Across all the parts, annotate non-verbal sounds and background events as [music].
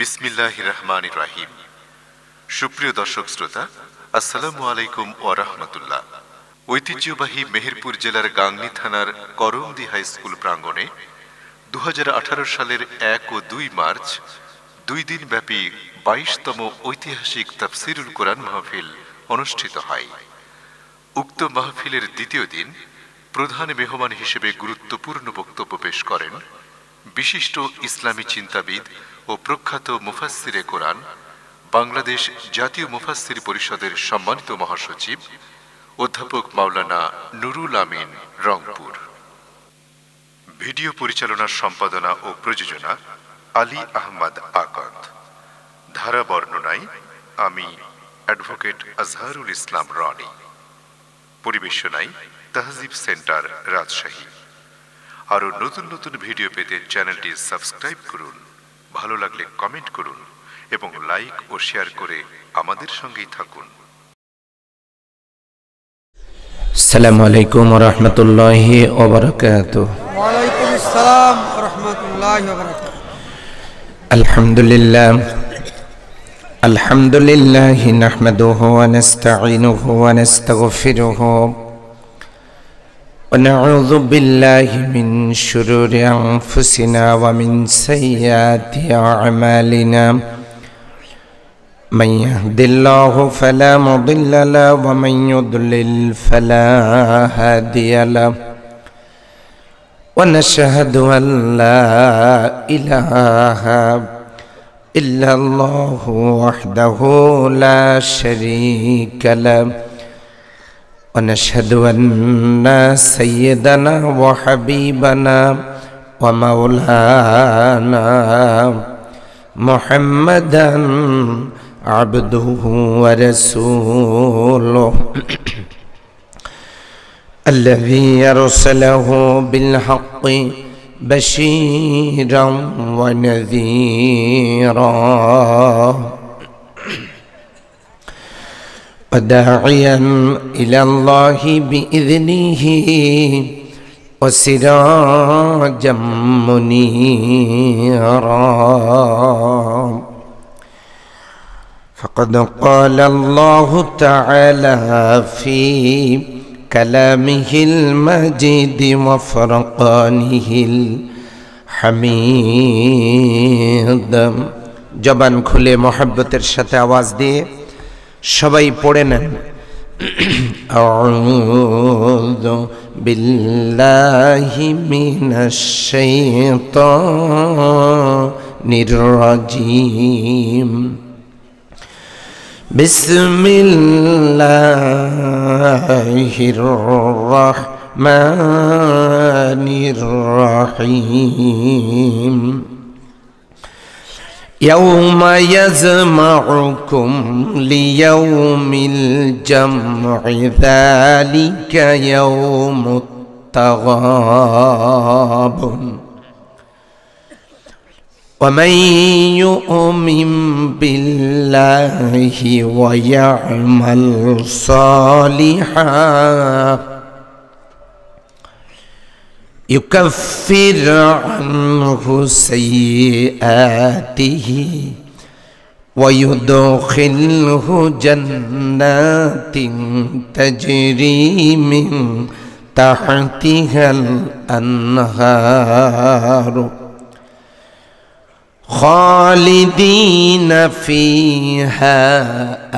বিসমিল্লাহ রহমান রাহিম সুপ্রিয় দর্শক শ্রোতা আসসালামু আলাইকুম ও ঐতিহ্যবাহী মেহেরপুর জেলার গাংনি থানার করমদি হাই স্কুল প্রাঙ্গণে দু সালের এক ও দুই মার্চ দুই দিন ব্যাপী বাইশতম ঐতিহাসিক তাফসিরুল কোরআন মাহফিল অনুষ্ঠিত হয় উক্ত মাহফিলের দ্বিতীয় দিন প্রধান মেহমান হিসেবে গুরুত্বপূর্ণ বক্তব্য পেশ করেন বিশিষ্ট ইসলামী চিন্তাবিদ ও প্রখ্যাত মুফাসিরে কোরআন বাংলাদেশ জাতীয় মুফাসির পরিষদের সম্মানিত মহাসচিব অধ্যাপক মাওলানা নুরুল আমিন রংপুর ভিডিও পরিচালনার সম্পাদনা ও প্রযোজনা আলী আহমদ আকত ধারা বর্ণনায় আমি অ্যাডভোকেট আজহারুল ইসলাম রনি পরিবেশনায় তহজিব সেন্টার রাজশাহী আরও নতুন নতুন ভিডিও পেতে চ্যানেলটি সাবস্ক্রাইব করুন ভালো লাগলে কমেন্ট করুন এবং লাইক ও শেয়ার করে আমাদের সঙ্গেই থাকুন সালামু আলাইকুম রহমতুল্লাহ ওবরাকাত আসসালাম আলহামদুলিল্লাহ আলহামদুলিল্লাহ নাহমাদুহু ওয়া نستعينه ونعوذ بالله من شرور أنفسنا ومن سيئات أعمالنا من يهد الله فلا مضل له ومن يضلل فلا هادي له ونشهد أن لا إله إلا الله وحده لا شريك له ونشهد أن سيدنا وحبيبنا ومولانا محمدا عبده ورسوله [clears throat] الذي أرسله بالحق بشيرا ونذيرا وداعيا إلى الله بإذنه وسراجا منيرا فقد قال الله تعالى في كلامه المجيد وفرقانه الحميد জবান كل محبة الشتاء আওয়াজ সবাই পড়ে নেন أعوذ بالله من الشيطان الرجيم بسم الله الرحمن الرحيم يوم يزمعكم ليوم الجمع ذلك يوم التغاب ومن يؤمن بالله ويعمل صالحا يكفر عنه سيئاته ويدخله جنات تجري من تحتها الأنهار خالدين فيها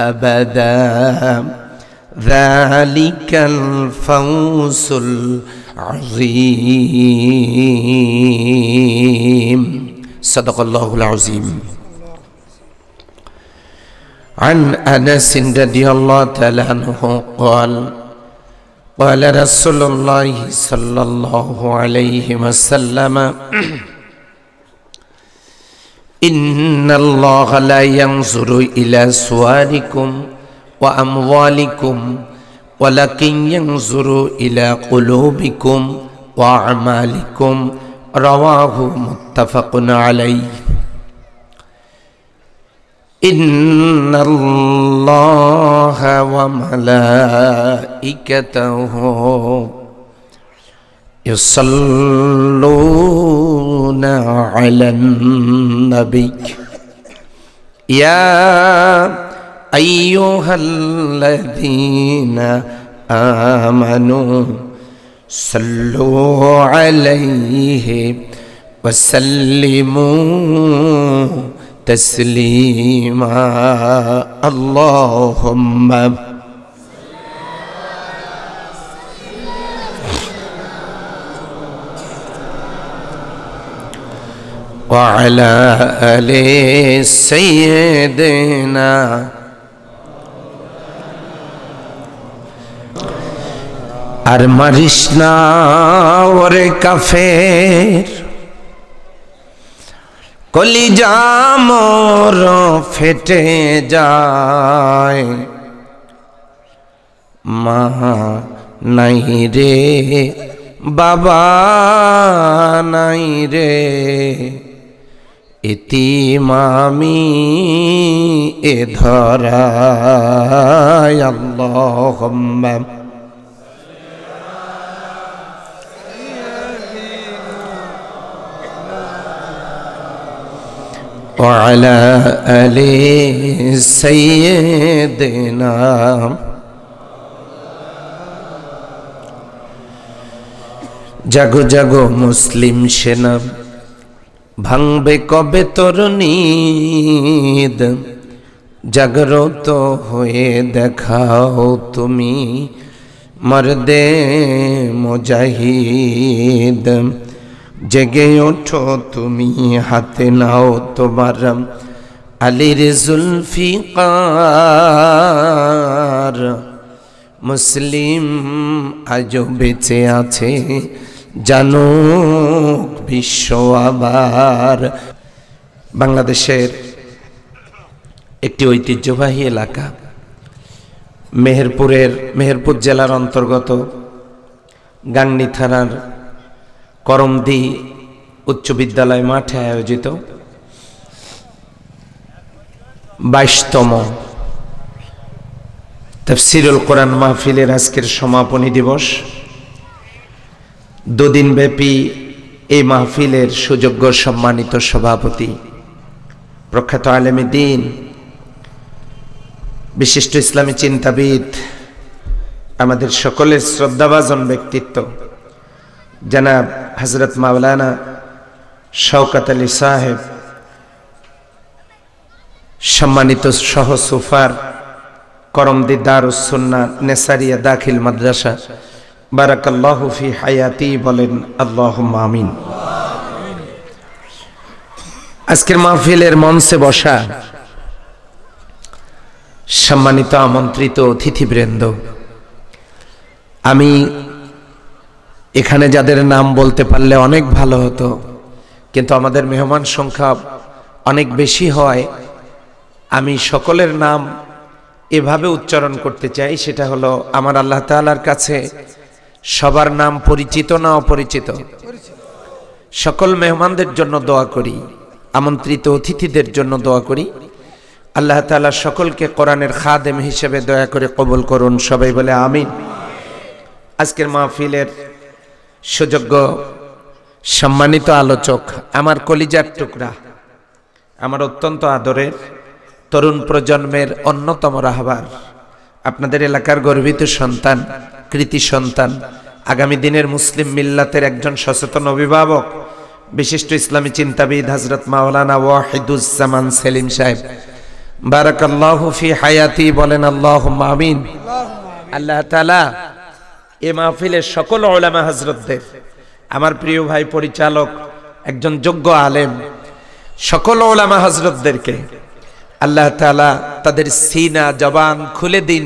أبداً ذلك الفوز العظيم صدق الله العظيم عن انس رضي الله تعالى عنه قال قال رسول الله صلى الله عليه وسلم ان الله لا ينظر الى سواركم وأموالكم ولكن ينظر إلى قلوبكم وأعمالكم رواه متفق عليه إن الله وملائكته يصلون على النبي يا أيها الذين آمنوا صلوا عليه وسلموا تسليما اللهم وعلى آل سيدنا আর মারিস না ওরে কাফের কলি মোর ফেটে যায় মা নাই রে বাবা নাই রে ইতি মামি এ ধরা আল্লাহ وعلى آل سيدنا জাগো জাগো মুসলিম সেনা ভাঙবে কবে তরুণীদ জাগ্রত হয়ে দেখাও তুমি মরদে মুজাহিদ জেগে ওঠো তুমি হাতে নাও তোমার আলীর জুলফিকার মুসলিম আজও বেঁচে আছে জানো বিশ্ব আবার বাংলাদেশের একটি ঐতিহ্যবাহী এলাকা মেহেরপুরের মেহেরপুর জেলার অন্তর্গত গাংনি থানার করমদি উচ্চ বিদ্যালয় মাঠে আয়োজিত বাইশতম তফসিরুল কোরআন মাহফিলের আজকের সমাপনী দিবস দুদিন ব্যাপী এই মাহফিলের সুযোগ্য সম্মানিত সভাপতি প্রখ্যাত আলেম দিন বিশিষ্ট ইসলামী চিন্তাবিদ আমাদের সকলের শ্রদ্ধাভাজন ব্যক্তিত্ব জনাব হজরত মাওলানা শওকত আলী সাহেব সম্মানিত সহ সুফার করমদি উসন্না নেসারিয়া দাখিল মাদ্রাসা বারাকাল্লাহ হায়াতি বলেন আল্লাহ মামিন আজকের মাহফিলের মঞ্চে বসা সম্মানিত আমন্ত্রিত অতিথিবৃন্দ আমি এখানে যাদের নাম বলতে পারলে অনেক ভালো হতো কিন্তু আমাদের মেহমান সংখ্যা অনেক বেশি হয় আমি সকলের নাম এভাবে উচ্চারণ করতে চাই সেটা হলো আমার আল্লাহ তালার কাছে সবার নাম পরিচিত না অপরিচিত সকল মেহমানদের জন্য দোয়া করি আমন্ত্রিত অতিথিদের জন্য দোয়া করি আল্লাহ তালা সকলকে কোরআনের খাদেম হিসেবে দয়া করে কবুল করুন সবাই বলে আমিন আজকের মাহফিলের সুযোগ্য সম্মানিত আলোচক আমার কলিজার টুকরা আমার অত্যন্ত আদরের তরুণ প্রজন্মের অন্যতম রাহবার আপনাদের এলাকার গর্বিত সন্তান কৃতি সন্তান আগামী দিনের মুসলিম মিল্লাতের একজন সচেতন অভিভাবক বিশিষ্ট ইসলামী চিন্তাবিদ হজরত মাওলানা ওয়াহিদুজ্জামান সেলিম সাহেব বারাকাল্লাহু ফি হায়াতি বলেন আল্লাহ আমিন আল্লাহ তাআলা এ মাহফিলের সকল ওলামা হজরতদের আমার প্রিয় ভাই পরিচালক একজন যোগ্য আলেম সকল ওলামা হজরতদেরকে আল্লাহ তালা তাদের সিনা জবান খুলে দিন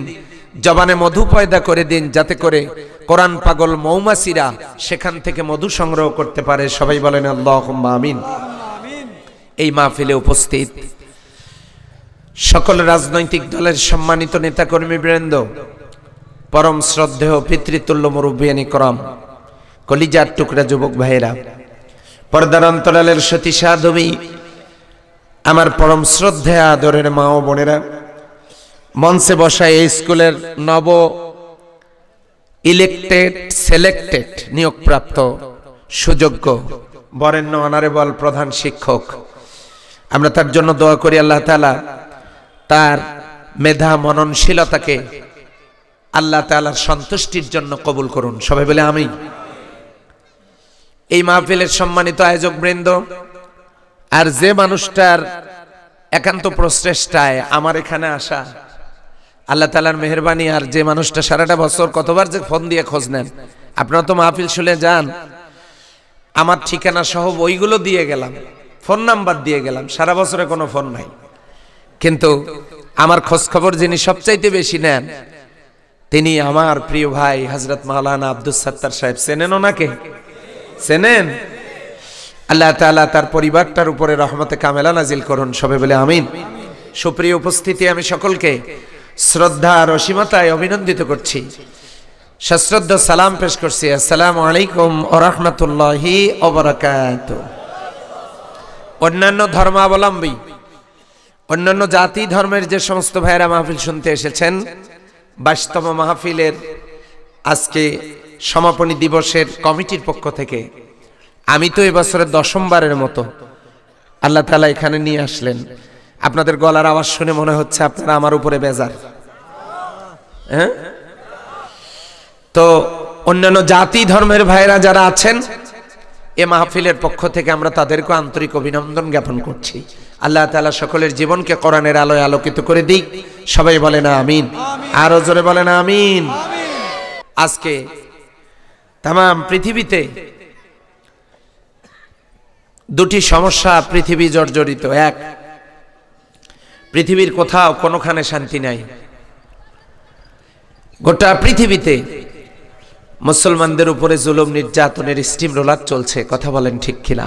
জবানে মধু পয়দা করে দিন যাতে করে কোরআন পাগল মৌমাসিরা সেখান থেকে মধু সংগ্রহ করতে পারে সবাই বলেন আল্লাহ আমিন এই মাহফিলে উপস্থিত সকল রাজনৈতিক দলের সম্মানিত নেতাকর্মী বৃন্দ পরম শ্রদ্ধেয় পিতৃতুল্য মুরব্বিয়ানি করম কলিজার টুকরা যুবক ভাইরা পর্দার অন্তরালের সতী সাধবী আমার পরম শ্রদ্ধেয় আদরের মা ও বোনেরা মঞ্চে বসায় এই স্কুলের নব ইলেকটেড সিলেক্টেড নিয়োগপ্রাপ্ত সুযোগ্য বরেণ্য অনারেবল প্রধান শিক্ষক আমরা তার জন্য দোয়া করি আল্লাহ তালা তার মেধা মননশীলতাকে আল্লাহ তালার সন্তুষ্টির জন্য কবুল করুন সবাই বলে আমি এই মাহফিলের সম্মানিত আয়োজক বৃন্দ আর যে মানুষটার একান্ত প্রচেষ্টায় আমার এখানে আসা আল্লাহ তালার মেহরবানি আর যে মানুষটা সারাটা বছর কতবার যে ফোন দিয়ে খোঁজ নেন আপনারা তো মাহফিল শুনে যান আমার ঠিকানা সহ বইগুলো দিয়ে গেলাম ফোন নাম্বার দিয়ে গেলাম সারা বছরে কোনো ফোন নাই কিন্তু আমার খোঁজখবর যিনি সবচাইতে বেশি নেন তিনি আমার প্রিয় ভাই হজরত মাওলানা আব্দুল সত্তার সাহেব চেনেন ওনাকে চেনেন আল্লাহ তালা তার পরিবারটার উপরে রহমতে কামেলা নাজিল করুন সবে বলে আমিন সুপ্রিয় উপস্থিতি আমি সকলকে শ্রদ্ধা আর অসীমতায় অভিনন্দিত করছি সশ্রদ্ধ সালাম পেশ করছি আসসালাম আলাইকুম ওরহমতুল্লাহি অবরাকাত অন্যান্য ধর্মাবলম্বী অন্যান্য জাতি ধর্মের যে সমস্ত ভাইয়েরা মাহফিল শুনতে এসেছেন বাইশতম মাহফিলের আজকে সমাপনী দিবসের কমিটির পক্ষ থেকে আমি তো এবছরের দশমবারের মতো আল্লাহ তালা এখানে নিয়ে আসলেন আপনাদের গলার আওয়াজ শুনে মনে হচ্ছে আপনারা আমার উপরে বেজার হ্যাঁ তো অন্যান্য জাতি ধর্মের ভাইরা যারা আছেন এ মাহফিলের পক্ষ থেকে আমরা তাদেরকে আন্তরিক অভিনন্দন জ্ঞাপন করছি আল্লাহ তালা সকলের জীবনকে কোরআনের আলোয় আলোকিত করে দিক সবাই বলে না আমিন আরো জোরে বলে না আমিন আজকে তাম পৃথিবীতে দুটি সমস্যা পৃথিবী জর্জরিত এক পৃথিবীর কোথাও কোনোখানে শান্তি নাই গোটা পৃথিবীতে মুসলমানদের উপরে জুলুম নির্যাতনের স্টিম রোলার চলছে কথা বলেন ঠিক কিনা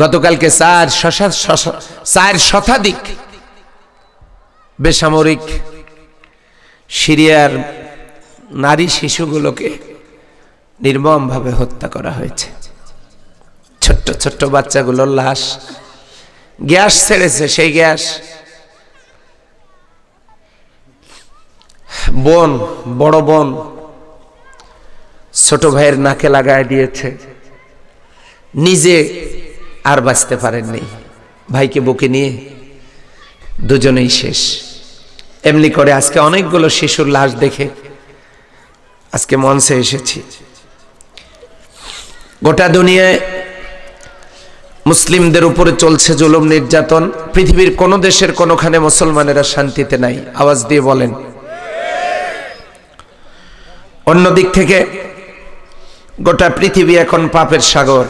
গতকালকে চার চার শতাধিক বেসামরিক সিরিয়ার নারী শিশুগুলোকে নির্মমভাবে হত্যা করা হয়েছে ছোট্ট ছোট্ট বাচ্চাগুলোর লাশ গ্যাস ছেড়েছে সেই গ্যাস বোন বড় বোন ছোট ভাইয়ের নাকে লাগায় দিয়েছে নিজে আর বাঁচতে পারেননি ভাইকে বুকে নিয়ে দুজনেই শেষ এমনি করে আজকে অনেকগুলো শিশুর লাশ দেখে আজকে মঞ্চে এসেছি গোটা দুনিয়ায় মুসলিমদের উপরে চলছে জুলুম নির্যাতন পৃথিবীর কোনো দেশের কোনোখানে মুসলমানেরা শান্তিতে নাই আওয়াজ দিয়ে বলেন অন্য দিক থেকে গোটা পৃথিবী এখন পাপের সাগর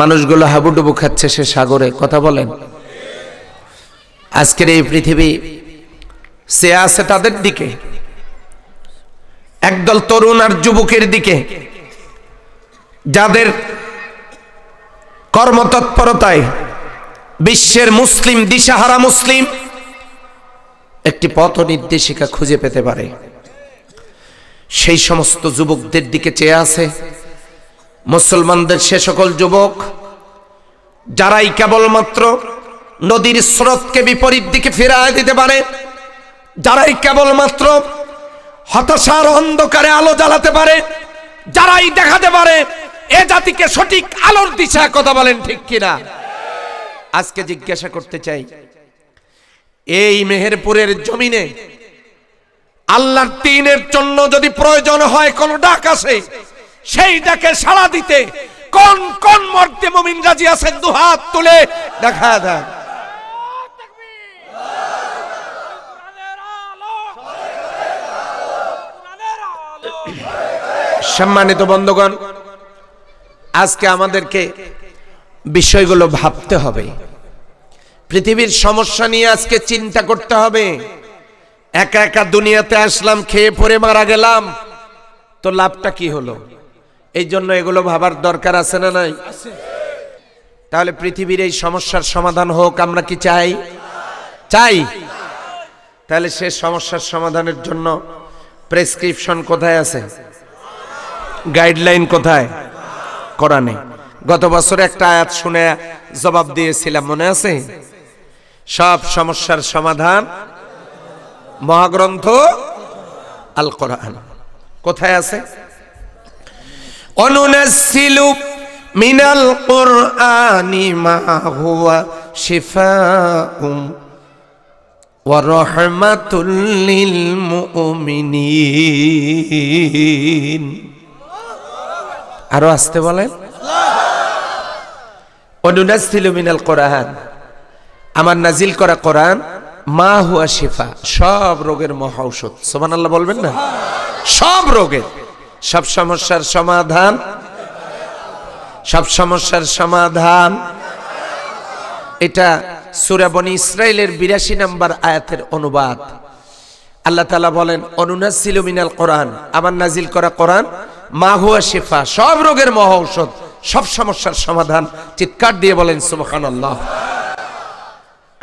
মানুষগুলো হাবুডুবু খাচ্ছে সে সাগরে কথা বলেন আজকের এই পৃথিবী সে আছে তাদের দিকে একদল তরুণ আর যুবকের দিকে যাদের কর্মতৎপরতায় বিশ্বের মুসলিম দিশাহারা মুসলিম একটি পথ নির্দেশিকা খুঁজে পেতে পারে সেই সমস্ত যুবকদের দিকে চেয়ে আছে মুসলমানদের সে সকল যুবক যারাই কেবলমাত্র নদীর স্রোতকে বিপরীত দিকে ফেরায় দিতে পারে যারাই কেবলমাত্র হতাশার অন্ধকারে আলো জ্বালাতে পারে যারাই দেখাতে পারে এ জাতিকে সঠিক আলোর দিশা কথা বলেন ঠিক কিনা আজকে জিজ্ঞাসা করতে চাই এই মেহেরপুরের জমিনে আল্লাহর তিনের জন্য যদি প্রয়োজন হয় কোনো ডাক আসে সেই সাড়া দিতে কোন কোন মর্দে মমিন রাজি আছেন দুহাত তুলে দেখা দেন সম্মানিত বন্ধুগণ আজকে আমাদেরকে বিষয়গুলো ভাবতে হবে পৃথিবীর সমস্যা নিয়ে আজকে চিন্তা করতে হবে একা একা দুনিয়াতে আসলাম খেয়ে পরে মারা গেলাম তো লাভটা কি হলো এই জন্য এগুলো ভাবার দরকার আছে না নাই তাহলে পৃথিবীর এই সমস্যার সমাধান হোক আমরা কি চাই চাই তাহলে সে সমস্যার সমাধানের জন্য প্রেসক্রিপশন কোথায় আছে গাইডলাইন কোথায় কোরআনে গত বছর একটা আয়াত শুনে জবাব দিয়েছিলাম মনে আছে সব সমস্যার সমাধান মহাগ্রন্থ আল কোরআন কোথায় আছে অনুনাসিলু মিনাল কোরআনি মা হুয়া শিফাউম ওয়া রাহমাতুল লিল মুমিনিন আরো আসতে বলেন অনুনাসিলু মিনাল কোরআন আমার নাজিল করা কোরআন মা হুয়া শিফা সব রোগের মহা ঔষধ সোমান আল্লাহ বলবেন না সব রোগের সব সমস্যার সমাধান সব সমস্যার সমাধান এটা সুরাবনী ইসরায়েলের বিরাশি নাম্বার আয়াতের অনুবাদ আল্লাহ তালা বলেন অনুনাসিল মিনাল কোরআন আবার নাজিল করা কোরআন মা হুয়া শেফা সব রোগের মহা ঔষধ সব সমস্যার সমাধান চিৎকার দিয়ে বলেন সুবহান আল্লাহ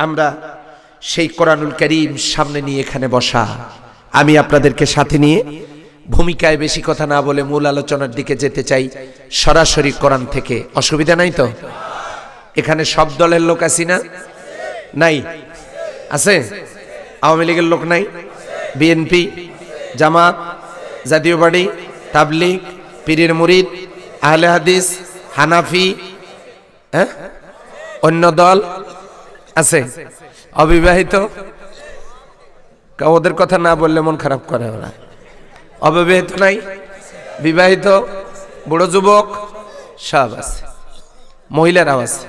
আমরা সেই কোরআনুল করিম সামনে নিয়ে এখানে বসা আমি আপনাদেরকে সাথে নিয়ে ভূমিকায় বেশি কথা না বলে মূল আলোচনার দিকে যেতে চাই সরাসরি কোরআন থেকে অসুবিধা নাই তো এখানে সব দলের লোক আছি না নাই আছে আওয়ামী লীগের লোক নাই বিএনপি জামাত জাতীয় পার্টি তাবলিগ পীরের মুরিদ আহলে হাদিস হানাফি হ্যাঁ অন্য দল আছে অবিবাহিত ওদের কথা না বললে মন খারাপ করে ওরা অবিবাহিত নাই বিবাহিত বুড়ো যুবক সব আছে মহিলারাও আছে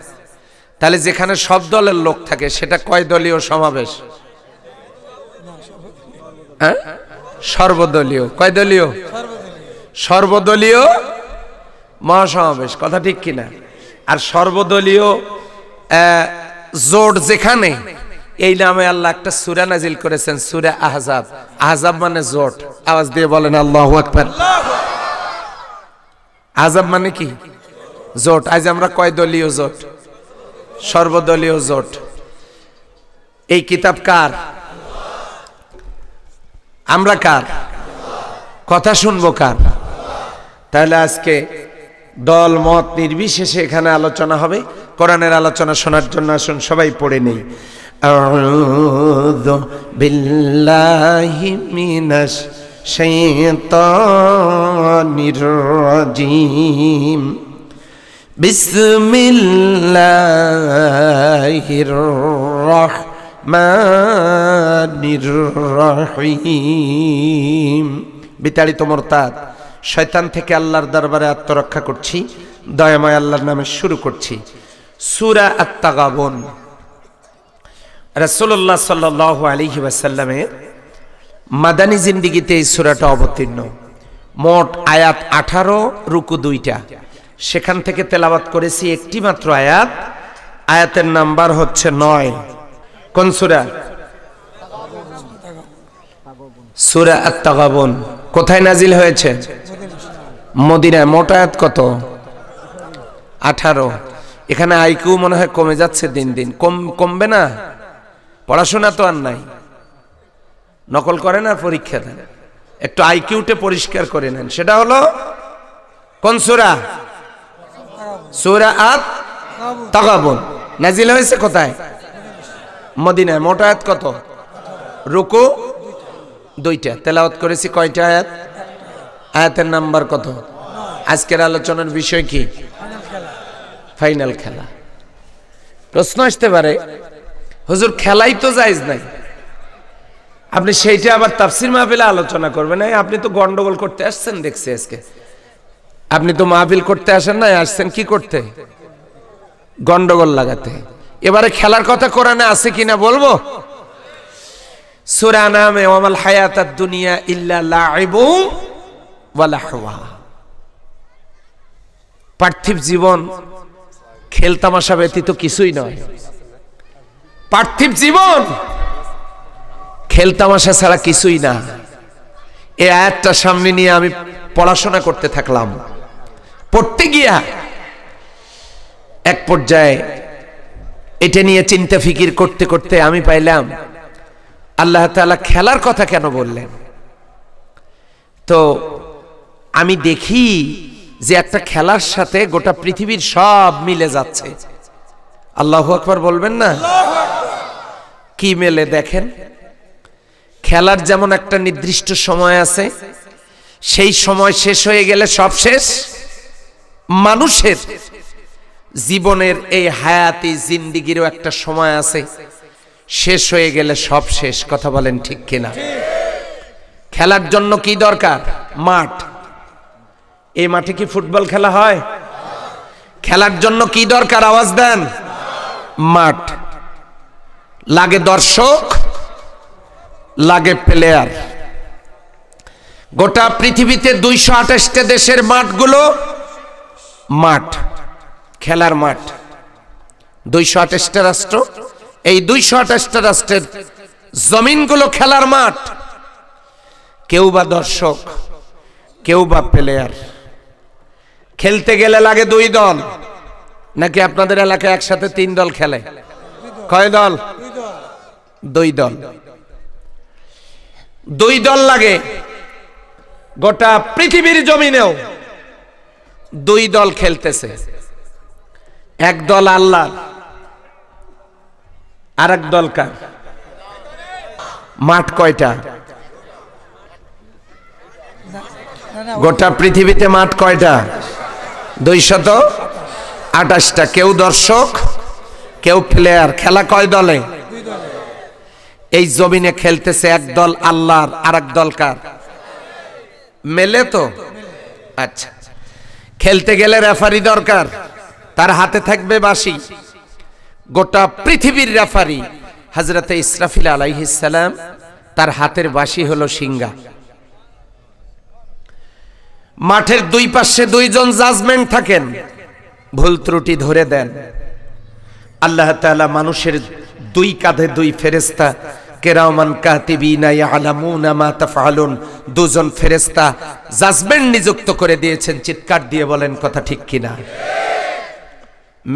তাহলে যেখানে সব দলের লোক থাকে সেটা কয় দলীয় সমাবেশ হ্যাঁ সর্বদলীয় কয় দলীয় সর্বদলীয় মহাসমাবেশ কথা ঠিক কিনা আর সর্বদলীয় জোট যেখানে এই নামে আল্লাহ একটা সুরা নাজিল করেছেন সুরা আহজাব আহজাব মানে জোট আওয়াজ দিয়ে বলেন আল্লাহ আকবর আহজাব মানে কি জোট আজ আমরা কয় দলীয় জোট সর্বদলীয় জোট এই কিতাব কার আমরা কার কথা শুনবো কার তাহলে আজকে দল মত নির্বিশেষে এখানে আলোচনা হবে কোরআনের আলোচনা শোনার জন্য আসুন সবাই পড়ে নেই أعوذ بالله من الشيطان الرجيم بسم الله الرحمن الرحيم বিতাড়িত মোরতাদ শয়তান থেকে আল্লাহর দরবারে আত্মরক্ষা করছি দয়াময় আল্লাহর নামে শুরু করছি সুরা আত্মাগাবন রসুল্লাহ সাল্লাহ আলহি ওয়াসাল্লামের মাদানী জিন্দিগিতে এই সুরাটা অবতীর্ণ মোট আয়াত আঠারো রুকু দুইটা সেখান থেকে তেলাবাত করেছি একটি মাত্র আয়াত আয়াতের নাম্বার হচ্ছে নয় কোন সুরা সুরা আত্মাবন কোথায় নাজিল হয়েছে মদিনায় মোট আয়াত কত আঠারো এখানে আইকিউ মনে হয় কমে যাচ্ছে দিন দিন কম কমবে না পড়াশোনা তো আর নাই নকল করেন আর পরীক্ষা দেন একটু আইকিউটে পরিষ্কার করে নেন সেটা হলো কোন সোরা সুরা আত তাগাবন নাজিল হয়েছে কোথায় মদিনায় মোটা আয়াত কত রুকু দুইটা তেলাওয়াত করেছি কয়টা আয়াত আয়াতের নাম্বার কত আজকের আলোচনার বিষয় কি ফাইনাল খেলা প্রশ্ন আসতে পারে হজুর খেলাই তো জায়জ নাই আপনি সেইটা আবার তাফসির মাহফিলে আলোচনা করবেন আপনি তো গন্ডগোল করতে আসছেন দেখছি আজকে আপনি তো মাহফিল করতে আসেন না আসছেন কি করতে গন্ডগোল লাগাতে এবারে খেলার কথা কোরআনে আছে কিনা বলবো নামে ওয়ামাল হায়াত দুনিয়া ইল্লা লাইবু ওয়ালাহওয়া পার্থিব জীবন খেলতামাশা ব্যতীত কিছুই নয় পার্থিব জীবন খেলতামাশা ছাড়া কিছুই না এ আয়াতটা সামনে নিয়ে আমি পড়াশোনা করতে থাকলাম পড়তে গিয়া এক পর্যায়ে এটা নিয়ে চিন্তা ফিকির করতে করতে আমি পাইলাম আল্লাহ তালা খেলার কথা কেন বললেন তো আমি দেখি যে একটা খেলার সাথে গোটা পৃথিবীর সব মিলে যাচ্ছে আল্লাহ আকবার বলবেন না কি মেলে দেখেন খেলার যেমন একটা নির্দিষ্ট সময় আছে সেই সময় শেষ হয়ে গেলে সব শেষ মানুষের জীবনের এই হায়াতি জিন্দিগিরও একটা সময় আছে শেষ হয়ে গেলে সব শেষ কথা বলেন ঠিক কিনা খেলার জন্য কি দরকার মাঠ এই মাঠে কি ফুটবল খেলা হয় খেলার জন্য কি দরকার আওয়াজ দেন মাঠ লাগে দর্শক লাগে প্লেয়ার গোটা পৃথিবীতে দুইশো আঠাশটা দেশের মাঠগুলো মাঠ খেলার মাঠ দুইশো আঠাশটা রাষ্ট্র এই দুইশো আঠাশটা রাষ্ট্রের জমিনগুলো খেলার মাঠ কেউ বা দর্শক কেউ বা প্লেয়ার খেলতে গেলে লাগে দুই দল নাকি আপনাদের এলাকায় একসাথে তিন দল খেলে কয় দল দুই দল দুই দল লাগে গোটা পৃথিবীর জমিনেও দুই দল খেলতেছে এক দল আল্লাহ আর এক দল কার মাঠ কয়টা গোটা পৃথিবীতে মাঠ কয়টা দুইশত আটাশটা কেউ দর্শক কেউ প্লেয়ার খেলা কয় দলে এই জমিনে খেলতেছে এক দল আল্লাহর আর এক দল কার মেলে তো আচ্ছা, আচ্ছা খেলতে গেলে রেফারি দরকার তার হাতে থাকবে বাসি গোটা পৃথিবীর রেফারি হাজরতে ইসরাফিল আলাইহিসাল্লাম তার হাতের বাসি হলো সিঙ্গা মাঠের দুই পাশে দুইজন জাজমেন্ট থাকেন ভুল ত্রুটি ধরে দেন আল্লাহ মানুষের দুই কাঁধে দুই ফেরেস্তা কেরামান কাহতিবিনা ইয়ালামুনা মা তাফআলুন দুজন ফেরেশতা জাজমেন্ট নিযুক্ত করে দিয়েছেন চিৎকার দিয়ে বলেন কথা ঠিক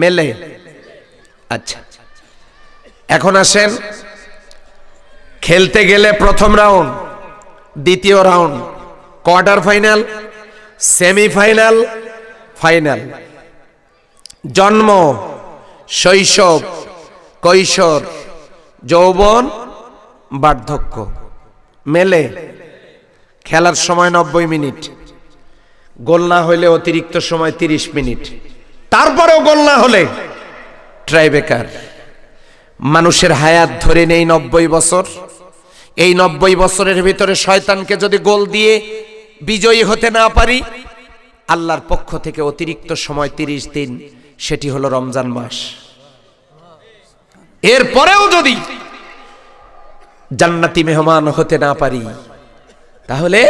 মেলে আচ্ছা এখন আসেন খেলতে গেলে প্রথম রাউন্ড দ্বিতীয় round quarter final semifinal final জন্ম শৈশব কৈশোর যৌবন বার্ধক্য মেলে খেলার সময় নব্বই মিনিট গোল না হইলে অতিরিক্ত সময় ৩০ মিনিট তারপরেও গোল না হলে ট্রাইবেকার মানুষের হায়াত ধরে নেই নব্বই বছর এই নব্বই বছরের ভিতরে শয়তানকে যদি গোল দিয়ে বিজয়ী হতে না পারি আল্লাহর পক্ষ থেকে অতিরিক্ত সময় ৩০ দিন সেটি হলো রমজান মাস এরপরেও যদি জান্নাতি মেহমান হতে না পারি তাহলে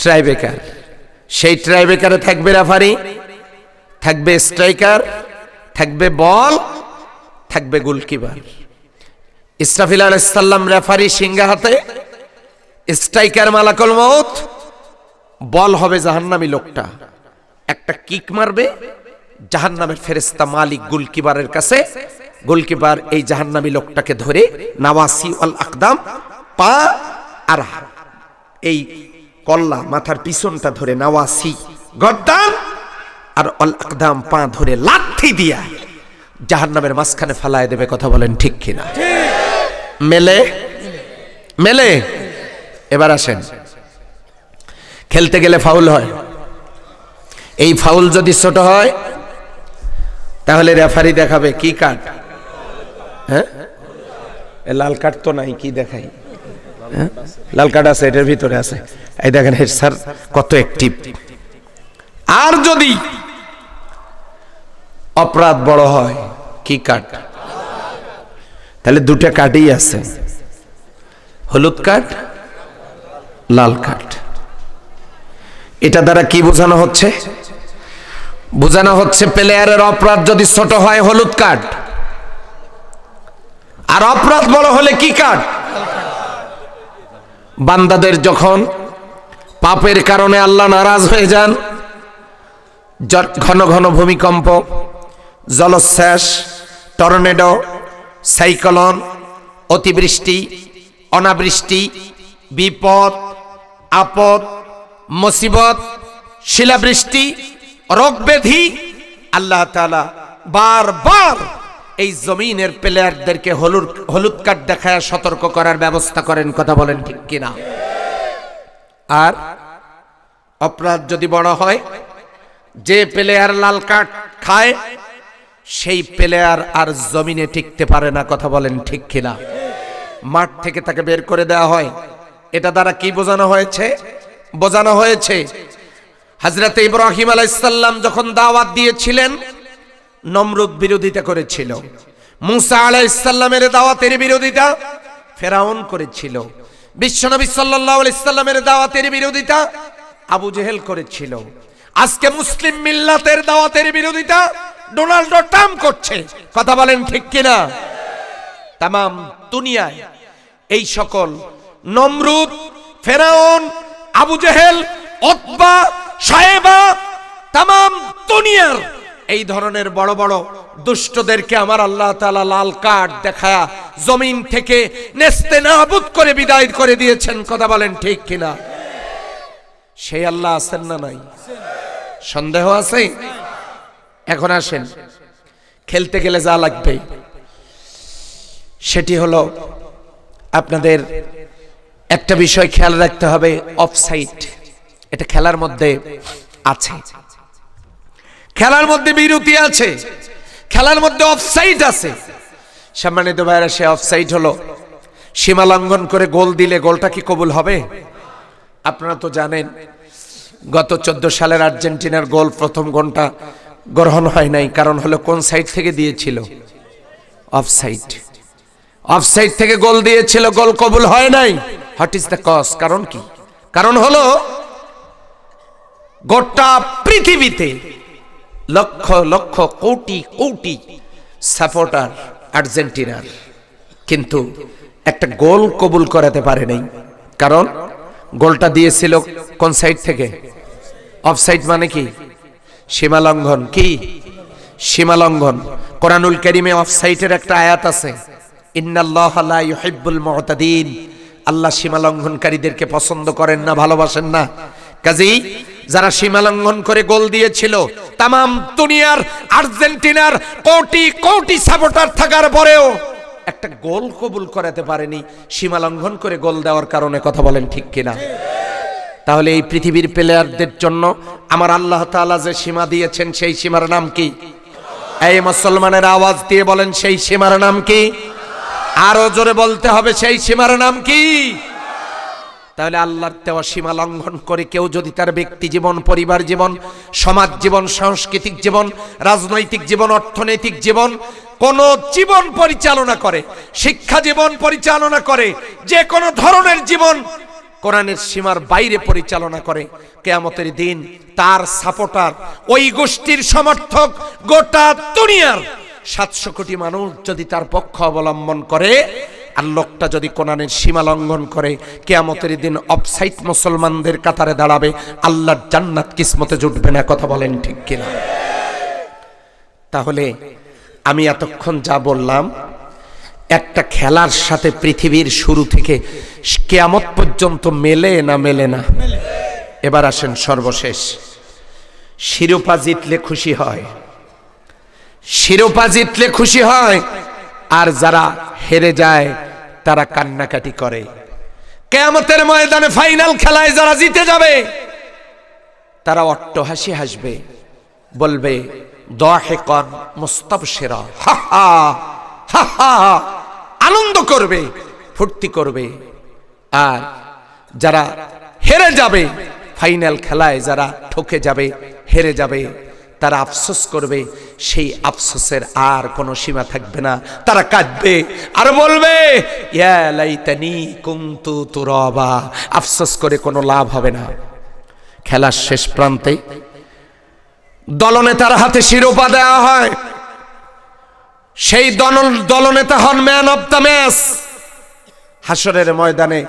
ট্রাইবেকার সেই ট্রাইবেকারে থাকবে রেফারি থাকবে স্ট্রাইকার থাকবে বল থাকবে গোলকিপার ইসরাফিল আলাইসাল্লাম রেফারি সিংহা হাতে স্ট্রাইকার মালাকল মত বল হবে জাহান্নামী লোকটা একটা কিক মারবে জাহান্নামের ফেরেস্তা মালিক গোলকিপারের কাছে গোলকিপার এই জাহান্নামী লোকটাকে ধরে নাওয়াসি আল আকদাম পা আর এই কল্লা মাথার পিছনটা ধরে নাওয়াসি গদ্দান আর অল আকদাম পা ধরে লাঠি দিয়া জাহান্নামের মাঝখানে ফেলায় দেবে কথা বলেন ঠিক কিনা মেলে মেলে এবার আসেন খেলতে গেলে ফাউল হয় এই ফাউল যদি ছোট হয় তাহলে রেফারি দেখাবে কি কার্ড হ্যাঁ লাল কার্ড তো নাই কি দেখাই হ্যাঁ? লাল কার্ড আছে এটার ভিতরে আছে এই দেখেন স্যার কত অ্যাক্টিভ আর যদি অপরাধ বড় হয় কি কার্ড তাহলে দুটা কার্ডই আছে হলুদ কার্ড লাল কার্ড এটা দ্বারা কি বোঝানো হচ্ছে বোঝানো হচ্ছে প্লেয়ারের অপরাধ যদি ছোট হয় হলুদ কার্ড আর অপরাধ বড় হলে কি কাট বান্দাদের যখন পাপের কারণে আল্লাহ নারাজ হয়ে যান ঘন ঘন ভূমিকম্প জলোচ্ছ্বাস টর্নেডো সাইক্লোন অতিবৃষ্টি অনাবৃষ্টি বিপদ আপদ মুসিবত শিলাবৃষ্টি রোগ ব্যাধি আল্লাহ তালা বারবার এই জমিনের প্লেয়ারদেরকে হলুদ হলুদ কার্ড দেখায় সতর্ক করার ব্যবস্থা করেন কথা বলেন ঠিক কিনা আর অপরাধ যদি বড় হয় যে প্লেয়ার লাল কার্ড খায় সেই প্লেয়ার আর জমিনে টিকতে পারে না কথা বলেন ঠিক কিনা মাঠ থেকে তাকে বের করে দেওয়া হয় এটা দ্বারা কি বোঝানো হয়েছে বোঝানো হয়েছে হাজরাতে ইব্রাহিম আলাইসাল্লাম যখন দাওয়াত দিয়েছিলেন নমরুদ বিরোধিতা করেছিল মুসা আলাইসাল্লামের দাওয়াতের বিরোধিতা ফেরাউন করেছিল বিশ্বনবী সাল্লাহ ইসলামের দাওয়াতের বিরোধিতা আবু জেহেল করেছিল আজকে মুসলিম মিল্লাতের দাওয়াতের বিরোধিতা ডোনাল্ড ট্রাম্প করছে কথা বলেন ঠিক কিনা তাম দুনিয়ায় এই সকল নমরুদ ফেরাউন আবু জেহেল অতবা সাহেবা তাম দুনিয়ার এই ধরনের বড় বড় দুষ্টদেরকে আমার আল্লাহ তালা লাল কার্ড দেখায়া জমিন থেকে নেস্তে নাবুদ করে বিদায় করে দিয়েছেন কথা বলেন ঠিক কিনা সেই আল্লাহ আছেন না নাই সন্দেহ আছে এখন আসেন খেলতে গেলে যা লাগবে সেটি হলো আপনাদের একটা বিষয় খেয়াল রাখতে হবে অফসাইট এটা খেলার মধ্যে আছে খেলার মধ্যে বিরতি আছে খেলার মধ্যে অফসাইড আছে সম্মানিত ভাইরা সে অফসাইড হলো সীমা লঙ্ঘন করে গোল দিলে গোলটা কি কবুল হবে আপনারা তো জানেন গত চোদ্দ সালের আর্জেন্টিনার গোল প্রথম ঘন্টা গ্রহণ হয় নাই কারণ হলো কোন সাইড থেকে দিয়েছিল অফসাইড অফসাইড থেকে গোল দিয়েছিল গোল কবুল হয় নাই হোয়াট ইজ দ্য কজ কারণ কি কারণ হলো গোটা পৃথিবীতে লক্ষ লক্ষ কোটি কোটি সাপোর্টার আর্জেন্টিনার কিন্তু একটা গোল কবুল করাতে পারে নাই কারণ গোলটা দিয়েছিল কোন সাইড থেকে অফ সাইড মানে কি সীমালঙ্ঘন কি সীমালঙ্ঘন কোরআনুল করিমে অফ একটা আয়াত আছে ইন্নাল্লাহিবুল মহতাদিন আল্লাহ সীমালঙ্ঘনকারীদেরকে পছন্দ করেন না ভালোবাসেন না কাজী যারা সীমালঙ্ঘন করে গোল দিয়েছিল তামাম দুনিয়ার আর্জেন্টিনার কোটি কোটি সাপোর্টার থাকার পরেও একটা গোল কবুল করাতে পারেনি সীমালঙ্ঘন করে গোল দেওয়ার কারণে কথা বলেন ঠিক কিনা তাহলে এই পৃথিবীর প্লেয়ারদের জন্য আমার আল্লাহ তালা যে সীমা দিয়েছেন সেই সীমার নাম কি এই মুসলমানের আওয়াজ দিয়ে বলেন সেই সীমার নাম কি আরো জোরে বলতে হবে সেই সীমার নাম কি তাহলে আল্লাহর দেওয়া সীমা লঙ্ঘন করে কেউ যদি তার ব্যক্তি জীবন পরিবার জীবন সমাজ জীবন সাংস্কৃতিক জীবন রাজনৈতিক জীবন অর্থনৈতিক জীবন কোন জীবন পরিচালনা করে শিক্ষা জীবন পরিচালনা করে যে কোনো ধরনের জীবন কোরআনের সীমার বাইরে পরিচালনা করে কেয়ামতের দিন তার সাপোর্টার ওই গোষ্ঠীর সমর্থক গোটা দুনিয়ার সাতশো কোটি মানুষ যদি তার পক্ষ অবলম্বন করে আর লোকটা যদি কোরআনের সীমা লঙ্ঘন করে কেয়ামতের দিন অফসাইট মুসলমানদের কাতারে দাঁড়াবে আল্লাহর জান্নাত কিসমতে জুটবে না কথা বলেন ঠিক কিনা তাহলে আমি এতক্ষণ যা বললাম একটা খেলার সাথে পৃথিবীর শুরু থেকে কেয়ামত পর্যন্ত মেলে না মেলে না এবার আসেন সর্বশেষ শিরোপা জিতলে খুশি হয় শিরোপা জিতলে খুশি হয় আর যারা হেরে যায় তারা কান্নাকাটি করে কেমতের ময়দানে ফাইনাল খেলায় যারা জিতে যাবে তারা অট্ট হাসি হাসবে বলবে দহেকন মুস্তাবসেরা হা হা হা হা আনন্দ করবে ফুর্তি করবে আর যারা হেরে যাবে ফাইনাল খেলায় যারা ঠকে যাবে হেরে যাবে তারা আফসোস করবে সেই আফসোসের আর কোনো সীমা থাকবে না তারা কাঁদবে আর বলবে আফসোস করে কোনো লাভ হবে না খেলার শেষ প্রান্তে দলনেতার হাতে শিরোপা দেওয়া হয় সেই দল দলনেতা হন ম্যান অব দ্য ম্যাচ হাসরের ময়দানে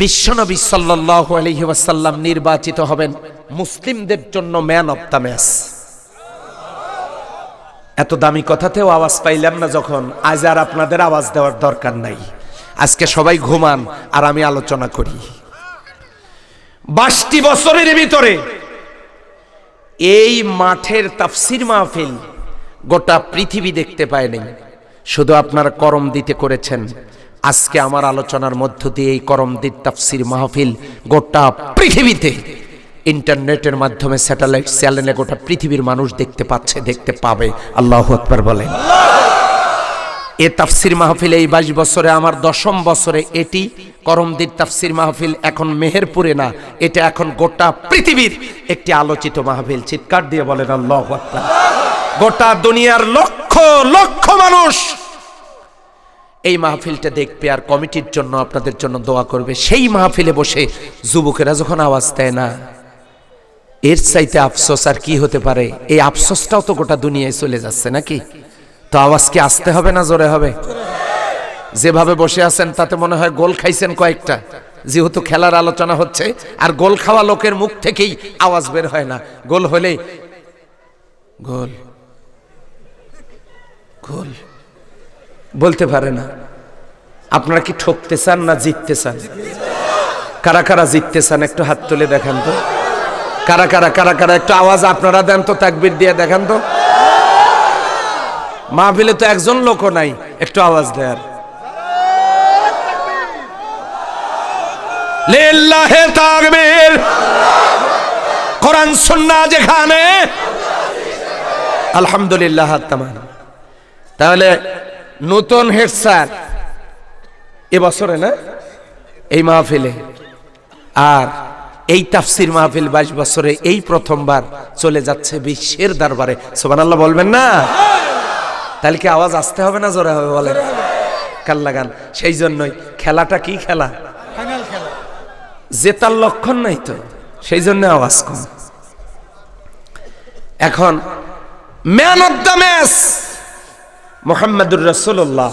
বিশ্বনবী সাল্লাহ আলহিহাসাল্লাম নির্বাচিত হবেন মুসলিমদের জন্য ম্যান অব দ্য ম্যাচ এত দামি কথাতেও আওয়াজ পাইলাম না যখন আজ আর আপনাদের আওয়াজ দেওয়ার দরকার নাই আজকে সবাই ঘুমান আর আমি আলোচনা করি বাষ্টি বছরের ভিতরে এই মাঠের তাফসির মাহফিল গোটা পৃথিবী দেখতে পায়নি শুধু আপনার করম দিতে করেছেন আজকে আমার আলোচনার মধ্য দিয়ে এই দিত তাফসির মাহফিল গোটা পৃথিবীতে ইন্টারনেটের মাধ্যমে স্যাটেলাইট চ্যানেলে গোটা পৃথিবীর মানুষ দেখতে পাচ্ছে দেখতে পাবে আল্লাহ আকবর বলেন এ তাফসির মাহফিল এই বাইশ বছরে আমার দশম বছরে এটি করমদির তাফসির মাহফিল এখন মেহেরপুরে না এটা এখন গোটা পৃথিবীর একটি আলোচিত মাহফিল চিৎকার দিয়ে বলেন আল্লাহ গোটা দুনিয়ার লক্ষ লক্ষ মানুষ এই মাহফিলটা দেখবে আর কমিটির জন্য আপনাদের জন্য দোয়া করবে সেই মাহফিলে বসে যুবকেরা যখন আওয়াজ দেয় না এর চাইতে আফসোস আর কি হতে পারে এই আফসোসটাও তো গোটা দুনিয়ায় চলে যাচ্ছে নাকি তো আওয়াজ কি আসতে হবে না জোরে হবে যেভাবে বসে আছেন তাতে মনে হয় গোল খাইছেন কয়েকটা যেহেতু খেলার আলোচনা হচ্ছে আর গোল খাওয়া লোকের মুখ থেকেই আওয়াজ বের হয় না গোল হলে গোল গোল বলতে পারে না আপনারা কি ঠকতে চান না জিততে চান কারা কারা জিততে চান একটু হাত তুলে দেখান তো কারা কারা কারা কারা একটু আওয়াজ আপনারা দেন তো তাকবির দিয়ে দেখান তো মাহফিলে তো একজন লোক নাই একটু আওয়াজ দেয়ার তাহলে নতুন হেড স্যার এবছরে না এই মাহফিলে আর এই তাফসির মাহফিল বাইশ বছরে এই প্রথমবার চলে যাচ্ছে বিশ্বের দরবারে সোমান আল্লাহ বলবেন না তাহলে কি আওয়াজ আসতে হবে না জোরে হবে বলেন কাল্লা গান সেই জন্যই খেলাটা কি খেলা জেতার লক্ষণ নাই তো সেই জন্য আওয়াজ কম এখন ম্যান অফ দ্য ম্যাচ মোহাম্মদুর রসুল্লাহ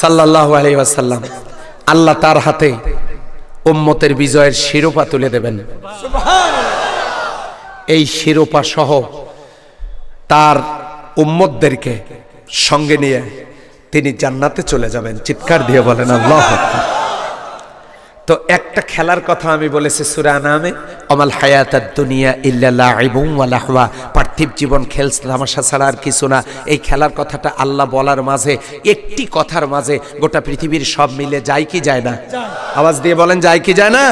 সাল্লাহ আলহিহাসাল্লাম আল্লাহ তার হাতে উম্মতের বিজয়ের শিরোপা তুলে দেবেন এই শিরোপা সহ তার উম্মতদেরকে সঙ্গে নিয়ে তিনি জান্নাতে চলে যাবেন চিৎকার দিয়ে বলেন আল্লাহ তো একটা খেলার কথা আমি বলেছি সুরা নামে অমাল হায়াত দুনিয়া ইল্লা পার্থিব জীবন খেলস তামাশা ছাড়া আর কিছু না এই খেলার কথাটা আল্লাহ বলার মাঝে একটি কথার মাঝে গোটা পৃথিবীর সব মিলে যায় কি যায় না আওয়াজ দিয়ে বলেন যায় কি যায় না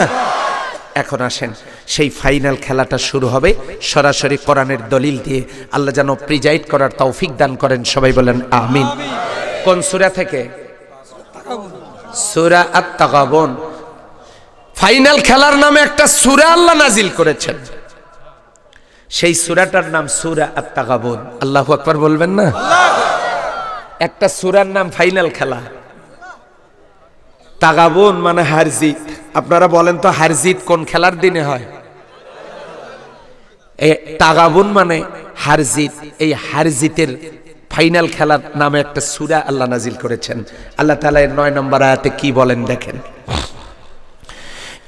এখন আসেন সেই ফাইনাল খেলাটা শুরু হবে সরাসরি কোরআনের দলিল দিয়ে আল্লাহ যেন প্রিজাইড করার তৌফিক দান করেন সবাই বলেন আমিন কোন সুরা থেকে সুরা আত্মাগবন ফাইনাল খেলার নামে একটা সুরা আল্লাহ নাজিল করেছেন সেই সুরাটার নাম সুরা আত্মাকাবুদ আল্লাহ আকবর বলবেন না একটা সুরার নাম ফাইনাল খেলা তাগাবুন মানে হারজিত আপনারা বলেন তো হারজিত কোন খেলার দিনে হয় তাগাবুন মানে হারজিত এই হারজিতের ফাইনাল খেলার নামে একটা সুরা আল্লাহ নাজিল করেছেন আল্লাহ তালা এর নয় নম্বর আয়াতে কি বলেন দেখেন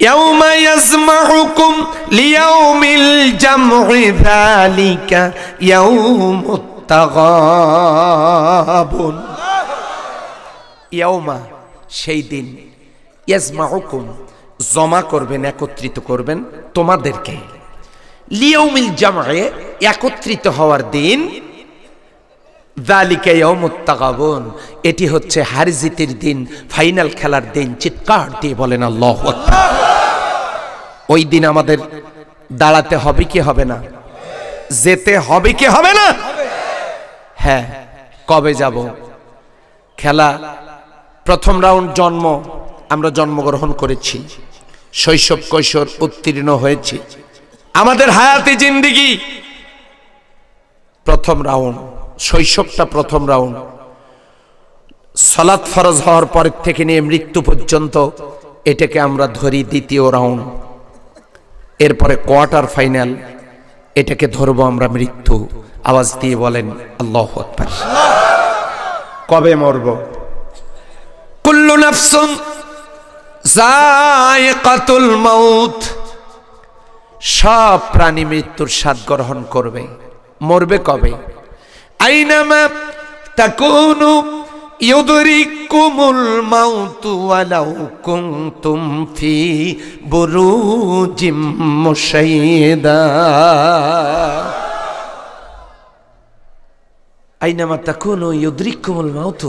يوم يسمعكم ليوم الجمع ذلك يوم التغابن يوم সেই দিন ইয়াজমাউকুম জমা করবেন একত্রিত করবেন তোমাদেরকে লিয়ৌমিল জামায়ে একত্রিত হওয়ার দিন দালিকা ইয়মুত্তাগাবন এটি হচ্ছে হারিজিতের দিন ফাইনাল খেলার দিন চিৎকার দিয়ে বলেন আল্লাহ আকবার ওই দিন আমাদের দাঁড়াতে হবে কি হবে না যেতে হবে কি হবে না হ্যাঁ কবে যাব খেলা প্রথম রাউন্ড জন্ম আমরা জন্মগ্রহণ করেছি শৈশব কৈশোর উত্তীর্ণ হয়েছি আমাদের হায়াতি জিন্দিগি প্রথম রাউন্ড শৈশবটা প্রথম রাউন্ড সলাৎ ফরজ হওয়ার পর থেকে নিয়ে মৃত্যু পর্যন্ত এটাকে আমরা ধরি দ্বিতীয় রাউন্ড এরপরে কোয়ার্টার ফাইনাল এটাকে ধরবো আমরা মৃত্যু আওয়াজ দিয়ে বলেন আল্লাহ কবে মরব কুল্লু নাফসুন জায়কাতুল মাউত সব প্রাণী মৃত্যুর স্বাদ গ্রহণ করবে মরবে কবে আইনামা তাকুনু ইউদরিকুমুল মাউতু ওয়ালাউ কুনতুম ফি বুরুজিম মুশাইদা আইনামা তাকুনু ইউদরিকুমুল মাউতু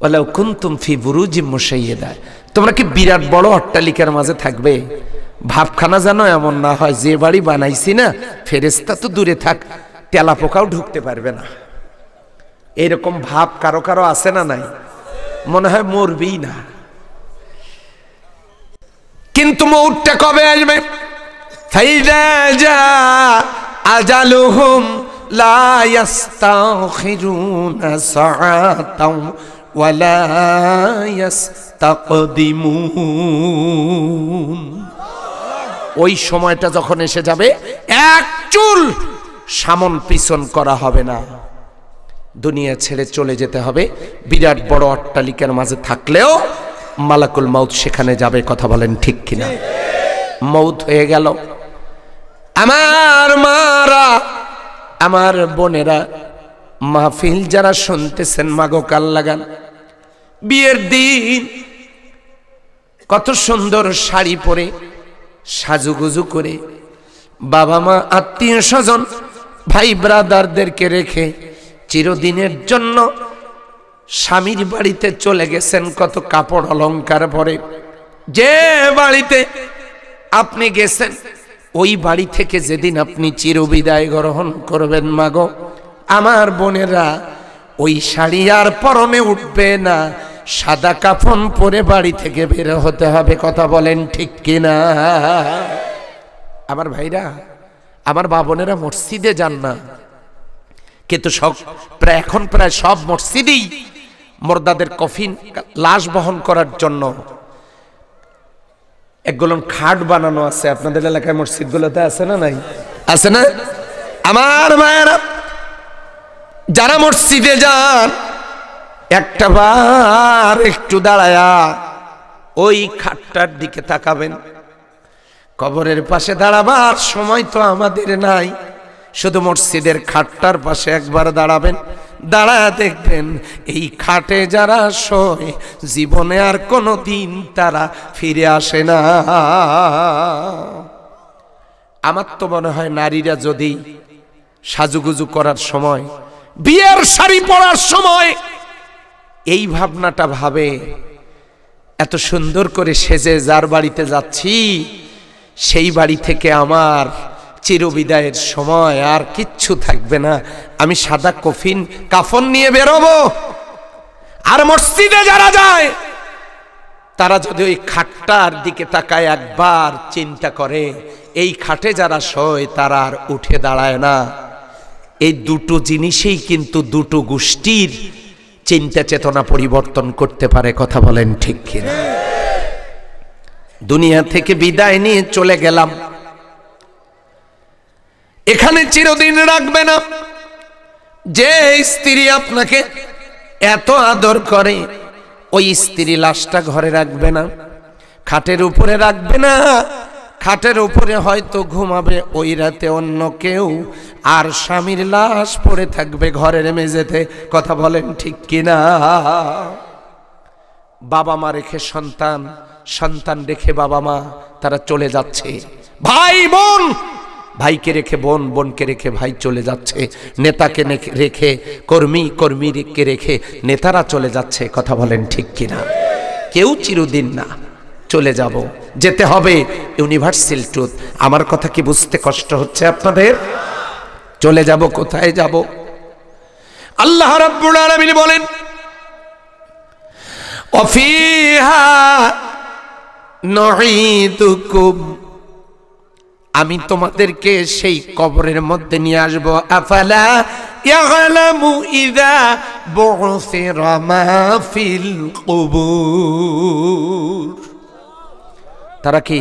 ওয়ালাউ কুনতুম ফি বুরুজিম মুশাইদা তোমরা কি বিরাট বড় অট্টালিকার মাঝে থাকবে ভাবখানা জানো এমন না হয় যে বাড়ি বানাইছি না ফেরেস্তা তো দূরে থাক তেলাপোকাও ঢুকতে পারবে না এরকম ভাব কারো কারো আছে না নাই মনে হয় মরবেই না কিন্তু মৌটটা কবে আসবে ওই সময়টা যখন এসে যাবে এক চুল সামন পিছন করা হবে না দুনিয়া ছেড়ে চলে যেতে হবে বিরাট বড় অট্টালিকার মাঝে থাকলেও মালাকুল মৌত সেখানে যাবে কথা বলেন ঠিক কিনা মৌত হয়ে গেল আমার মারা আমার বোনেরা মাহফিল যারা শুনতেছেন মাগো কাল লাগান বিয়ের দিন কত সুন্দর শাড়ি পরে সাজুগুজু করে বাবা মা আত্মীয় স্বজন ভাই ব্রাদারদেরকে রেখে চিরদিনের জন্য স্বামীর বাড়িতে চলে গেছেন কত কাপড় অলঙ্কার পরে যে বাড়িতে আপনি গেছেন ওই বাড়ি থেকে যেদিন আপনি চিরবিদায় গ্রহণ করবেন মাগো আমার বোনেরা ওই শাড়ি আর পরনে উঠবে না সাদা কাফন পরে বাড়ি থেকে বের হতে হবে কথা বলেন ঠিক কিনা আমার ভাইরা আমার বাবনেরা মসজিদে যান না কিন্তু সব প্রায় এখন প্রায় সব মসজিদেই মর্দাদের কফিন লাশ বহন করার জন্য একগুলো খাট বানানো আছে আপনাদের এলাকায় মসজিদগুলোতে আছে না নাই আছে না আমার মায়েরা যারা মসজিদে যান একটা বার একটু দাঁড়ায়া ওই খাটটার দিকে তাকাবেন কবরের পাশে দাঁড়াবার সময় তো আমাদের নাই শুধু মসজিদের খাটটার পাশে একবার দাঁড়াবেন দাঁড়া দেখবেন এই খাটে যারা শোয় জীবনে আর কোনো দিন তারা ফিরে আসে না আমার তো মনে হয় নারীরা যদি সাজুগুজু করার সময় বিয়ের শাড়ি পরার সময় এই ভাবনাটা ভাবে এত সুন্দর করে সেজে যার বাড়িতে যাচ্ছি সেই বাড়ি থেকে আমার চিরবিদায়ের সময় আর কিচ্ছু থাকবে না আমি সাদা কফিন কাফন নিয়ে বেরোবো আর মসজিদে যারা যায় তারা যদি ওই খাটটার দিকে তাকায় একবার চিন্তা করে এই খাটে যারা শয় তারা আর উঠে দাঁড়ায় না এই দুটো জিনিসেই কিন্তু দুটো গোষ্ঠীর চিন্তা চেতনা পরিবর্তন করতে পারে কথা বলেন ঠিক কিনা দুনিয়া থেকে বিদায় নিয়ে চলে গেলাম এখানে চিরদিন রাখবে না যে স্ত্রী আপনাকে এত আদর করে ওই স্ত্রী লাশটা ঘরে রাখবে না খাটের উপরে রাখবে না খাটের উপরে হয়তো ঘুমাবে ওই রাতে অন্য কেউ আর স্বামীর লাশ পড়ে থাকবে ঘরের মেঝেতে কথা বলেন ঠিক কিনা বাবা মা রেখে সন্তান সন্তান রেখে বাবা মা তারা চলে যাচ্ছে ভাই বোন ভাইকে রেখে বোন বোনকে রেখে ভাই চলে যাচ্ছে নেতাকে রেখে কর্মী কর্মীকে রেখে নেতারা চলে যাচ্ছে কথা বলেন ঠিক কিনা কেউ চিরদিন না চলে যাব যেতে হবে ইউনিভার্সাল ট্রুথ আমার কথা কি বুঝতে কষ্ট হচ্ছে আপনাদের চলে যাব কোথায় যাব আল্লাহ রাব্বুল আলামিন বলেন অফিহা নুইদুকুম আমি তোমাদেরকে সেই কবরের মধ্যে নিয়ে আসব আফালা ইয়ালামু ইযা বুসিরা মা ফিল কুবুর তারা কি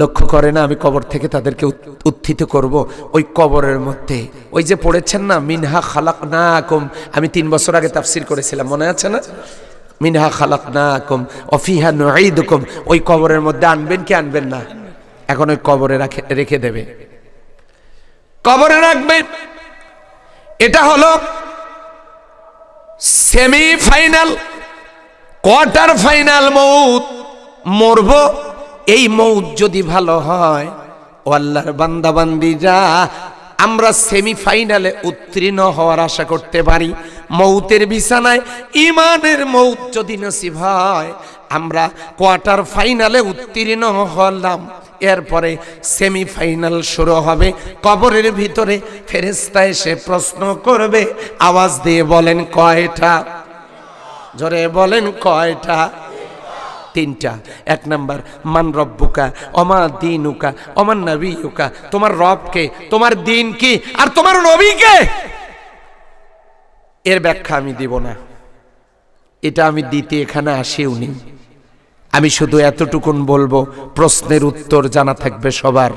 লক্ষ্য করে না আমি কবর থেকে তাদেরকে উত্থিত করব ওই কবরের মধ্যে ওই যে পড়েছেন না মিনহা খালাক না কম আমি তিন বছর আগে তাফসির করেছিলাম মনে আছে না মিনহা খালাক না কম অফিহা নঈদুকুম ওই কবরের মধ্যে আনবেন কি আনবেন না এখন ওই কবরে রাখে রেখে দেবে কবরে রাখবে এটা হলো সেমিফাইনাল কোয়ার্টার ফাইনাল মৌত মরব এই মৌত যদি ভালো হয় ও আল্লাহর যা আমরা সেমিফাইনালে উত্তীর্ণ হওয়ার আশা করতে পারি মৌতের বিছানায় ইমানের মৌত যদি নসিব হয় আমরা কোয়ার্টার ফাইনালে উত্তীর্ণ হলাম এরপরে সেমিফাইনাল শুরু হবে কবরের ভিতরে ফেরেস্তা এসে প্রশ্ন করবে আওয়াজ দিয়ে বলেন কয়টা জোরে বলেন কয়টা তিনটা এক নাম্বার মান রব্বুকা অমা দিনুকা অমান নবীকা তোমার রবকে তোমার দিন কি আর তোমার নবীকে এর ব্যাখ্যা আমি দিব না এটা আমি দিতে এখানে আসেও নি আমি শুধু এতটুকুন বলবো প্রশ্নের উত্তর জানা থাকবে সবার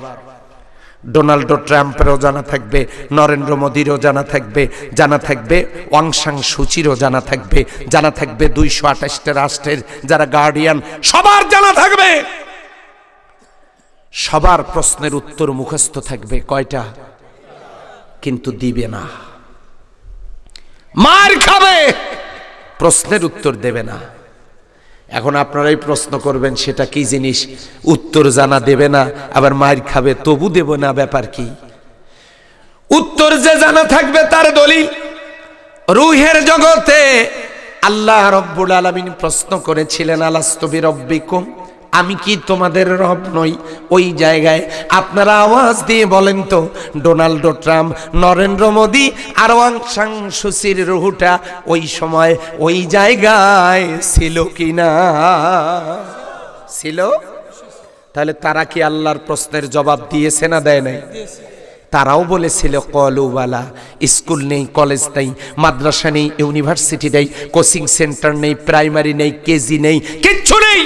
ডোনাল্ড ট্রাম্পেরও জানা থাকবে নরেন্দ্র মোদীরও জানা থাকবে জানা থাকবে ওয়াংসাং সুচিরও জানা থাকবে জানা থাকবে দুইশো আঠাশটা রাষ্ট্রের যারা গার্ডিয়ান সবার জানা থাকবে সবার প্রশ্নের উত্তর মুখস্থ থাকবে কয়টা কিন্তু দিবে না মার খাবে প্রশ্নের উত্তর দেবে না এখন আপনারাই প্রশ্ন করবেন সেটা কি জিনিস উত্তর জানা দেবে না আবার মায়ের খাবে তবু দেব না ব্যাপার কি উত্তর যে জানা থাকবে তার দলিল রুহের জগতে আল্লাহ রব্বুল আলমিন প্রশ্ন করেছিলেন আলাস্তবি রব্বিকুম আমি কি তোমাদের রব নই ওই জায়গায় আপনারা আওয়াজ দিয়ে বলেন তো ডোনাল্ড ট্রাম্প নরেন্দ্র মোদী আর সাং সুচির রুহুটা ওই সময় ওই জায়গায় ছিল কি না ছিল তাহলে তারা কি আল্লাহর প্রশ্নের জবাব দিয়েছে না দেয় নাই তারাও বলেছিল কলওয়ালা স্কুল নেই কলেজ নেই মাদ্রাসা নেই ইউনিভার্সিটি নেই কোচিং সেন্টার নেই প্রাইমারি নেই কেজি নেই কিচ্ছু নেই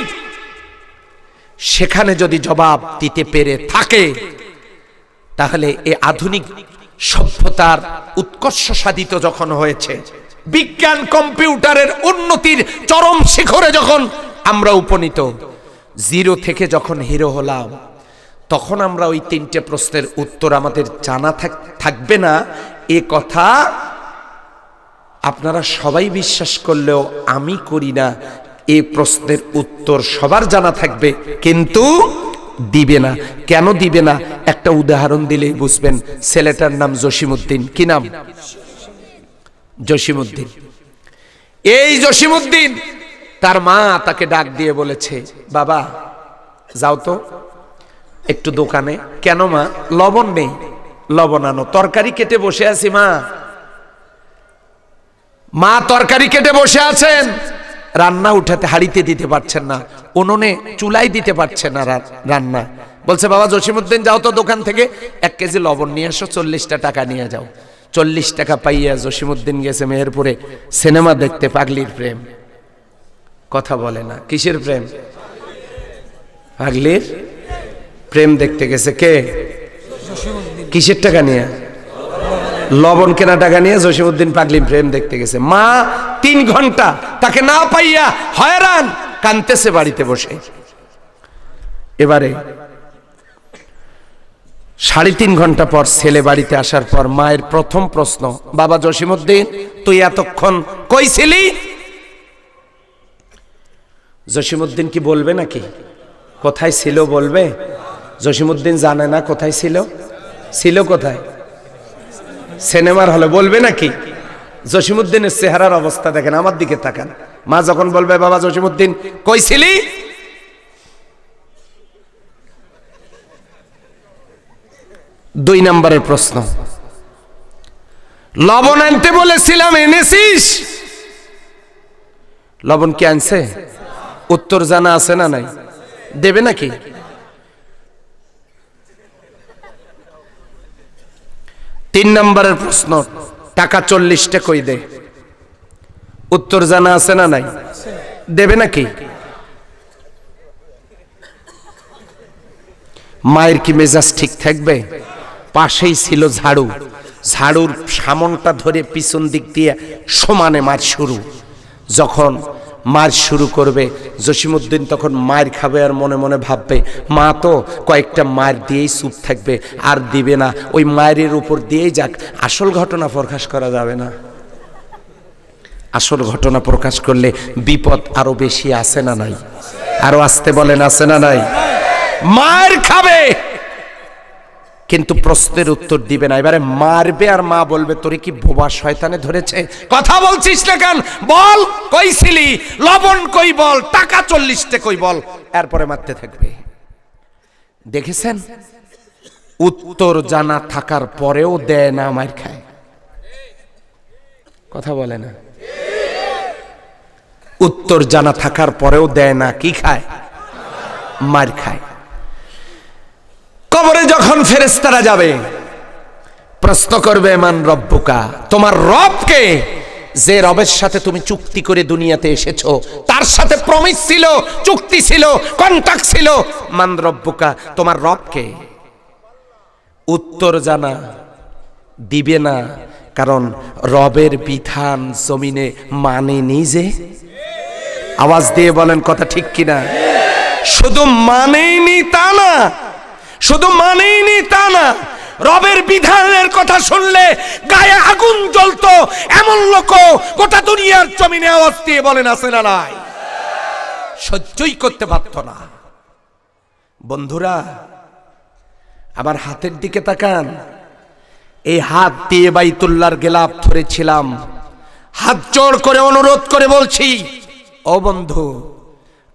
সেখানে যদি জবাব দিতে পেরে থাকে তাহলে এ আধুনিক সভ্যতার উৎকর্ষ সাধিত যখন হয়েছে বিজ্ঞান কম্পিউটারের উন্নতির চরম শিখরে যখন আমরা উপনীত জিরো থেকে যখন হিরো হলাম তখন আমরা ওই তিনটে প্রশ্নের উত্তর আমাদের জানা থাকবে না এ কথা আপনারা সবাই বিশ্বাস করলেও আমি করি না এই প্রশ্নের উত্তর সবার জানা থাকবে কিন্তু দিবে না কেন দিবে না একটা উদাহরণ দিলেই বুঝবেন ছেলেটার নাম জসিমুদ্দিন কি নাম জসিমুদ্দিন এই জসিমুদ্দিন তার মা তাকে ডাক দিয়ে বলেছে বাবা যাও তো একটু দোকানে কেন মা লবণ নেই লবণ আনো তরকারি কেটে বসে আছি মা মা তরকারি কেটে বসে আছেন রান্না উঠাতে হাড়িতে দিতে পারছেন না উনুনে চুলাই দিতে পারছে না রান্না বলছে বাবা জসিমুদ্দিন যাও তো দোকান থেকে এক কেজি লবণ নিয়ে এসো চল্লিশটা টাকা নিয়ে যাও চল্লিশ টাকা পাইয়া জসিমুদ্দিন গেছে মেহেরপুরে সিনেমা দেখতে পাগলির প্রেম কথা বলে না কিসের প্রেম পাগলির প্রেম দেখতে গেছে কে কিসের টাকা নিয়ে লবণ কেনা টাকা নিয়ে জসিমুদ্দিন পাগলি প্রেম দেখতে গেছে মা তিন ঘন্টা তাকে না পাইয়া হয়রান কানতেছে বাড়িতে বসে এবারে সাড়ে তিন ঘন্টা পর ছেলে বাড়িতে আসার পর মায়ের প্রথম প্রশ্ন বাবা জসিমুদ্দিন তুই এতক্ষণ কইছিলি জসিমুদ্দিন কি বলবে নাকি কোথায় ছিল বলবে জসিমুদ্দিন জানে না কোথায় ছিল ছিল কোথায় সিনেমার হলে বলবে নাকি জসিমুদ্দিনের চেহারার অবস্থা দেখেন আমার দিকে তাকান মা যখন বলবে বাবা জসিমুদ্দিন কইছিলি দুই নম্বরের প্রশ্ন লবণ আনতে বলেছিলাম এনেছিস লবণ কি আনছে উত্তর জানা আছে না নাই দেবে নাকি তিন নম্বরের প্রশ্ন টাকা চল্লিশটা কই দে উত্তর জানা আছে না নাই দেবে নাকি মায়ের কি মেজাজ ঠিক থাকবে পাশেই ছিল ঝাড়ু ঝাড়ুর সামনটা ধরে পিছন দিক দিয়ে সমানে মার শুরু যখন মার শুরু করবে জসিমুদ্দিন তখন মায়ের খাবে আর মনে মনে ভাববে মা তো কয়েকটা মার দিয়েই চুপ থাকবে আর দিবে না ওই মায়ের উপর দিয়েই যাক আসল ঘটনা প্রকাশ করা যাবে না আসল ঘটনা প্রকাশ করলে বিপদ আরো বেশি আছে না নাই আরো আসতে বলেন আছে না নাই মায়ের খাবে কিন্তু প্রশ্নের উত্তর দিবে না এবারে মারবে আর মা বলবে তোরে কি ভোবা শয়তানে ধরেছে কথা বলছিস না কেন বল কইছিলি লবণ কই বল টাকা চল্লিশটে কই বল এরপরে মারতে থাকবে দেখেছেন উত্তর জানা থাকার পরেও দেয় না মার খায় কথা বলে না উত্তর জানা থাকার পরেও দেয় না কি খায় মার খায় কবরে যখন ফেরেস্তারা যাবে প্রশ্ন করবে মান রব্বুকা তোমার রবকে যে রবের সাথে তুমি চুক্তি করে দুনিয়াতে এসেছো তার সাথে প্রমিস ছিল চুক্তি ছিল কন্ট্যাক্ট ছিল মান রব্বুকা তোমার রবকে উত্তর জানা দিবে না কারণ রবের বিধান জমিনে মানে নিজে আওয়াজ দিয়ে বলেন কথা ঠিক কিনা শুধু মানেনি তা না শুধু মানেইনি তা না রবের বিধানের কথা শুনলে গায়ে আগুন জ্বলত এমন লোক গোটা দুনিয়ার জমিনে আওয়াজ দিয়ে বলেন আছে না নাই সহ্যই করতে পারত না বন্ধুরা আমার হাতের দিকে তাকান এই হাত দিয়ে বাইতুল্লার গেলাপ ধরেছিলাম হাত জোর করে অনুরোধ করে বলছি ও বন্ধু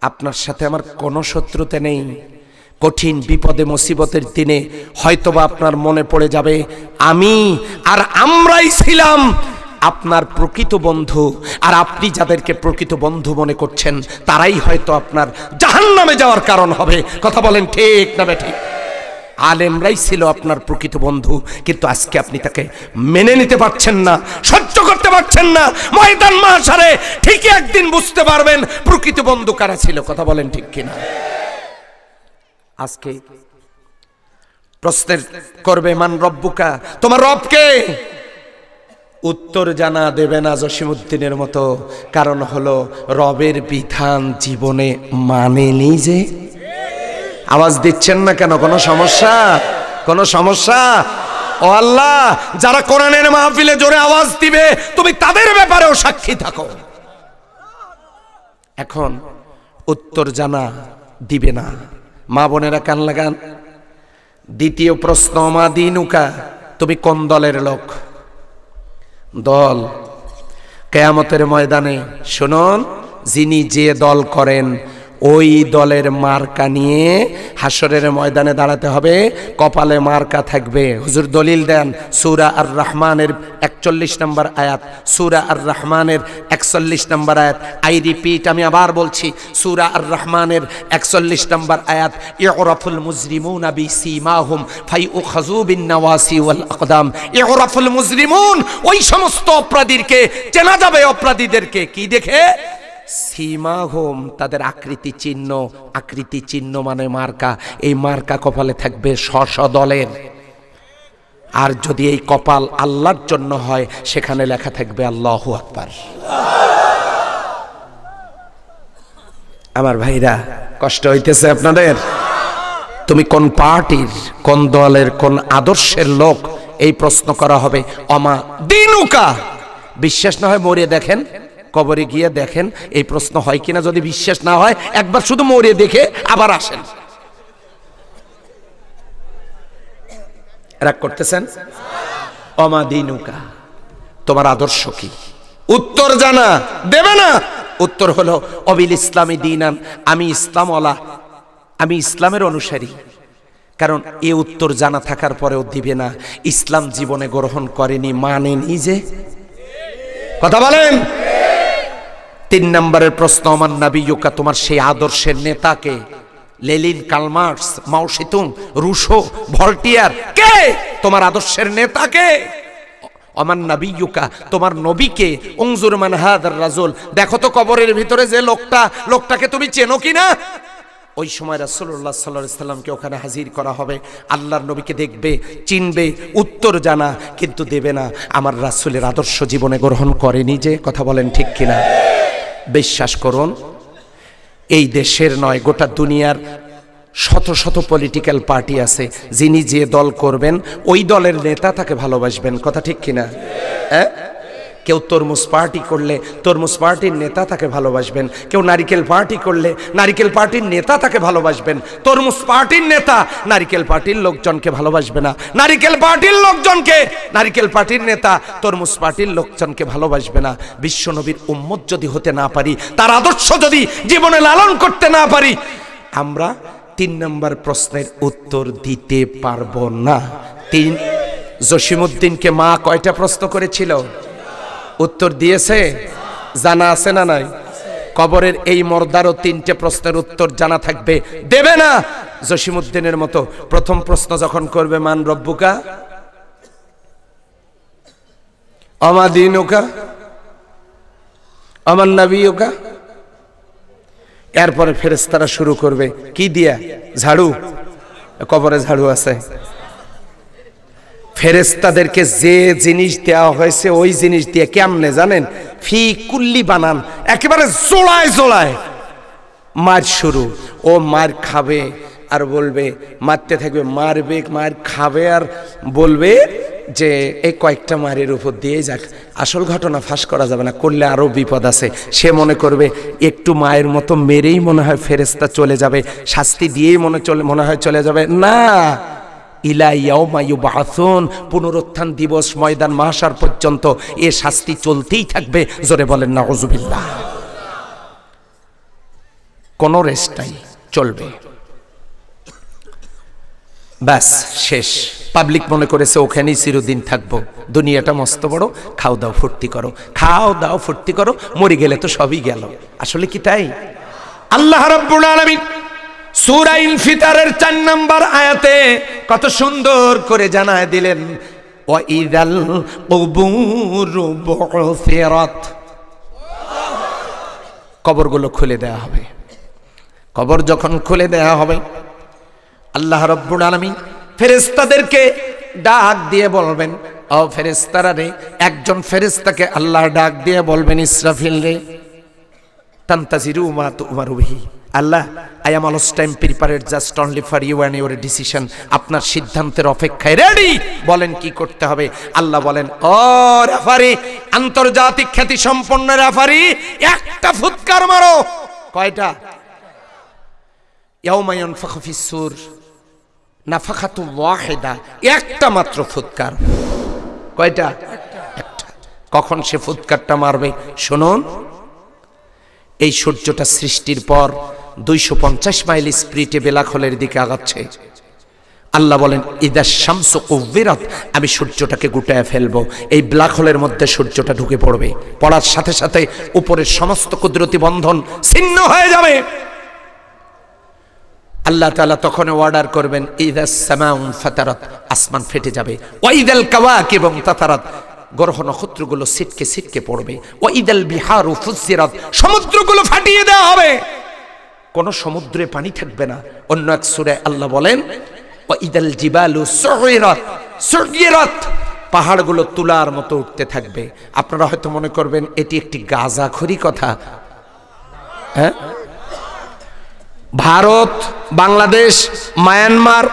আপনার সাথে আমার কোনো শত্রুতে নেই কঠিন বিপদে মুসিবতের দিনে হয়তোবা আপনার মনে পড়ে যাবে আমি আর আমরাই ছিলাম আপনার প্রকৃত বন্ধু আর আপনি যাদেরকে প্রকৃত বন্ধু মনে করছেন তারাই হয়তো আপনার জাহান নামে যাওয়ার কারণ হবে কথা বলেন ঠিক না ঠিক আলেমরাই ছিল আপনার প্রকৃত বন্ধু কিন্তু আজকে আপনি তাকে মেনে নিতে পারছেন না সহ্য করতে পারছেন না ময়দান মাসারে ঠিকই একদিন বুঝতে পারবেন প্রকৃত বন্ধু কারা ছিল কথা বলেন ঠিক কিনা আজকে প্রশ্নের করবে মান রব্বুকা তোমার রবকে উত্তর জানা দেবে না জসিমুদ্দিনের মতো কারণ হলো রবের বিধান জীবনে মানেনি যে আওয়াজ দিচ্ছেন না কেন কোনো সমস্যা কোনো সমস্যা ও আল্লাহ যারা কোরআনের মাহফিলে জোরে আওয়াজ দিবে তুমি তাদের ব্যাপারেও সাক্ষী থাকো এখন উত্তর জানা দিবে না মা বোনেরা কান লাগান দ্বিতীয় প্রশ্ন মা দিনুকা তুমি কোন দলের লোক দল কেয়ামতের ময়দানে শুনুন যিনি যে দল করেন ওই দলের মার্কা নিয়ে হাসরের ময়দানে দাঁড়াতে হবে কপালে মার্কা থাকবে হুজুর দলিল দেন সুরা আর রহমানের একচল্লিশ নম্বর আয়াত সুরা আর রহমানের একচল্লিশ নম্বর আয়াত আই রিপিট আমি আবার বলছি সুরা আর রহমানের একচল্লিশ নম্বর আয়াত ইরফুল মুজরিমুন আবি সিমাহুম ফাই ও খাজুবিন নওয়াসি ওয়াল আকদাম ইউরফুল মুজরিমুন ওই সমস্ত অপরাধীরকে চেনা যাবে অপরাধীদেরকে কি দেখে সীমা হোম তাদের আকৃতি চিহ্ন আকৃতি চিহ্ন মানে মার্কা এই মার্কা কপালে থাকবে স্বস দলের আর যদি এই কপাল আল্লাহর জন্য হয় সেখানে লেখা থাকবে আল্লাহ আকবার আমার ভাইরা কষ্ট হইতেছে আপনাদের তুমি কোন পার্টির কোন দলের কোন আদর্শের লোক এই প্রশ্ন করা হবে অমা দিনুকা বিশ্বাস না হয় মরিয়ে দেখেন কবরে গিয়ে দেখেন এই প্রশ্ন হয় কিনা যদি বিশ্বাস না হয় একবার শুধু মরে দেখে আবার আসেন রাগ করতেছেন অমাদিনুকা তোমার আদর্শ কি উত্তর জানা দেবে না উত্তর হলো অবিল ইসলামী দিন আমি ইসলামওয়ালা আমি ইসলামের অনুসারী কারণ এ উত্তর জানা থাকার পরেও দিবে না ইসলাম জীবনে গ্রহণ করেনি মানেনি যে কথা বলেন তিন নম্বরের প্রশ্ন আমার ইউকা তোমার সেই আদর্শের নেতাকে Lenin Karl Marx Mao Tse tung Rousseau Voltaire কে তোমার আদর্শের নেতাকে আমার ইউকা তোমার নবীকে অংজুর মানহাদার রাজুল দেখো তো কবরের ভিতরে যে লোকটা লোকটাকে তুমি চেনো কি না ওই সময় রাসুল্লাহ সাল্লা সাল্লামকে ওখানে হাজির করা হবে আল্লাহর নবীকে দেখবে চিনবে উত্তর জানা কিন্তু দেবে না আমার রাসুলের আদর্শ জীবনে গ্রহণ করেনি যে কথা বলেন ঠিক কিনা বিশ্বাস করুন এই দেশের নয় গোটা দুনিয়ার শত শত পলিটিক্যাল পার্টি আছে যিনি যে দল করবেন ওই দলের নেতা তাকে ভালোবাসবেন কথা ঠিক কিনা হ্যাঁ কেউ তরমুজ পার্টি করলে তরমুজ পার্টির নেতা তাকে ভালোবাসবেন কেউ নারিকেল পার্টি করলে নারিকেল পার্টির নেতা তাকে ভালোবাসবেন তরমুজ পার্টির নেতা নারিকেল পার্টির লোকজনকে ভালোবাসবে না নারিকেল পার্টির লোকজনকে নারিকেল পার্টির নেতা তরমুজ পার্টির লোকজনকে ভালোবাসবে না বিশ্বনবীর উম্মত যদি হতে না পারি তার আদর্শ যদি জীবনে লালন করতে না পারি আমরা তিন নম্বর প্রশ্নের উত্তর দিতে পারবো না তিন জসিমুদ্দিনকে মা কয়টা প্রশ্ন করেছিল উত্তর দিয়েছে জানা আছে না নাই কবরের এই মর্দারও তিনটে প্রশ্নের উত্তর জানা থাকবে দেবে না জসিমুদ্দিনের মতো প্রথম প্রশ্ন যখন করবে মান রব্বুকা ওকা আমার ওকা এরপরে ফেরেস্তারা শুরু করবে কি দিয়া ঝাড়ু কবরে ঝাড়ু আছে ফেরেস্তাদেরকে যে জিনিস দেওয়া হয়েছে ওই জিনিস দিয়ে কেমনে জানেন ফি কুল্লি বানান একেবারে জোড়ায় জোড়ায় মার শুরু ও মার খাবে আর বলবে মারতে থাকবে মারবে মার খাবে আর বলবে যে এই কয়েকটা মারের উপর দিয়ে যাক আসল ঘটনা ফাঁস করা যাবে না করলে আরও বিপদ আছে সে মনে করবে একটু মায়ের মতো মেরেই মনে হয় ফেরেস্তা চলে যাবে শাস্তি দিয়েই মনে চলে মনে হয় চলে যাবে না ইলা পুনরুত্থান দিবস ময়দান মাহাসার পর্যন্ত এ শাস্তি চলতেই থাকবে জোরে বলেন না হজুবিল্লা কোন রেস্টাই চলবে ব্যাস শেষ পাবলিক মনে করেছে ওখানেই চিরদিন থাকবো দুনিয়াটা মস্ত বড় খাও দাও ফুর্তি করো খাও দাও ফুর্তি করো মরে গেলে তো সবই গেল আসলে কি তাই আল্লাহ রাব্বুল আলামিন সুরাইল ফিতারের চার নম্বর আয়াতে কত সুন্দর করে জানায় দিলেন ওয়াইদাল কবুর কবরগুলো খুলে দেয়া হবে কবর যখন খুলে দেয়া হবে আল্লাহ রব্বুল আলমী ফেরেশতাদেরকে ডাক দিয়ে বলবেন ও ফেরেশতারা রে একজন ফেরেশতাকে আল্লাহ ডাক দিয়ে বলবেন ইসরাফিল রে তান্তাজিরু মা তো বিহি আল্লাহ I am always time prepared just only for you and your decision আপনার সিদ্ধান্তের অপেক্ষায় রেডি বলেন কি করতে হবে আল্লাহ বলেন ও রেফারি আন্তর্জাতিক খ্যাতি সম্পন্ন রেফারি একটা ফুৎকার মারো কয়টা ইয়াউমায়ুন ফাখফিস সুর নাফাখাতু ওয়াহিদা একটা মাত্র ফুৎকার কয়টা একটা কখন সে ফুৎকারটা মারবে শুনুন এই সূর্যটা সৃষ্টির পর দুইশো পঞ্চাশ মাইল স্প্রিটে বেলাখলের দিকে আগাচ্ছে আল্লাহ বলেন ইদা শামস কুবিরাত আমি সূর্যটাকে গুটায় ফেলবো এই ব্ল্যাক হোলের মধ্যে সূর্যটা ঢুকে পড়বে পড়ার সাথে সাথে উপরের সমস্ত কুদরতি বন্ধন ছিন্ন হয়ে যাবে আল্লাহ তালা তখন অর্ডার করবেন ইদাসামাউন ফাতারাত আসমান ফেটে যাবে ওয়াইদাল কাওয়াক এবং তাতারাত গ্রহ নক্ষত্রগুলো সিটকে সিটকে পড়বে ওয়াইদাল বিহার ও ফুসিরাত সমুদ্রগুলো ফাটিয়ে দেওয়া হবে কোনো সমুদ্রে পানি থাকবে না অন্য এক সুরে আল্লাহ বলেন পাহাড়গুলো তুলার মতো উঠতে থাকবে আপনারা হয়তো মনে করবেন এটি একটি খরি কথা হ্যাঁ ভারত বাংলাদেশ মায়ানমার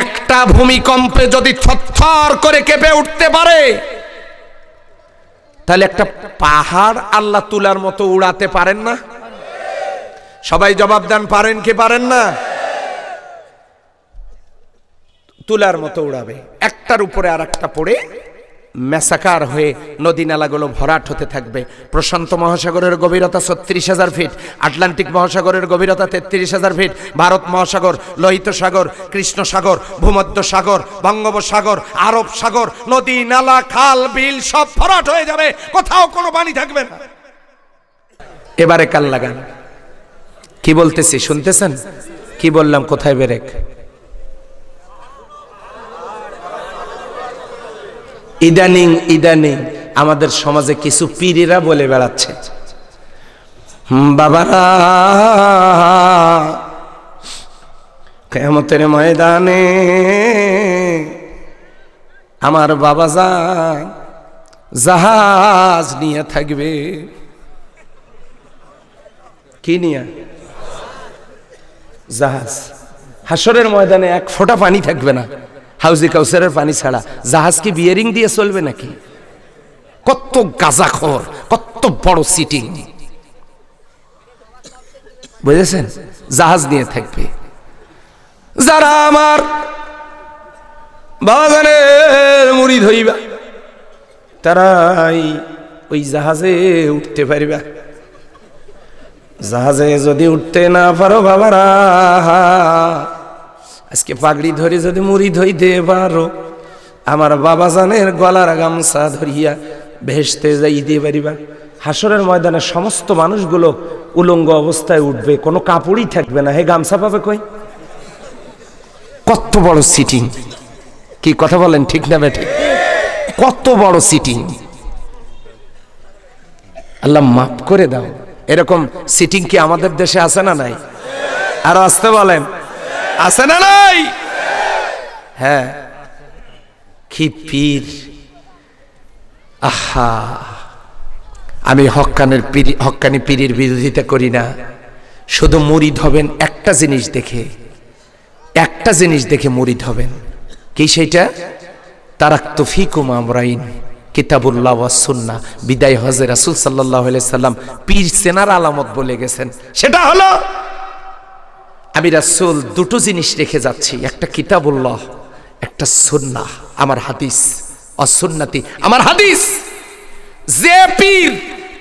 একটা ভূমিকম্পে যদি থর করে কেঁপে উঠতে পারে তাহলে একটা পাহাড় আল্লাহ তুলার মতো উড়াতে পারেন না সবাই জবাব দেন পারেন কি পারেন না তুলার মতো উড়াবে একটার উপরে আর একটা পড়ে মেসাকার হয়ে নদী নালাগুলো ভরাট হতে থাকবে প্রশান্ত মহাসাগরের গভীরতা ছত্রিশ হাজার ফিট আটলান্টিক মহাসাগরের গভীরতা তেত্রিশ হাজার ফিট ভারত মহাসাগর লোহিত সাগর কৃষ্ণ সাগর ভূমধ্য সাগর বঙ্গোপসাগর আরব সাগর নদী নালা খাল বিল সব ভরাট হয়ে যাবে কোথাও কোনো পানি থাকবে না এবারে কাল লাগান কি বলতেছি শুনতেছেন কি বললাম কোথায় বেরেক ইদানিং ইদানিং আমাদের সমাজে কিছু পীরেরা বলে বেড়াচ্ছে বাবারা কেমতের ময়দানে আমার বাবা যান জাহাজ নিয়ে থাকবে কি নিয়ে জাহাজ হাসরের ময়দানে এক ফোঁটা পানি থাকবে না হাউজি কাউসারের পানি ছাড়া জাহাজ কি বিয়ারিং দিয়ে চলবে নাকি কত গাজাখর কত বড় সিটিং বুঝেছেন জাহাজ নিয়ে থাকবে যারা আমার বাগানের মুড়ি ধরিবা তারাই ওই জাহাজে উঠতে পারিবা জাহাজে যদি উঠতে না পারো বাবারা আজকে পাগড়ি ধরে যদি মুড়ি ধরিতে পারো আমার বাবা জানের গলার গামছা ধরিয়া ভেসতে দিয়ে পারিবা হাসরের ময়দানে সমস্ত মানুষগুলো উলঙ্গ অবস্থায় উঠবে কোনো কাপড়ই থাকবে না হে গামছা পাবে কই কত বড় সিটিং কি কথা বলেন ঠিক না বেঠে কত বড় সিটিং আল্লাহ মাফ করে দাও এরকম সিটিং কি আমাদের দেশে আছে না নাই আর আসতে বলেন আছে না নাই হ্যাঁ কি পীর আহা আমি হকানের পীর হকানি পীরের বিরোধিতা করি না শুধু মুরিদ হবেন একটা জিনিস দেখে একটা জিনিস দেখে মুরিদ হবেন কি সেইটা তারাক তফিকুম আমরাইন কিতাবুল্লাহ ওয়াসুন্না বিদায় হজে রাসুল সাল্লাহ সাল্লাম পীর সেনার আলামত বলে গেছেন সেটা হলো আমি রাসুল দুটো জিনিস রেখে যাচ্ছি একটা কিতাবুল্লাহ একটা সুন্না আমার হাদিস অসুন্নাতি আমার হাদিস যে পীর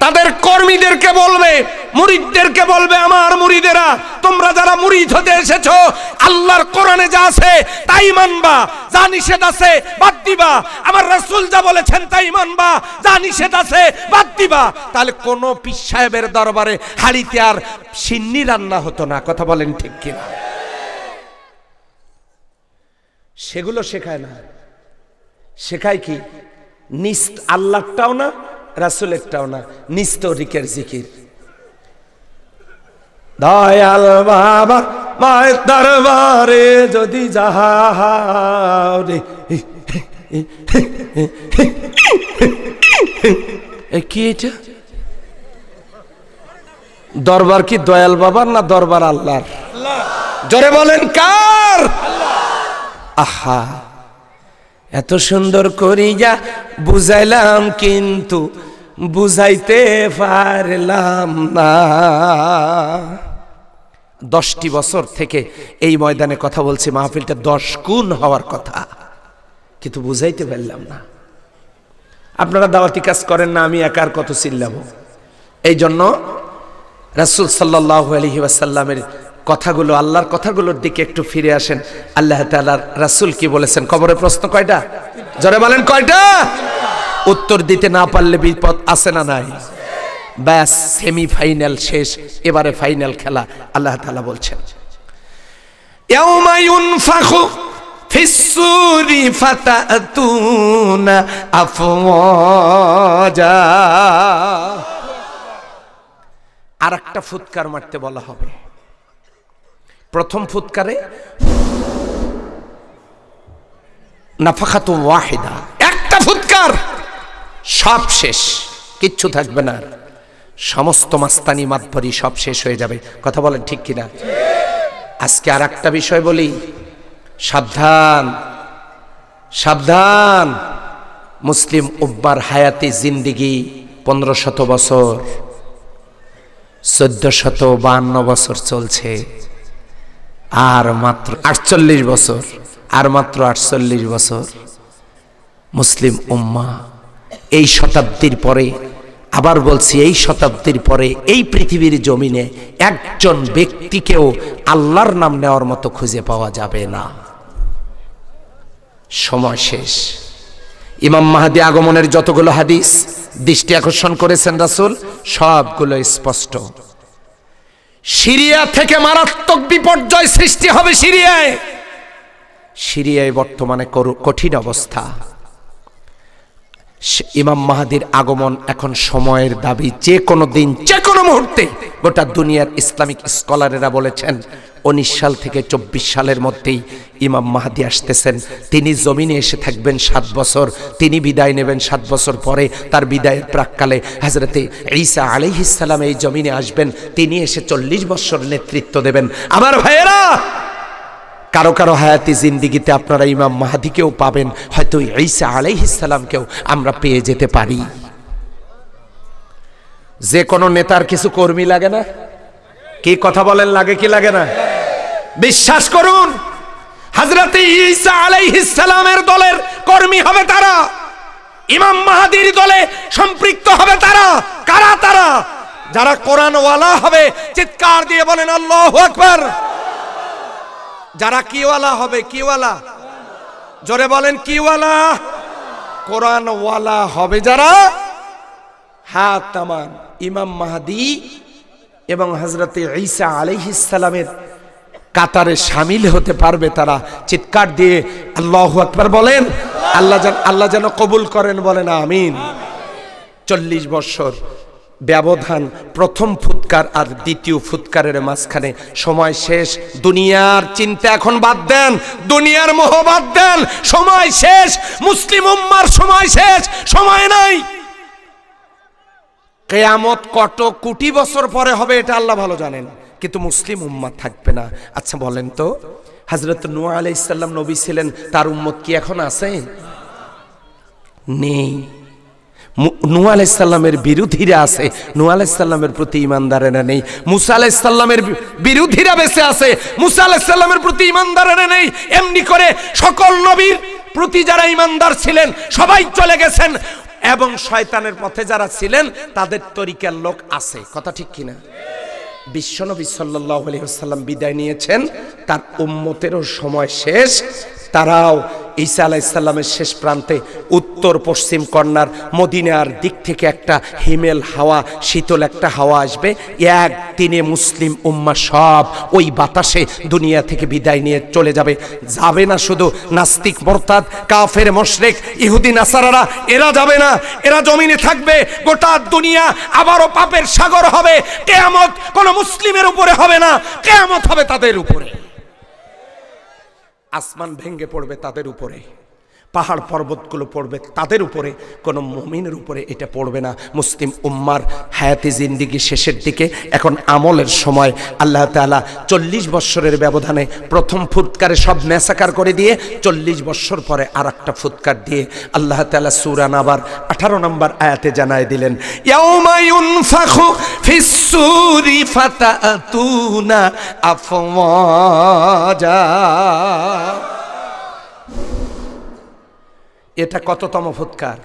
তাদের কর্মীদেরকে বলবে মুরিদদেরকে বলবে আমার মুরিদেরা তোমরা যারা মুরিদ হতে এসেছ আল্লাহর কোরআনে যা আছে তাই মানবা যা নিষেধ আছে বাদ দিবা আমার রাসূল যা বলেছেন তাই মানবা যা নিষেধ আছে বাদ দিবা তাহলে কোন পীর সাহেবের দরবারে হাড়িতে আর সিন্নি রান্না হতো না কথা বলেন ঠিক কিনা সেগুলো শেখায় না শেখায় কি নিস্ত আল্লাহটাও না রাসুলেরটাও না নিস্তরিকের জিকির দয়াল বাবা মায়ের দরবারে যদি যাও কি এটা দরবার কি দয়াল বাবার না দরবার আল্লাহর জোরে বলেন কার আহা এত সুন্দর করি যা বুঝাইলাম কিন্তু বুঝাইতে পারলাম না দশটি বছর থেকে এই ময়দানে কথা বলছি মাহফিলটা দশ গুণ হওয়ার কথা কিন্তু বুঝাইতে পারলাম না আপনারা দাওয়াতি কাজ করেন না আমি একার কত চিল্লাবো এই জন্য রাসুল সাল্লাহ আলহি আসাল্লামের কথাগুলো আল্লাহর কথাগুলোর দিকে একটু ফিরে আসেন আল্লাহ তালার রাসুল কি বলেছেন কবরের প্রশ্ন কয়টা জরে বলেন কয়টা উত্তর দিতে না পারলে বিপদ আসে না নাই ব্যাস সেমিফাইনাল শেষ এবারে ফাইনাল খেলা আল্লাহ তালা বলছেন আর একটা ফুৎকার মারতে বলা হবে প্রথম ফুৎকারে নাফাখাত ওয়াহিদা একটা ফুৎকার সব শেষ কিচ্ছু থাকবে না সমস্ত মাস্তানি মাতপরি সব শেষ হয়ে যাবে কথা বলেন ঠিক কিনা আজকে আর একটা বিষয় বলি সাবধান সাবধান মুসলিম উব্বার হায়াতি জিন্দিগি পনেরো শত বছর চোদ্দ শত বাহান্ন বছর চলছে আর মাত্র আটচল্লিশ বছর আর মাত্র আটচল্লিশ বছর মুসলিম উম্মা এই শতাব্দীর পরে আবার বলছি এই শতাব্দীর পরে এই পৃথিবীর জমিনে একজন ব্যক্তিকেও আল্লাহর নাম নেওয়ার মতো খুঁজে পাওয়া যাবে না সময় শেষ ইমাম মাহাদি আগমনের যতগুলো হাদিস দৃষ্টি আকর্ষণ করেছেন রাসুল সবগুলো স্পষ্ট সিরিয়া থেকে মারাত্মক বিপর্যয় সৃষ্টি হবে সিরিয়ায় সিরিয়ায় বর্তমানে কঠিন অবস্থা ইমাম মাহাদির আগমন এখন সময়ের দাবি যে কোনো দিন যে কোনো মুহূর্তে গোটা দুনিয়ার ইসলামিক স্কলারেরা বলেছেন উনিশ সাল থেকে চব্বিশ সালের মধ্যেই ইমাম মাহাদি আসতেছেন তিনি জমিনে এসে থাকবেন সাত বছর তিনি বিদায় নেবেন সাত বছর পরে তার বিদায়ের প্রাককালে হাজরতে ঈসা আলিহিসাল্লাম এই জমিনে আসবেন তিনি এসে চল্লিশ বছর নেতৃত্ব দেবেন আমার ভাইয়েরা কারো কারো হায়াতি জিন্দিগিতে আপনারা ইমাম মাহাদিকেও পাবেন হয়তো ঈসা আলাইহিসালামকেও আমরা পেয়ে যেতে পারি যে কোনো নেতার কিছু কর্মী লাগে না কি কথা বলেন লাগে কি লাগে না বিশ্বাস করুন হাজরাতে ইসা আলাইহিসালামের দলের কর্মী হবে তারা ইমাম মাহাদির দলে সম্পৃক্ত হবে তারা কারা তারা যারা কোরআনওয়ালা হবে চিৎকার দিয়ে বলেন আল্লাহ আকবার যারা কিওয়ালা হবে কিওয়ালা জোরে বলেন কিওয়ালা কোরআনওয়ালা হবে যারা হাত হ্যাঁ, তামান ইমাম মাহাদি এবং হজরতে ঈসা আলাইহিসালামের কাতারে সামিল হতে পারবে তারা চিৎকার দিয়ে আল্লাহ একবার বলেন আল্লাহ যেন আল্লাহ যেন কবুল করেন বলেন আমিন চল্লিশ বৎসর ব্যবধান প্রথম ফুৎকার আর দ্বিতীয় ফুৎকারের মাঝখানে সময় শেষ দুনিয়ার চিন্তা এখন বাদ দেন দুনিয়ার মোহ বাদ দেন সময় শেষ মুসলিম উম্মার সময় শেষ সময় নাই কেয়ামত কত কোটি বছর পরে হবে এটা আল্লাহ ভালো জানেন কিন্তু মুসলিম উম্মা থাকবে না আচ্ছা বলেন তো হাজরত নুয়া আলাই ইসাল্লাম নবী ছিলেন তার উম্মত কি এখন আছে নেই নুয়া আলাইসাল্লামের বিরোধীরা আছে নুয়া আলাইসাল্লামের প্রতি ইমানদারেরা নেই মুসা আলাইসাল্লামের বিরোধীরা বেঁচে আছে মুসা আলাইসাল্লামের প্রতি ইমানদারেরা নেই এমনি করে সকল নবীর প্রতি যারা ইমানদার ছিলেন সবাই চলে গেছেন এবং শয়তানের পথে যারা ছিলেন তাদের তরিকার লোক আছে কথা ঠিক কিনা বিশ্বনবী সাল্লাহ আলহিহাল্লাম বিদায় নিয়েছেন তার উম্মতেরও সময় শেষ তারাও ঈসা আলাইসাল্লামের শেষ প্রান্তে উত্তর পশ্চিম কর্নার মদিনার দিক থেকে একটা হিমেল হাওয়া শীতল একটা হাওয়া আসবে একদিনে মুসলিম উম্মা সব ওই বাতাসে দুনিয়া থেকে বিদায় নিয়ে চলে যাবে যাবে না শুধু নাস্তিক মোরতাদ কাফের মশরেক ইহুদি নাসারারা এরা যাবে না এরা জমিনে থাকবে গোটা দুনিয়া আবারও পাপের সাগর হবে কেয়ামত কোনো মুসলিমের উপরে হবে না কেয়ামত হবে তাদের উপরে আসমান ভেঙ্গে পড়বে তাদের উপরে পাহাড় পর্বতগুলো পড়বে তাদের উপরে কোনো মমিনের উপরে এটা পড়বে না মুসলিম উম্মার হায়াতি জিন্দিগি শেষের দিকে এখন আমলের সময় আল্লাহ তালা চল্লিশ বৎসরের ব্যবধানে প্রথম ফুৎকারে সব নেশাকার করে দিয়ে চল্লিশ বৎসর পরে আর একটা ফুৎকার দিয়ে আল্লাহ তালা সুরান আবার আঠারো নম্বর আয়াতে জানায় দিলেন ফাতা আফওয়াজা এটা কততম ফুৎকার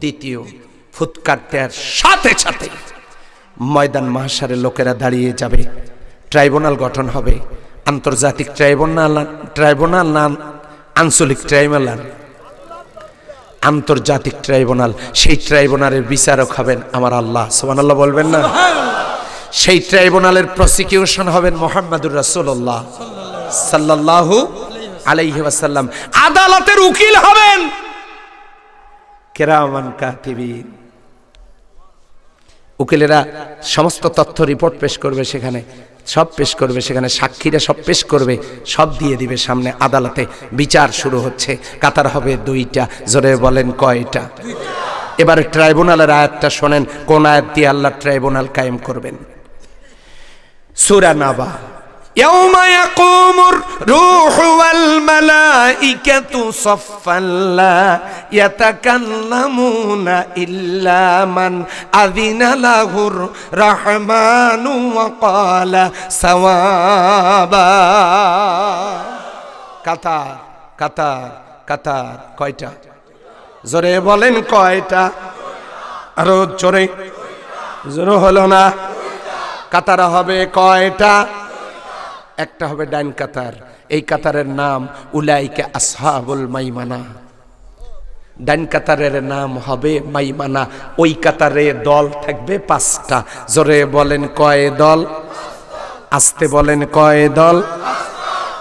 দ্বিতীয় ফুৎকারটার সাথে সাথে ময়দান মাহাসারের লোকেরা দাঁড়িয়ে যাবে ট্রাইব্যুনাল গঠন হবে আন্তর্জাতিক ট্রাইব্যুনাল ট্রাইব্যুনাল না আঞ্চলিক ট্রাইব্যুনাল আন্তর্জাতিক ট্রাইব্যুনাল সেই ট্রাইব্যুনালের বিচারক হবেন আমার আল্লাহ সোমানাল্লাহ বলবেন না সেই ট্রাইব্যুনালের প্রসিকিউশন হবেন মোহাম্মদুর রাসুল্লাহ সাল্লাহু আলাইহাসাল্লাম আদালতের উকিল হবেন কেরামান কাতিবিন উকিলেরা সমস্ত তথ্য রিপোর্ট পেশ করবে সেখানে সব পেশ করবে সেখানে সাক্ষীরা সব পেশ করবে সব দিয়ে দিবে সামনে আদালতে বিচার শুরু হচ্ছে কাতার হবে দুইটা জোরে বলেন কয়টা এবার ট্রাইব্যুনালের আয়াতটা শোনেন কোন আয়াত দিয়ে আল্লাহ ট্রাইব্যুনাল কায়েম করবেন সুরানাবা يوم يقوم الروح والملائكة صفا لا يتكلمون إلا من أذن له الرحمن وقال سوابا কাতার কাতার কাতার কয়টা জোরে বলেন কয়টা আরো জোরে জোরে হলো না কাতারা হবে কয়টা একটা হবে ডাইন কাতার এই কাতারের নাম উলাইকে আসহাবুল মাইমানা ডাইন কাতারের নাম হবে মাইমানা ওই কাতারে দল থাকবে পাঁচটা জোরে বলেন কয় দল আসতে বলেন কয় দল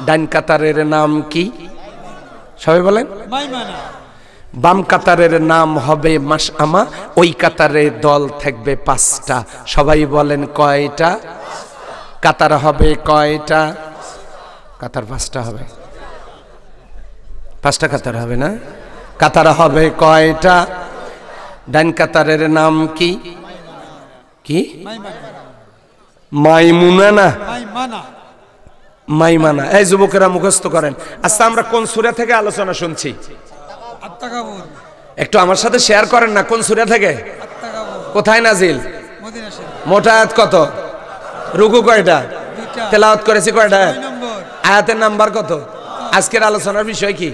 ডাইন কাতারের নাম কি সবাই বলেন বাম কাতারের নাম হবে মাস আমা ওই কাতারে দল থাকবে পাঁচটা সবাই বলেন কয়টা কাতার হবে কয়টা কাতার পাঁচটা হবে পাঁচটা কাতার হবে না কাতার হবে কয়টা ডাইন কাতারের নাম কি কি মাইমুনা না মাইমানা এই যুবকেরা মুখস্থ করেন আচ্ছা আমরা কোন সুরে থেকে আলোচনা শুনছি একটু আমার সাথে শেয়ার করেন না কোন সুরে থেকে কোথায় নাজিল মোটায়াত কত রুকু কয়টা তেলাওয়াত করেছে কয়টা আয়াতের নাম্বার কত আজকের আলোচনার বিষয় কি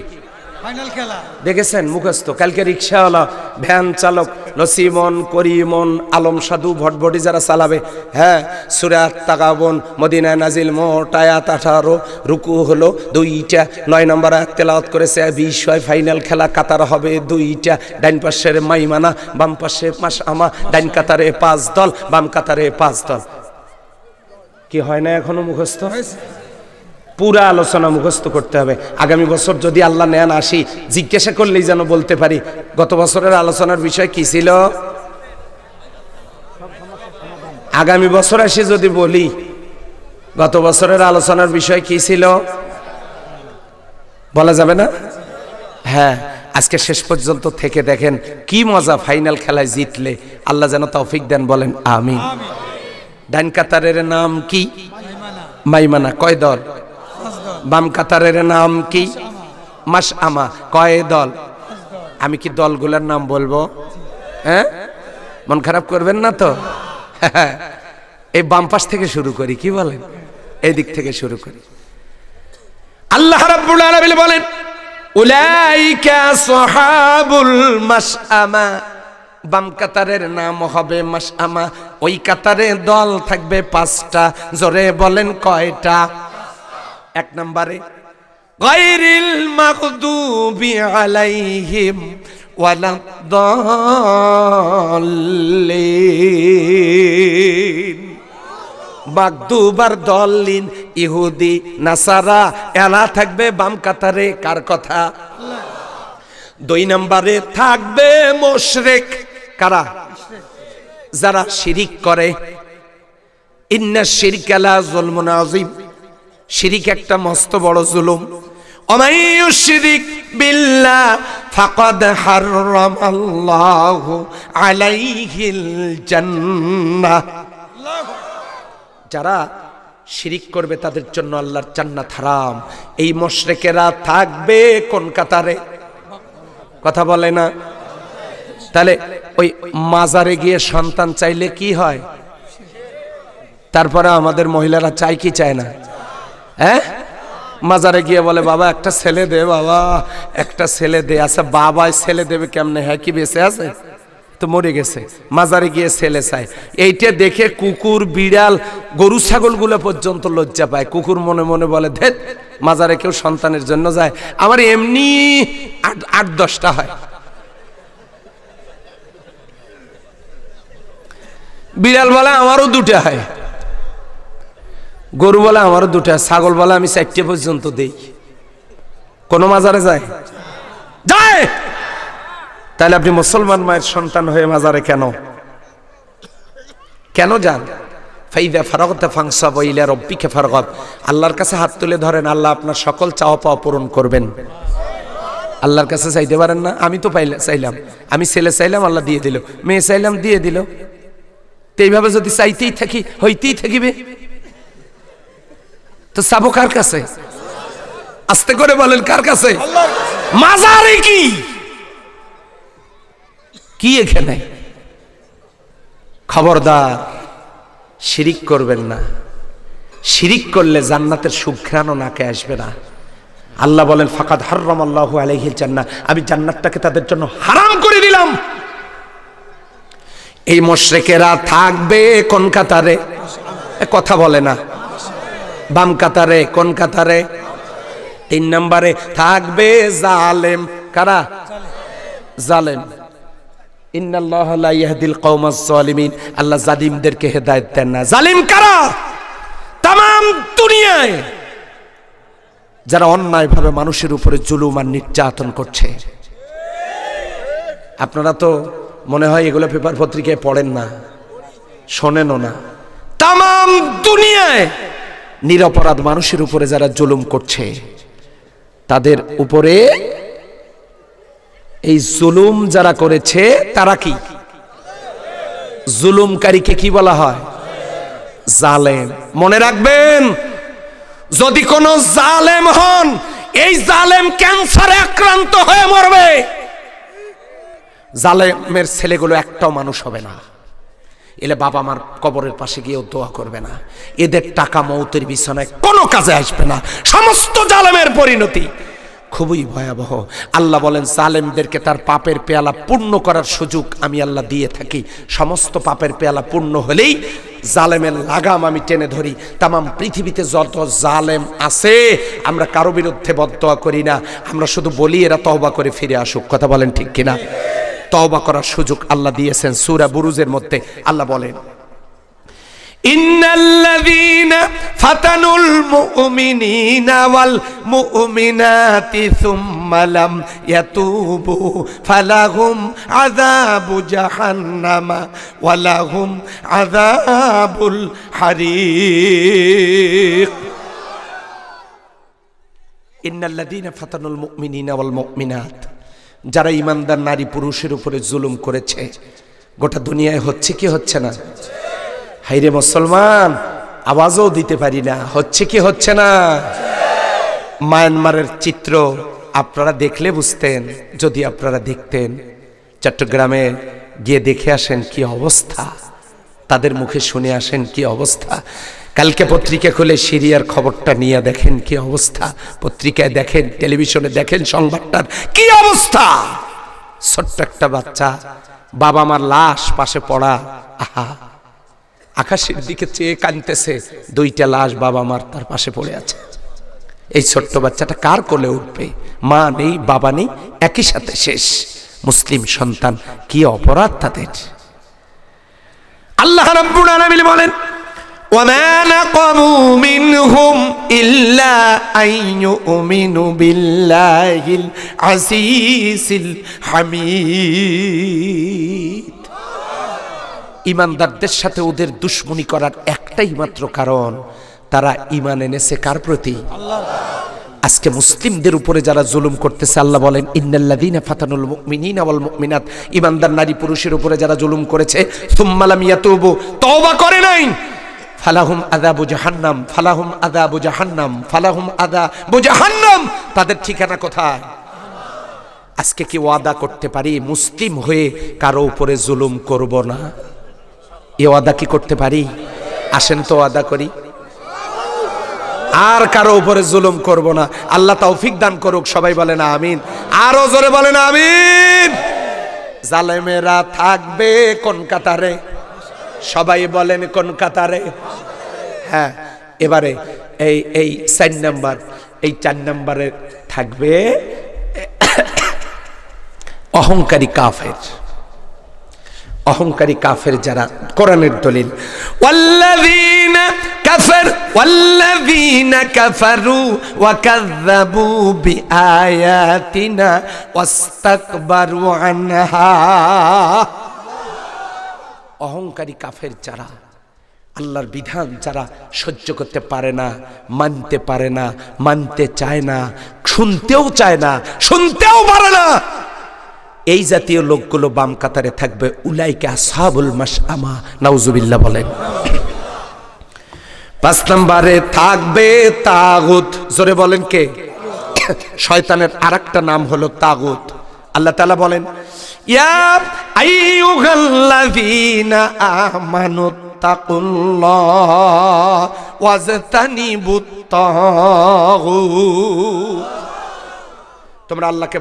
দেখেছেন মুখস্থ কালকে রিক্সাওয়ালা ভ্যান চালক লসিমন করিমন আলম সাধু ভটভটি যারা চালাবে হ্যাঁ সুরাত তাকাবন মদিনায় নাজিল আয়াত আঠারো রুকু হলো দুইটা নয় নম্বর তেলাওয়াত করেছে বিষয় ফাইনাল খেলা কাতার হবে দুইটা ডাইন পাশের মাইমানা বাম পাশে মাস আমা ডাইন কাতারে পাঁচ দল বাম কাতারে পাঁচ দল কি হয় না এখনো মুখস্থ পুরা আলোচনা মুখস্থ করতে হবে আগামী বছর যদি আল্লাহ নেন আসি জিজ্ঞাসা করলেই যেন বলতে পারি গত বছরের আলোচনার বিষয় কি ছিল আগামী বছর আসি যদি বলি গত বছরের আলোচনার বিষয় কি ছিল বলা যাবে না হ্যাঁ আজকে শেষ পর্যন্ত থেকে দেখেন কি মজা ফাইনাল খেলায় জিতলে আল্লাহ যেন তৌফিক দেন বলেন আমি ডাইন কাতারের নাম কি মাইমানা কয় দল বাম কাতারের নাম কি মাস আমা কয় দল আমি কি দলগুলোর নাম বলবো হ্যাঁ মন খারাপ করবেন না তো এই বাম পাশ থেকে শুরু করি কি বলেন এই দিক থেকে শুরু করি আল্লাহ রাব্বুল আলামিন বলেন উলাইকা সাহাবুল মাসআমা বাম কাতারের নাম হবে মাসামা ওই কাতারে দল থাকবে পাঁচটা জোরে বলেন কয়টা এক নম্বরে গাইরিল মাগদুবি আলাইহিম ওয়ালা দাল্লিন মাগদুবার দলিন ইহুদি নাসারা এলা থাকবে বাম কাতারে কার কথা দুই নম্বরে থাকবে মোশরেক কারা যারা শিরিক করে ইন্না শিরিক আলা জলমুন আজিম শিরিক একটা মস্ত বড় জুলুম অমায়ু শিরিক বিল্লাহ ফাকাদ হারাম আল্লাহ আলাইহিল জান্নাহ যারা শিরিক করবে তাদের জন্য আল্লাহর জান্নাত হারাম এই মুশরিকেরা থাকবে কোন কাতারে কথা বলে না তাহলে ওই মাজারে গিয়ে সন্তান চাইলে কি হয় তারপরে আমাদের মহিলারা চাই কি চায় না হ্যাঁ মাজারে গিয়ে বলে বাবা একটা ছেলে দে বাবা একটা ছেলে দে আছে আচ্ছা, বাবা ছেলে দেবে কেমনে হ্যাঁ কি বেঁচে আছে তো মরে গেছে মাজারে গিয়ে ছেলে চায় এইটা দেখে কুকুর বিড়াল গরু ছাগলগুলো পর্যন্ত লজ্জা পায় কুকুর মনে মনে বলে ধেত মাজারে কেউ সন্তানের জন্য যায় আমার এমনি আট আট দশটা হয় বিড়াল বলে আমারও দুটা হয় গরু বলে আমারও দুটা ছাগল বলে আমি চারটে পর্যন্ত দেই কোনো মাজারে যায় যায় তাহলে আপনি মুসলমান মায়ের সন্তান হয়ে মাজারে কেন কেন যান ফাইদা ফারগতা ফাংসা বইলা রব্বিকে ফারগত আল্লাহর কাছে হাত তুলে ধরেন আল্লাহ আপনার সকল চাওয়া পাওয়া পূরণ করবেন আল্লাহর কাছে চাইতে পারেন না আমি তো পাইলাম চাইলাম আমি ছেলে চাইলাম আল্লাহ দিয়ে দিল মেয়ে চাইলাম দিয়ে দিল তো এইভাবে যদি চাইতেই থাকি হইতেই থাকিবে তো চাবো কার কাছে আস্তে করে বলেন কার কাছে মাজারে কি কি এখানে খবরদার শিরিক করবেন না শিরিক করলে জান্নাতের সুঘ্রাণ নাকে আসবে না আল্লাহ বলেন ফাকাদ হর্রম আল্লাহ আলহিল জান্না আমি জান্নাতটাকে তাদের জন্য হারাম করে দিলাম এই মোশ্রেকেরা থাকবে কোন কাতারে কথা বলে না বাম কাতারে কোন কাতারে তিন নম্বরে থাকবে জালেম কারা জালেম আল্লাহ জালিমদেরকে হেদায়ত না জালিম কারা দুনিয়ায় যারা অন্যায়ভাবে মানুষের উপরে জুলুম নির্যাতন করছে আপনারা তো মনে হয় এগুলো পেপার পত্রিকায় পড়েন না শোনেনও না তাম দুনিয়ায় নিরপরাধ মানুষের উপরে যারা জুলুম করছে তাদের উপরে এই জুলুম যারা করেছে তারা কি জুলুমকারীকে কি বলা হয় জালেম মনে রাখবেন যদি কোনো জালেম হন এই জালেম ক্যান্সারে আক্রান্ত হয়ে মরবে জালেমের ছেলেগুলো একটাও মানুষ হবে না এলে বাবা মার কবরের পাশে গিয়েও দোয়া করবে না এদের টাকা মৌতের বিছানায় কোনো কাজে আসবে না সমস্ত জালেমের পরিণতি খুবই ভয়াবহ আল্লাহ বলেন জালেমদেরকে তার পাপের পেয়ালা পূর্ণ করার সুযোগ আমি আল্লাহ দিয়ে থাকি সমস্ত পাপের পেয়ালা পূর্ণ হলেই জালেমের লাগাম আমি টেনে ধরি তামাম পৃথিবীতে যত জালেম আছে আমরা কারো বিরুদ্ধে বদ করি না আমরা শুধু বলি এরা তহবা করে ফিরে আসুক কথা বলেন ঠিক কিনা তওবা করার সুযোগ আল্লাহ দিয়েছেন সূরা বুরুজের মধ্যে আল্লাহ বলেন ফাতানুল মুমিনিনা ওয়াল মুমিনাতি ফাতানুল মুমিনিনা ওয়াল মুমিনাত যারা ইমানদার নারী পুরুষের উপরে জুলুম করেছে গোটা দুনিয়ায় হচ্ছে কি হচ্ছে না হাইরে মুসলমান আওয়াজও দিতে পারি না হচ্ছে কি হচ্ছে না মায়ানমারের চিত্র আপনারা দেখলে বুঝতেন যদি আপনারা দেখতেন চট্টগ্রামে গিয়ে দেখে আসেন কি অবস্থা তাদের মুখে শুনে আসেন কি অবস্থা কালকে পত্রিকা খুলে সিরিয়ার খবরটা নিয়ে দেখেন কি অবস্থা পত্রিকায় দেখেন টেলিভিশনে দেখেন সংবাদটার কি অবস্থা ছোট্ট একটা বাচ্চা বাবা মার লাশ পাশে পড়া আহা আকাশের দিকে চেয়ে কানতেছে দুইটা লাশ বাবা মার তার পাশে পড়ে আছে এই ছোট্ট বাচ্চাটা কার কোলে উঠবে মা নেই বাবা নেই একই সাথে শেষ মুসলিম সন্তান কি অপরাধ তাদের আল্লাহ রাব্বুল আলামিন বলেন ইমানদারদের সাথে ওদের দুশ্মনী করার একটাই মাত্র কারণ তারা ইমান এনেছে কার প্রতি আজকে মুসলিমদের উপরে যারা জুলুম করতেছে আল্লাহ বলেন ইন্নাল্লাযীনা ফাতানুল মুমিনিনা ওয়াল মুমিনাত ইমানদার নারী পুরুষের উপরে যারা জুলুম করেছে সুম্মালাম ইয়াতুবু তওবা করে নাই ফালাহুম আদা বুজাহান্নাম ফালাহুম আদা বুজাহান্নাম ফালাহুম আদা বুজাহান্নাম তাদের ঠিকানা কোথায় আজকে কি ওয়াদা করতে পারি মুসলিম হয়ে কারো উপরে জুলুম করব না এ ওয়াদা কি করতে পারি আসেন তো ওয়াদা করি আর কারো উপরে জুলুম করব না আল্লাহ তৌফিক দান করুক সবাই বলে না আমিন আরো জোরে না আমিন জালেমেরা থাকবে কোন কাতারে সবাই বলেন কোন কাতারে হ্যাঁ এবারে এই এই চার নাম্বার এই চার নাম্বারে থাকবে অহংকারী কাফের অহংকারী কাফের যারা কোরআনের দলিল ওয়াল্লাযীনা কাফার ওয়াল্লাযীনা কাফারু ওয়া কাযযাবু বিআয়াতিনা ওয়াস্তাকবারু আনহা অহংকারী কাফের যারা আল্লাহর বিধান যারা সহ্য করতে পারে না মানতে পারে না মানতে চায় না শুনতেও চায় না শুনতেও পারে না এই জাতীয় লোকগুলো বাম কাতারে থাকবে উলাইকে আসাবুল মাস আমা নাউজুবিল্লা বলেন পাঁচ নম্বরে থাকবে তাগুত জোরে বলেন কে শয়তানের আর নাম হলো তাগুত আল্লাহ তালা বলেন তোমরা আল্লাহকে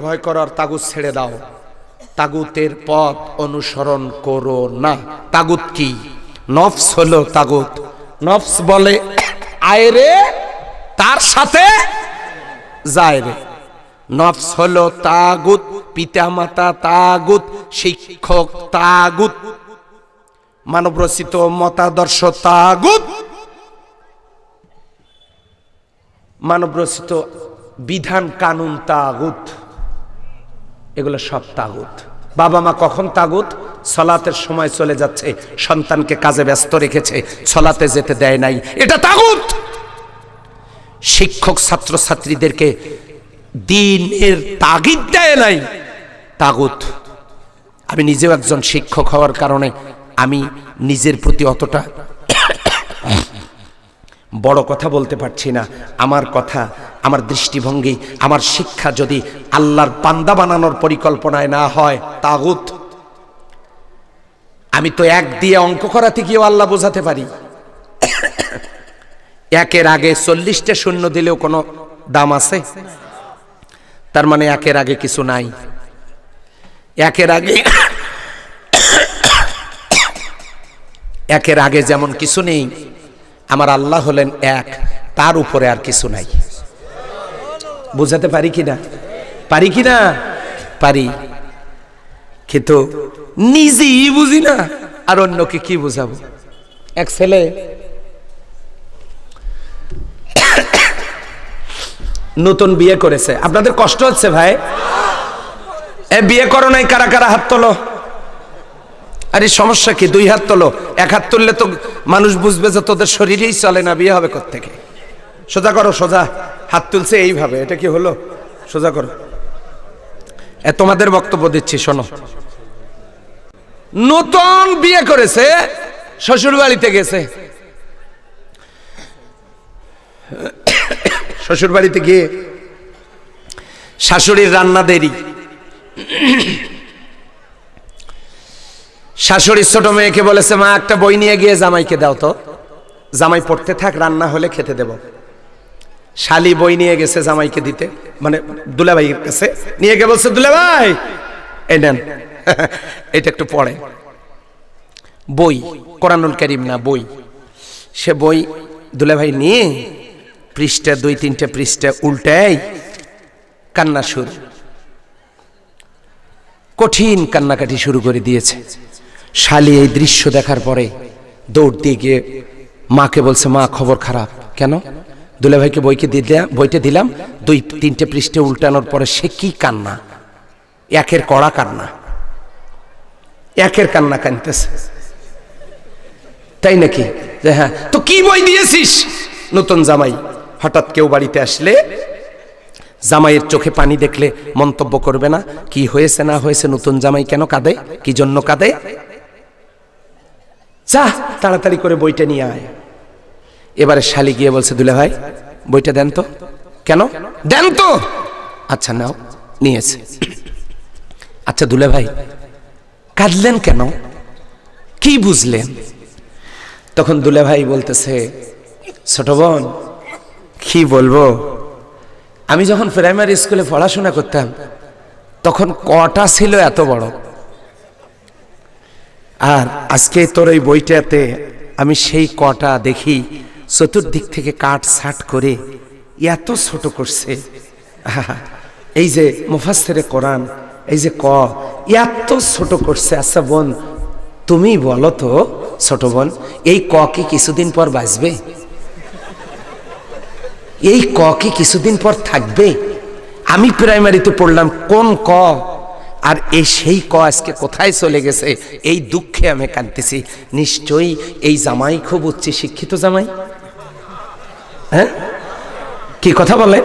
ভয় করো আর তাগুত ছেড়ে দাও তাগুতের পথ অনুসরণ করো না তাগুত কি নফস হলো তাগুত নফস বলে আয়রে তার সাথে যায় রে নফস হলো তাগুত পিতামাতা তাগুত শিক্ষক তাগুত মানবরচিত মতাদর্শ তাগুত মানবরচিত বিধান কানুন তাগুত এগুলো সব তাগুত বাবা মা কখন তাগুত সলাতের সময় চলে যাচ্ছে সন্তানকে কাজে ব্যস্ত রেখেছে সলাতে যেতে দেয় নাই এটা তাগুত শিক্ষক ছাত্রছাত্রীদেরকে দিনের তাগিদ দেয় নাই তাগুত আমি নিজেও একজন শিক্ষক হওয়ার কারণে আমি নিজের প্রতি অতটা বড় কথা বলতে পারছি না আমার কথা আমার দৃষ্টিভঙ্গি আমার শিক্ষা যদি আল্লাহর পান্দা বানানোর পরিকল্পনায় না হয় তাগুত আমি তো এক দিয়ে অঙ্ক করাতে গিয়েও আল্লাহ বোঝাতে পারি একের আগে চল্লিশটা শূন্য দিলেও কোনো দাম আছে তার মানে একের আগে কিছু নাই একের আগে একের আগে যেমন কিছু নেই আমার আল্লাহ হলেন এক তার উপরে আর কিছু নাই বুঝাতে পারি কি না পারি কি না পারি কিন্তু নিজেই বুঝি না আর অন্যকে কি বুঝাবো এক ছেলে নতুন বিয়ে করেছে আপনাদের কষ্ট হচ্ছে ভাই এ বিয়ে করো নাই কারা কারা হাত তোলো আরে সমস্যা কি দুই হাত তোলো এক হাত তুললে তো মানুষ বুঝবে যে তোদের শরীরেই চলে না বিয়ে হবে থেকে সোজা করো সোজা হাত তুলছে এইভাবে এটা কি হলো সোজা করো এ তোমাদের বক্তব্য দিচ্ছি শোনো নতুন বিয়ে করেছে শ্বশুর বাড়িতে গেছে শ্বশুর বাড়িতে গিয়ে শাশুড়ির রান্না দেরি শাশুড়ির ছোট মেয়েকে বলেছে মা একটা বই নিয়ে গিয়ে জামাইকে দাও তো জামাই পড়তে থাক রান্না হলে খেতে দেব শালি বই নিয়ে গেছে জামাইকে দিতে মানে দুলাভাইয়ের কাছে নিয়ে গিয়ে বলছে দুলাভাই এই নেন [laughs] এটা একটু পড়ে বই কোরআনুল করিম না বই সে বই দুলাভাই নিয়ে পৃষ্ঠা দুই তিনটা পৃষ্ঠা উল্টায় কান্না সুর কঠিন কান্নাকাটি শুরু করে দিয়েছে শালি এই দৃশ্য দেখার পরে দৌড় দিয়ে গিয়ে মাকে বলছে মা খবর খারাপ কেন দুলে ভাইকে বইকে দিলাম বইটা দিলাম দুই তিনটে পৃষ্ঠে উল্টানোর পরে সে কি কান্না একের কড়া কান্না একের কান্না কানতেছে তাই নাকি হ্যাঁ তো কি বই দিয়েছিস নতুন জামাই হঠাৎ কেউ বাড়িতে আসলে জামাইয়ের চোখে পানি দেখলে মন্তব্য করবে না কি হয়েছে না হয়েছে নতুন জামাই কেন কাঁদে কি জন্য কাঁদে যা তাড়াতাড়ি করে বইটা নিয়ে আয় এবারে শালি গিয়ে বলছে দুলে ভাই বইটা দেন তো কেন দেন তো আচ্ছা নাও নিয়েছে আচ্ছা দুলে ভাই কাঁদলেন কেন কি বুঝলেন তখন দুলে ভাই বলতেছে ছোট বোন কি বলবো আমি যখন প্রাইমারি স্কুলে পড়াশোনা করতাম তখন কটা ছিল এত বড় আর আজকে তোর ওই বইটাতে আমি সেই কটা দেখি চতুর্দিক থেকে কাট সাট করে এত ছোট করছে এই যে মুফাসের কোরআন এই যে ক এত ছোট করছে আচ্ছা বোন তুমি বলো তো ছোট বোন এই ক কি কিছুদিন পর বাঁচবে এই ক কি কিছুদিন পর থাকবে আমি প্রাইমারিতে পড়লাম কোন ক আর এই সেই ক আজকে কোথায় চলে গেছে এই দুঃখে আমি কাঁদতেছি নিশ্চয়ই এই জামাই খুব উচ্চ শিক্ষিত জামাই হ্যাঁ কি কথা বলে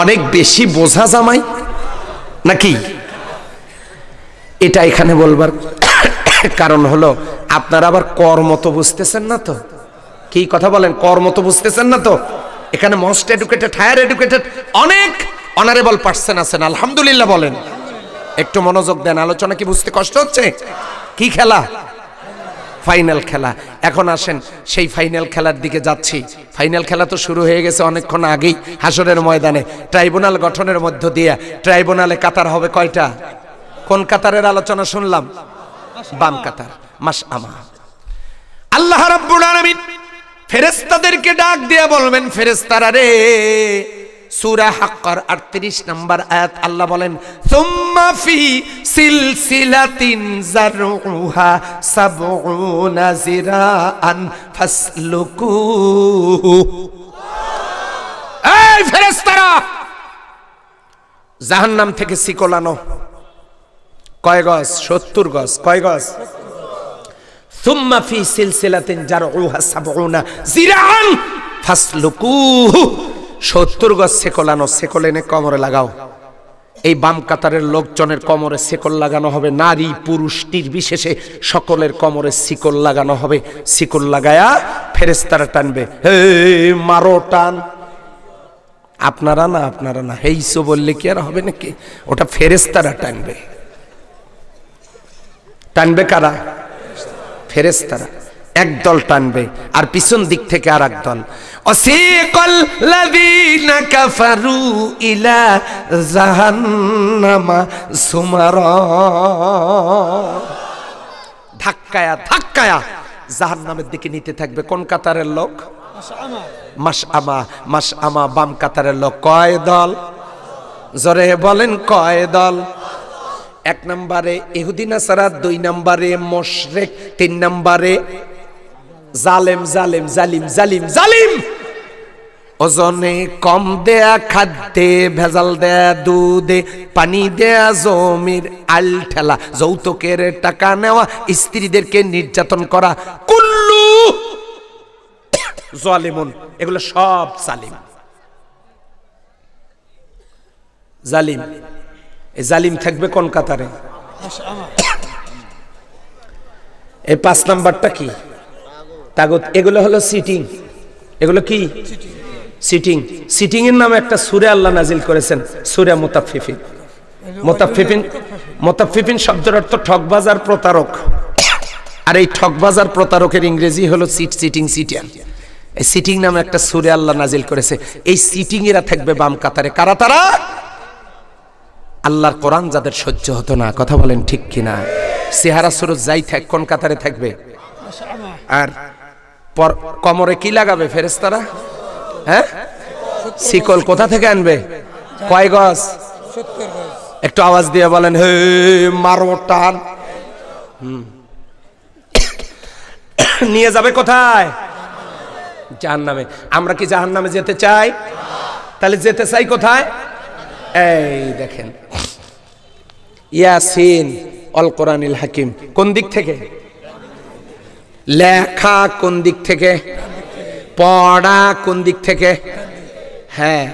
অনেক বেশি বোঝা জামাই নাকি এটা এখানে বলবার কারণ হলো আপনারা আবার কর মতো বুঝতেছেন না তো কি কথা বলেন কর মতো বুঝতেছেন না তো এখানে মোস্ট এডুকেটেড হায়ার এডুকেটেড অনেক অনারেবল পার্সন আছেন আলহামদুলিল্লাহ বলেন একটু মনোযোগ দেন আলোচনা কি বুঝতে কষ্ট হচ্ছে কি খেলা ফাইনাল খেলা এখন আসেন সেই ফাইনাল খেলার দিকে যাচ্ছি ফাইনাল খেলা তো শুরু হয়ে গেছে অনেকক্ষণ আগেই হাসরের ময়দানে ট্রাইব্যুনাল গঠনের মধ্য দিয়ে ট্রাইব্যুনালে কাতার হবে কয়টা কোন কাতারের আলোচনা শুনলাম বাম কাতার মাস আমা আল্লাহ রাব্বুল আলামিন ফেরেস্তাদেরকে ডাক দিয়া বলবেন ফেরেস্তারা রে সুরা হাক্কর আটত্রিশ নম্বর আয়াত আল্লাহ বলেন জাহান্নাম থেকে শিকলানো কয় গজ সত্তর গজ কয় গজ সুম্মা ফি সিলসিলাতিন জারউহা সাবউনা জিরাআন ফাসলুকুহু 70 গজ সেকলানো সেকল এনে কোমরে লাগাও এই বাম কাতারের লোকজনের কোমরে শিকল লাগানো হবে নারী পুরুষ নির্বিশেষে সকলের কোমরে শিকল লাগানো হবে শিকল লাগায়া ফেরেশতারা টানবে হে মারো টান আপনারা না আপনারা না হেইসো বললে কি আর হবে নাকি ওটা ফেরেশতারা টানবে টানবে কারা ফেরেস্তারা একদল টানবে আর পিছন দিক থেকে আর একদল অসিকল লাযীনা কাফারু ইলা জাহান্নামা সুমারা ধাক্কায়া ধাক্কায়া জাহান্নামের দিকে নিতে থাকবে কোন কাতারের লোক মাস আমা মাস আমা বাম কাতারের লোক কয় দল জোরে বলেন কয় দল এক নম্বরে ইহুদিনা সারা দুই নম্বরে মশরেক তিন নম্বরে জালেম জালেম জালিম জালিম জালিম ওজনে কম দেয়া খাদ্যে ভেজাল দেয়া দুধে পানি দেয়া জমির আল ঠেলা যৌতুকের টাকা নেওয়া স্ত্রীদেরকে নির্যাতন করা কুল্লু জালিমুন এগুলো সব জালিম জালিম জালিম থাকবে কোন কাতারে এই পাঁচ নাম্বারটা কি তাগত এগুলো হলো সিটিং এগুলো কি সিটিং সিটিং এর নামে একটা সুরে আল্লাহ নাজিল করেছেন সুরে মোতাফিফিন মোতাফিফিন মোতাফিফিন শব্দের অর্থ ঠকবাজার প্রতারক আর এই ঠকবাজার প্রতারকের ইংরেজি হলো সিট সিটিং সিটিয়ান এই সিটিং নামে একটা সুরে আল্লাহ নাজিল করেছে এই সিটিং এরা থাকবে বাম কাতারে কারা তারা আল্লাহর কোরআন যাদের সহ্য হতো না কথা বলেন ঠিক কিনা সেহারা সুরজ যাই থাক কোন কাতারে থাকবে আর পর কমরে কি লাগাবে ফেরেস্তারা হ্যাঁ শিকল কোথা থেকে আনবে কয় গজ একটু আওয়াজ দিয়ে বলেন হে মারো টান নিয়ে যাবে কোথায় জাহান নামে আমরা কি জাহান নামে যেতে চাই তাহলে যেতে চাই কোথায় এই দেখেন ইয়াসিন অল কোরআনিল হাকিম কোন দিক থেকে লেখা কোন দিক থেকে পড়া কোন দিক থেকে হ্যাঁ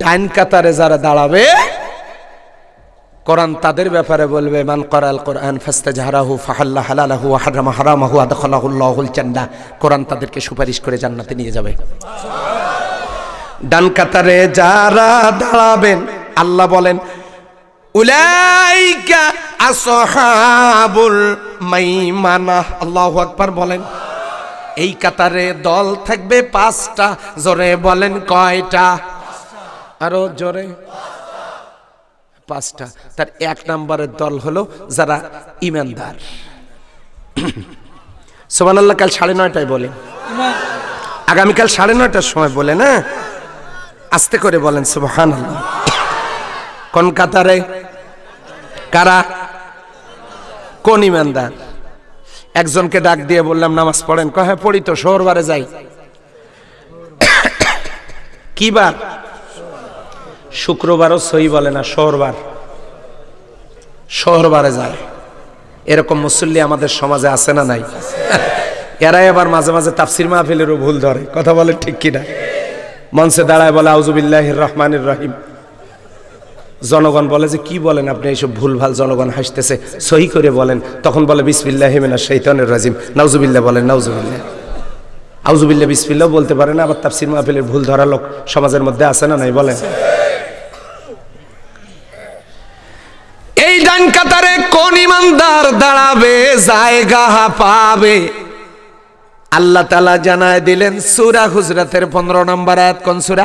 ডাইন কাতারে যারা দাঁড়াবে কোরআন তাদের ব্যাপারে বলবে মান করাল কোরআন ফাস্তা জাহারাহু ফাহাল্লা হালালাহু হারামা হারামাহু আদখালাহুল্লাহুল চান্না কোরআন তাদেরকে সুপারিশ করে জান্নাতে নিয়ে যাবে ডান কাতারে যারা দাঁড়াবেন আল্লাহ বলেন উলাইকা আসহাবুল বলেন এই কাতারে দল থাকবে পাঁচটা জোরে বলেন কয়টা আরো জোরে পাঁচটা তার এক নম্বরের দল হলো যারা ইমানদার সোমান আল্লাহ কাল সাড়ে নয়টায় বলেন আগামীকাল সাড়ে নয়টার সময় বলেন হ্যাঁ আস্তে করে বলেন সুবহান কোন কাতারে কারা কোন ইমানদার একজনকে ডাক দিয়ে বললাম নামাজ পড়েন কহে হ্যাঁ, পড়ি তো শহরবারে যাই কি বার শুক্রবারও সই বলে না শহরবার শহরবারে যায় এরকম মুসল্লি আমাদের সমাজে আছে না নাই এরাই আবার মাঝে মাঝে তাফসির মাহফিলেরও ভুল ধরে কথা বলে ঠিক কিনা মঞ্চে দাঁড়ায় বলে আউজুবিল্লাহ রহমানের রহিম জনগণ বলে যে কি বলেন আপনি এইসব ভুলভাল জনগণ হাসতেছে সহি করে বলেন তখন বলে বিসমিল্লাহ হিমিনা শৈতনের রাজিম নাউজুবিল্লা বলেন নাউজুবিল্লা আউজুবিল্লা বিসমিল্লাও বলতে পারে না আবার তাফসির মাহফিলের ভুল ধরা লোক সমাজের মধ্যে আছে না নাই বলেন এই ডান কাতারে কোন ইমানদার দাঁড়াবে জায়গা পাবে আল্লাহ তালা জানায় দিলেন সুরা হুজরাতের পনেরো নম্বর আয়াত কোন সুরা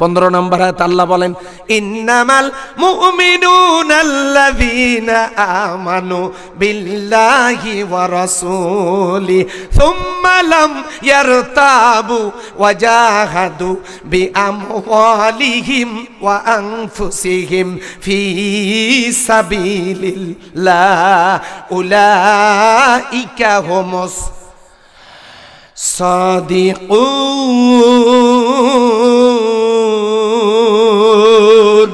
পনেরো নম্বর আয়াত আল্লাহ বলেন ইন্নামাল মুমিনুন আল্লাযীনা আমানু বিল্লাহি ওয়া রাসূলি সুম্মা লাম ইয়ারতাবু ওয়া জাহাদু বিআমওয়ালিহিম ওয়া আনফুসিহিম ফি সাবিলিল্লাহ উলাইকা হুমুস সাদিকুন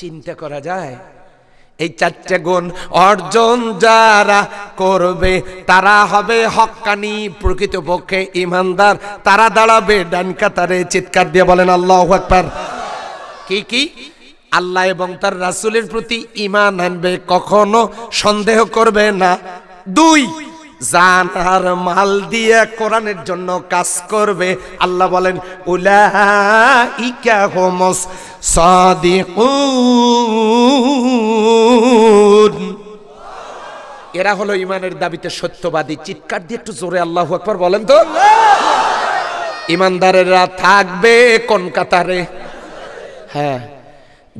চিন্তা করা যায় এই চারটে গুণ অর্জন যারা করবে তারা হবে হকানি প্রকৃতপক্ষে ইমানদার তারা দাঁড়াবে ডান কাতারে চিৎকার দিয়ে বলেন আল্লাহ একবার কি কি আল্লাহ এবং তার রাসুলের প্রতি ইমান আনবে কখনো সন্দেহ করবে না দুই জান মাল দিয়ে কোরআনের জন্য কাজ করবে আল্লাহ বলেন হোমস এরা হলো ইমানের দাবিতে সত্যবাদী চিৎকার দিয়ে একটু জোরে আল্লাহ একবার বলেন তো ইমানদারেরা থাকবে কোন কাতারে হ্যাঁ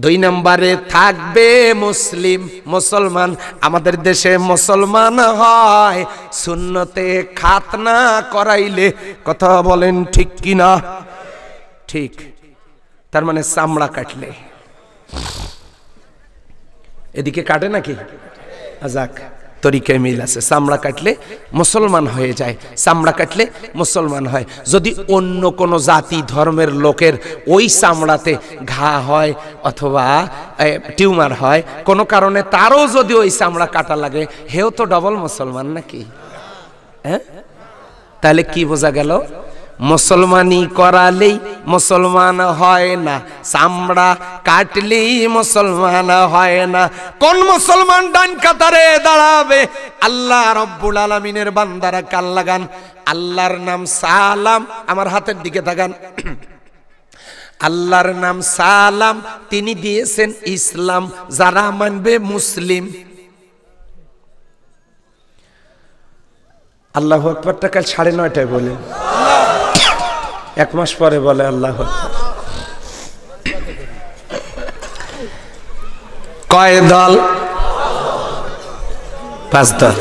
দুই নম্বরে থাকবে মুসলিম মুসলমান আমাদের দেশে মুসলমান হয় শূন্যতে খাতনা করাইলে কথা বলেন ঠিক কি না ঠিক তার মানে চামড়া কাটলে এদিকে কাটে নাকি যাক তরিকায় মিল আছে চামড়া কাটলে মুসলমান হয়ে যায় চামড়া কাটলে মুসলমান হয় যদি অন্য কোনো জাতি ধর্মের লোকের ওই চামড়াতে ঘা হয় অথবা টিউমার হয় কোনো কারণে তারও যদি ওই চামড়া কাটা লাগে হেও তো ডবল মুসলমান নাকি হ্যাঁ তাহলে কি বোঝা গেল মুসলমানি করালেই মুসলমান হয় না চামড়া কাটলেই মুসলমান হয় না কোন মুসলমান ডান কাতারে দাঁড়াবে আল্লাহ রব্বুল আলমিনের বান্দারা কাল লাগান আল্লাহর নাম সালাম আমার হাতের দিকে তাকান আল্লাহর নাম সালাম তিনি দিয়েছেন ইসলাম যারা মানবে মুসলিম আল্লাহ একবারটা কাল সাড়ে নয়টায় বলেন এক মাস পরে বলে আল্লাহ কয় দল পাঁচ দল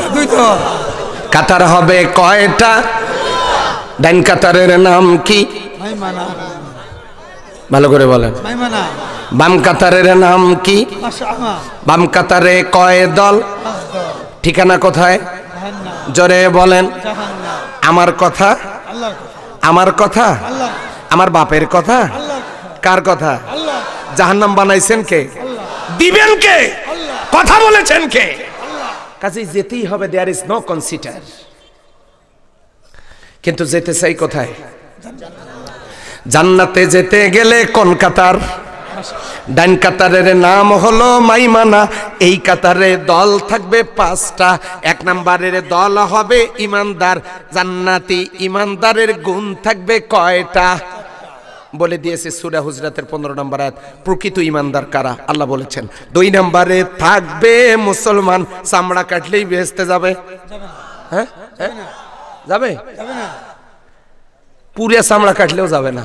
কাতার হবে কয়টা ডাইন কাতারের নাম কি ভালো করে বলেন বাম কাতারের নাম কি বাম কাতারে কয় দল ঠিকানা কোথায় জোরে বলেন আমার কথা কথা আমার কথা আমার বাপের কথা কার কথা জাহান্নাম বানাইছেন কে দিবেন কে কথা বলেছেন কে কাজেই যেতেই হবে দেয়ার ইজ নো কনসিডার কিন্তু যেতে চাই কোথায় জান্নাতে যেতে গেলে কলকাতার ডান কাতারের নাম হলো মাইমানা এই কাতারে দল থাকবে পাঁচটা এক নাম্বারের দল হবে ইমানদার জান্নাতি ইমানদারের গুণ থাকবে কয়টা বলে দিয়েছে সুরা হুজরাতের পনেরো নম্বর আয়াত প্রকৃত ইমানদার কারা আল্লাহ বলেছেন দুই নম্বরে থাকবে মুসলমান চামড়া কাটলেই বেহেস্তে যাবে হ্যাঁ? হ্যাঁ যাবে পুরে চামড়া কাটলেও যাবে না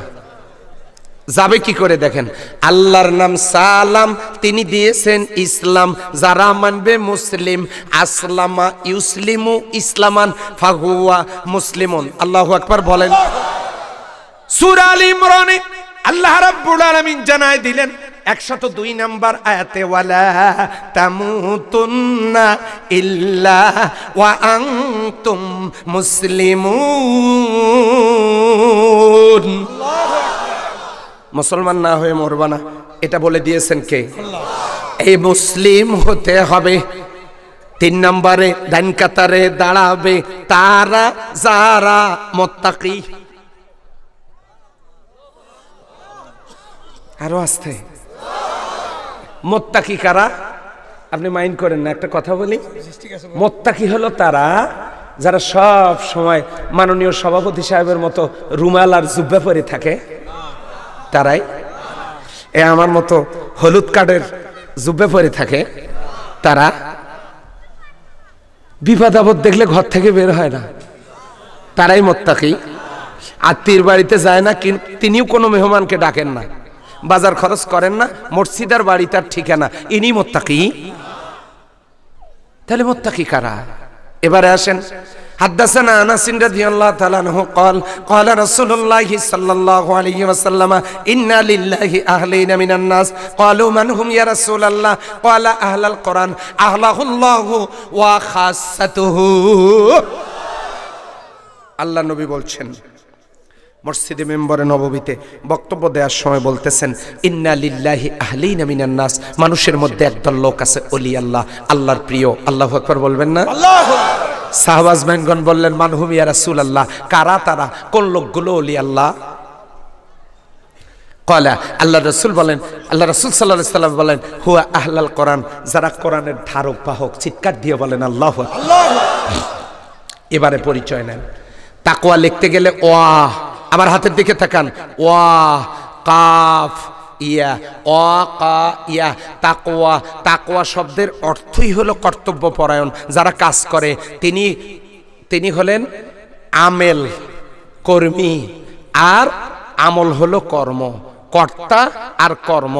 যাবে কি করে দেখেন আল্লাহর নাম সালাম তিনি দিয়েছেন ইসলাম যারা মানবে মুসলিম আসলামা ইউসলিমু ইসলামান ফাগুয়া মুসলিমন আল্লাহ একবার বলেন সুরাল ইমরানে আল্লাহ রাব্বুল আলামিন জানায় দিলেন 102 দুই নাম্বার আয়াতে ওয়ালা তামুতুন্না ইল্লা ওয়া আনতুম মুসলিমুন আল্লাহু আকবার মুসলমান না হয়ে মরবা না এটা বলে দিয়েছেন কে এই মুসলিম হতে হবে তিন নম্বরে ডাইন কাতারে দাঁড়াবে তারা যারা মোত্তাকি আরো আসতে মোত্তাকি কারা আপনি মাইন্ড করেন না একটা কথা বলি মোত্তাকি হলো তারা যারা সব সময় মাননীয় সভাপতি সাহেবের মতো রুমাল আর জুব্বা পরে থাকে তারাই এ আমার মতো হলুদ কার্ডের জুব্বে পরে থাকে তারা বিপদ আপদ দেখলে ঘর থেকে বের হয় না তারাই মোত্তাকি আত্মীয় বাড়িতে যায় না তিনিও কোনো মেহমানকে ডাকেন না বাজার খরচ করেন না মসজিদার বাড়ি তার ঠিকানা ইনি মোত্তাকি তাহলে মোত্তাকি কারা এবারে আসেন حدثنا انس رضي الله تعالى عنه قال قال رسول الله صلى الله عليه وسلم ان لله اهلين من الناس قالوا من هم يا رسول الله قال اهل القران اهله الله وخاصته আল্লাহ নবী বলছেন মসজিদে মেম্বরে নববীতে বক্তব্য দেওয়ার সময় বলতেছেন ইন্না লিল্লাহি আহলি নামিনান নাস মানুষের মধ্যে একদল লোক আছে অলি আল্লাহ আল্লাহর প্রিয় আল্লাহ আকবার বলবেন না আল্লাহ সাহবাজ ম্যানগন বললেন মানহুম রাসুল আল্লাহ কারা তারা কোন লোকগুলো অলি আল্লাহ কলা আল্লাহ রসুল বলেন আল্লাহ রসুল সাল্লাহ সাল্লাম বলেন হুয়া আহলাল কোরআন যারা কোরআনের ধারক বাহক চিৎকার দিয়ে বলেন আল্লাহ এবারে পরিচয় নেন তাকোয়া লিখতে গেলে ওয়া আমার হাতের দিকে থাকান ওয়া কাফ ইয়া অকা ইয়া তাকোয়া তাকোয়া শব্দের অর্থই হলো কর্তব্যপরায়ণ যারা কাজ করে তিনি তিনি হলেন আমেল কর্মী আর আমল হলো কর্ম কর্তা আর কর্ম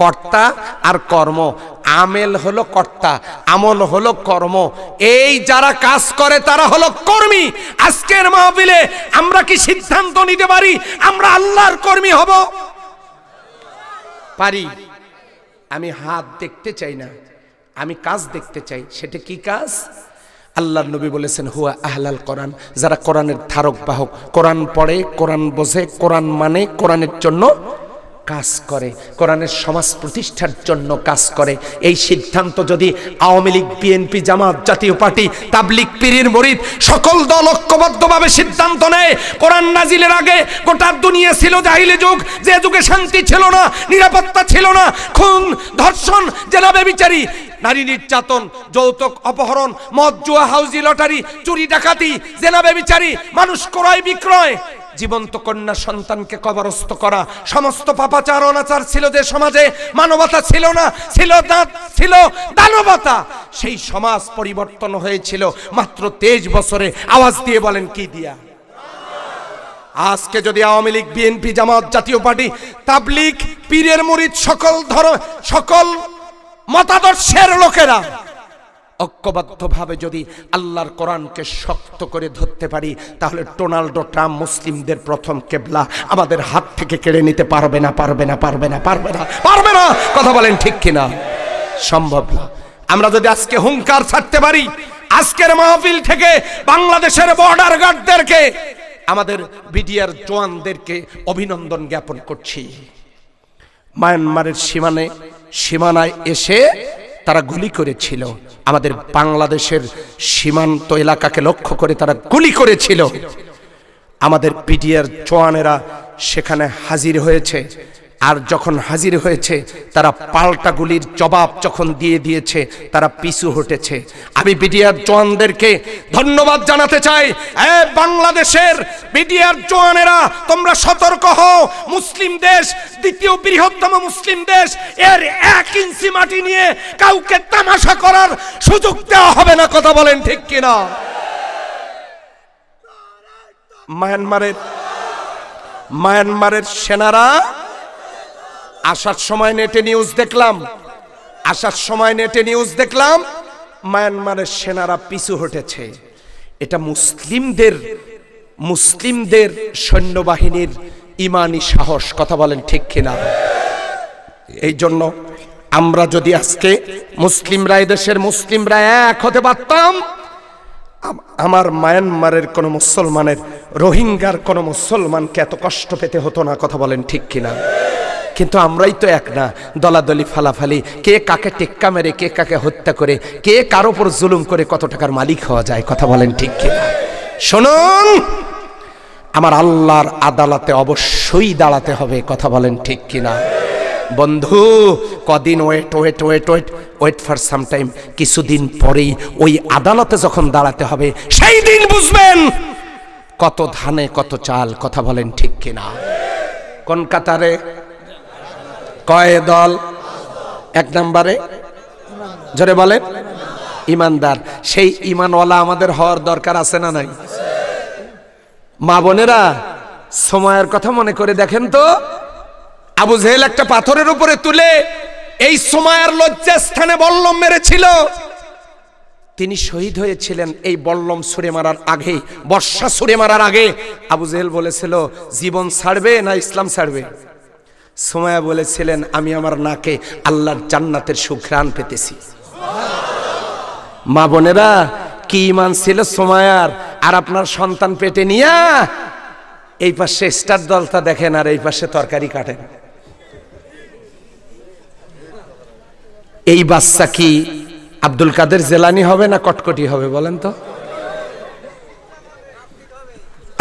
কর্তা আর কর্ম আমেল হলো কর্তা আমল হলো কর্ম এই যারা কাজ করে তারা হলো কর্মী আজকের মাহফিলে আমরা কি সিদ্ধান্ত নিতে পারি আমরা আল্লাহর কর্মী হব পারি আমি হাত দেখতে চাই না আমি কাজ দেখতে চাই সেটা কি কাজ আল্লাহ নবী বলেছেন হুয়া আহলাল কোরআন যারা কোরআনের ধারক বাহক কোরআন পড়ে কোরআন বোঝে কোরআন মানে কোরআনের জন্য কাজ করে কোরআনের সমাজ প্রতিষ্ঠার জন্য কাজ করে এই সিদ্ধান্ত যদি আওয়ামী লীগ বিএনপি জামাত জাতীয় পার্টি তাবলিক পীরের মরিদ সকল দল ঐক্যবদ্ধভাবে সিদ্ধান্ত নেয় কোরআন নাজিলের আগে গোটা দুনিয়া ছিল জাহিলি যুগ যে যুগে শান্তি ছিল না নিরাপত্তা ছিল না খুন ধর্ষণ জেলা বেবিচারী নারী নির্যাতন যৌতুক অপহরণ মদ জুয়া হাউজি লটারি চুরি ডাকাতি জেলা বেবিচারী মানুষ ক্রয় বিক্রয় জীবন্ত কন্যা সন্তানকে কবরস্ত করা সমস্ত পাপাচার অনাচার ছিল যে সমাজে মানবতা ছিল না ছিল দাঁত ছিল দানবতা সেই সমাজ পরিবর্তন হয়েছিল মাত্র তেইশ বছরে আওয়াজ দিয়ে বলেন কি দিয়া আজকে যদি আওয়ামী লীগ বিএনপি জামাত জাতীয় পার্টি তাবলিক পীরের মুরিদ সকল ধর সকল মতাদর্শের লোকেরা ঐক্যবদ্ধভাবে যদি আল্লাহর কোরআনকে শক্ত করে ধরতে পারি তাহলে ডোনাল্ডো ট্রাম্প মুসলিমদের প্রথম কেবলা আমাদের হাত থেকে কেড়ে নিতে পারবে না পারবে না পারবে না পারবে না পারবে না কথা বলেন ঠিক কিনা সম্ভব না আমরা যদি আজকে হুঙ্কার ছাড়তে পারি আজকের মাহফিল থেকে বাংলাদেশের বর্ডার গার্ডদেরকে আমাদের বিডিআর জোয়ানদেরকে অভিনন্দন জ্ঞাপন করছি মায়ানমারের সীমানে সীমানায় এসে তারা গুলি করেছিল আমাদের বাংলাদেশের সীমান্ত এলাকাকে লক্ষ্য করে তারা গুলি করেছিল আমাদের পিটিআর জওয়ানেরা সেখানে হাজির হয়েছে আর যখন হাজির হয়েছে তারা পাল্টা গুলির জবাব যখন দিয়ে দিয়েছে তারা পিছু হটেছে আমি বিডিআর জওয়ানদেরকে ধন্যবাদ জানাতে চাই এ বাংলাদেশের বিডিআর জওয়ানেরা তোমরা সতর্ক হও মুসলিম দেশ দ্বিতীয় বৃহত্তম মুসলিম দেশ এর এক ইঞ্চি মাটি নিয়ে কাউকে তামাশা করার সুযোগ দেওয়া হবে না কথা বলেন ঠিক কিনা মায়ানমারের মায়ানমারের সেনারা আসার সময় নেটে নিউজ দেখলাম আসার সময় নেটে নিউজ দেখলাম মায়ানমারের সেনারা পিছু হটেছে এটা মুসলিমদের মুসলিমদের সৈন্যবাহিনীর ইমানি সাহস কথা বলেন ঠিক কিনা এই জন্য আমরা যদি আজকে মুসলিমরা দেশের মুসলিমরা এক হতে পারতাম আমার মায়ানমারের কোনো মুসলমানের রোহিঙ্গার কোনো মুসলমানকে এত কষ্ট পেতে হতো না কথা বলেন ঠিক কিনা কিন্তু আমরাই তো এক না দলাদলি ফালাফালি কে কাকে টেক্কা মেরে কে কাকে হত্যা করে কে কার ওপর জুলুম করে কত টাকার মালিক হওয়া যায় কথা বলেন ঠিক কিনা শুনুন আমার আল্লাহর আদালতে অবশ্যই দাঁড়াতে হবে কথা বলেন ঠিক কিনা বন্ধু কদিন wait wait wait wait wait for sometime কিছুদিন পরেই ওই আদালতে যখন দাঁড়াতে হবে সেই দিন বুঝবেন কত ধানে কত চাল কথা বলেন ঠিক কিনা কলকাতারে কয় দল এক নম্বরে জোরে বলেন ইমানদার সেই ইমানওয়ালা আমাদের হওয়ার দরকার আছে না নাই মা বোনেরা সময়ের কথা মনে করে দেখেন তো আবু জেহেল একটা পাথরের উপরে তুলে এই সময়ের লজ্জা স্থানে বল্লম মেরেছিল তিনি শহীদ হয়েছিলেন এই বল্লম ছুড়ে মারার আগে বর্ষা ছুড়ে মারার আগে আবু জেহেল বলেছিল জীবন ছাড়বে না ইসলাম ছাড়বে সোমায়া বলেছিলেন আমি আমার নাকে আল্লাহর জান্নাতের সুঘ্রাণ পেতেছি মা বোনেরা কি ইমান ছিল সোমায়ার আর আপনার সন্তান পেটে নিয়া এই পাশে স্টার দলটা দেখেন আর এই পাশে তরকারি কাটেন এই বাচ্চা কি আব্দুল কাদের জেলানি হবে না কটকটি হবে বলেন তো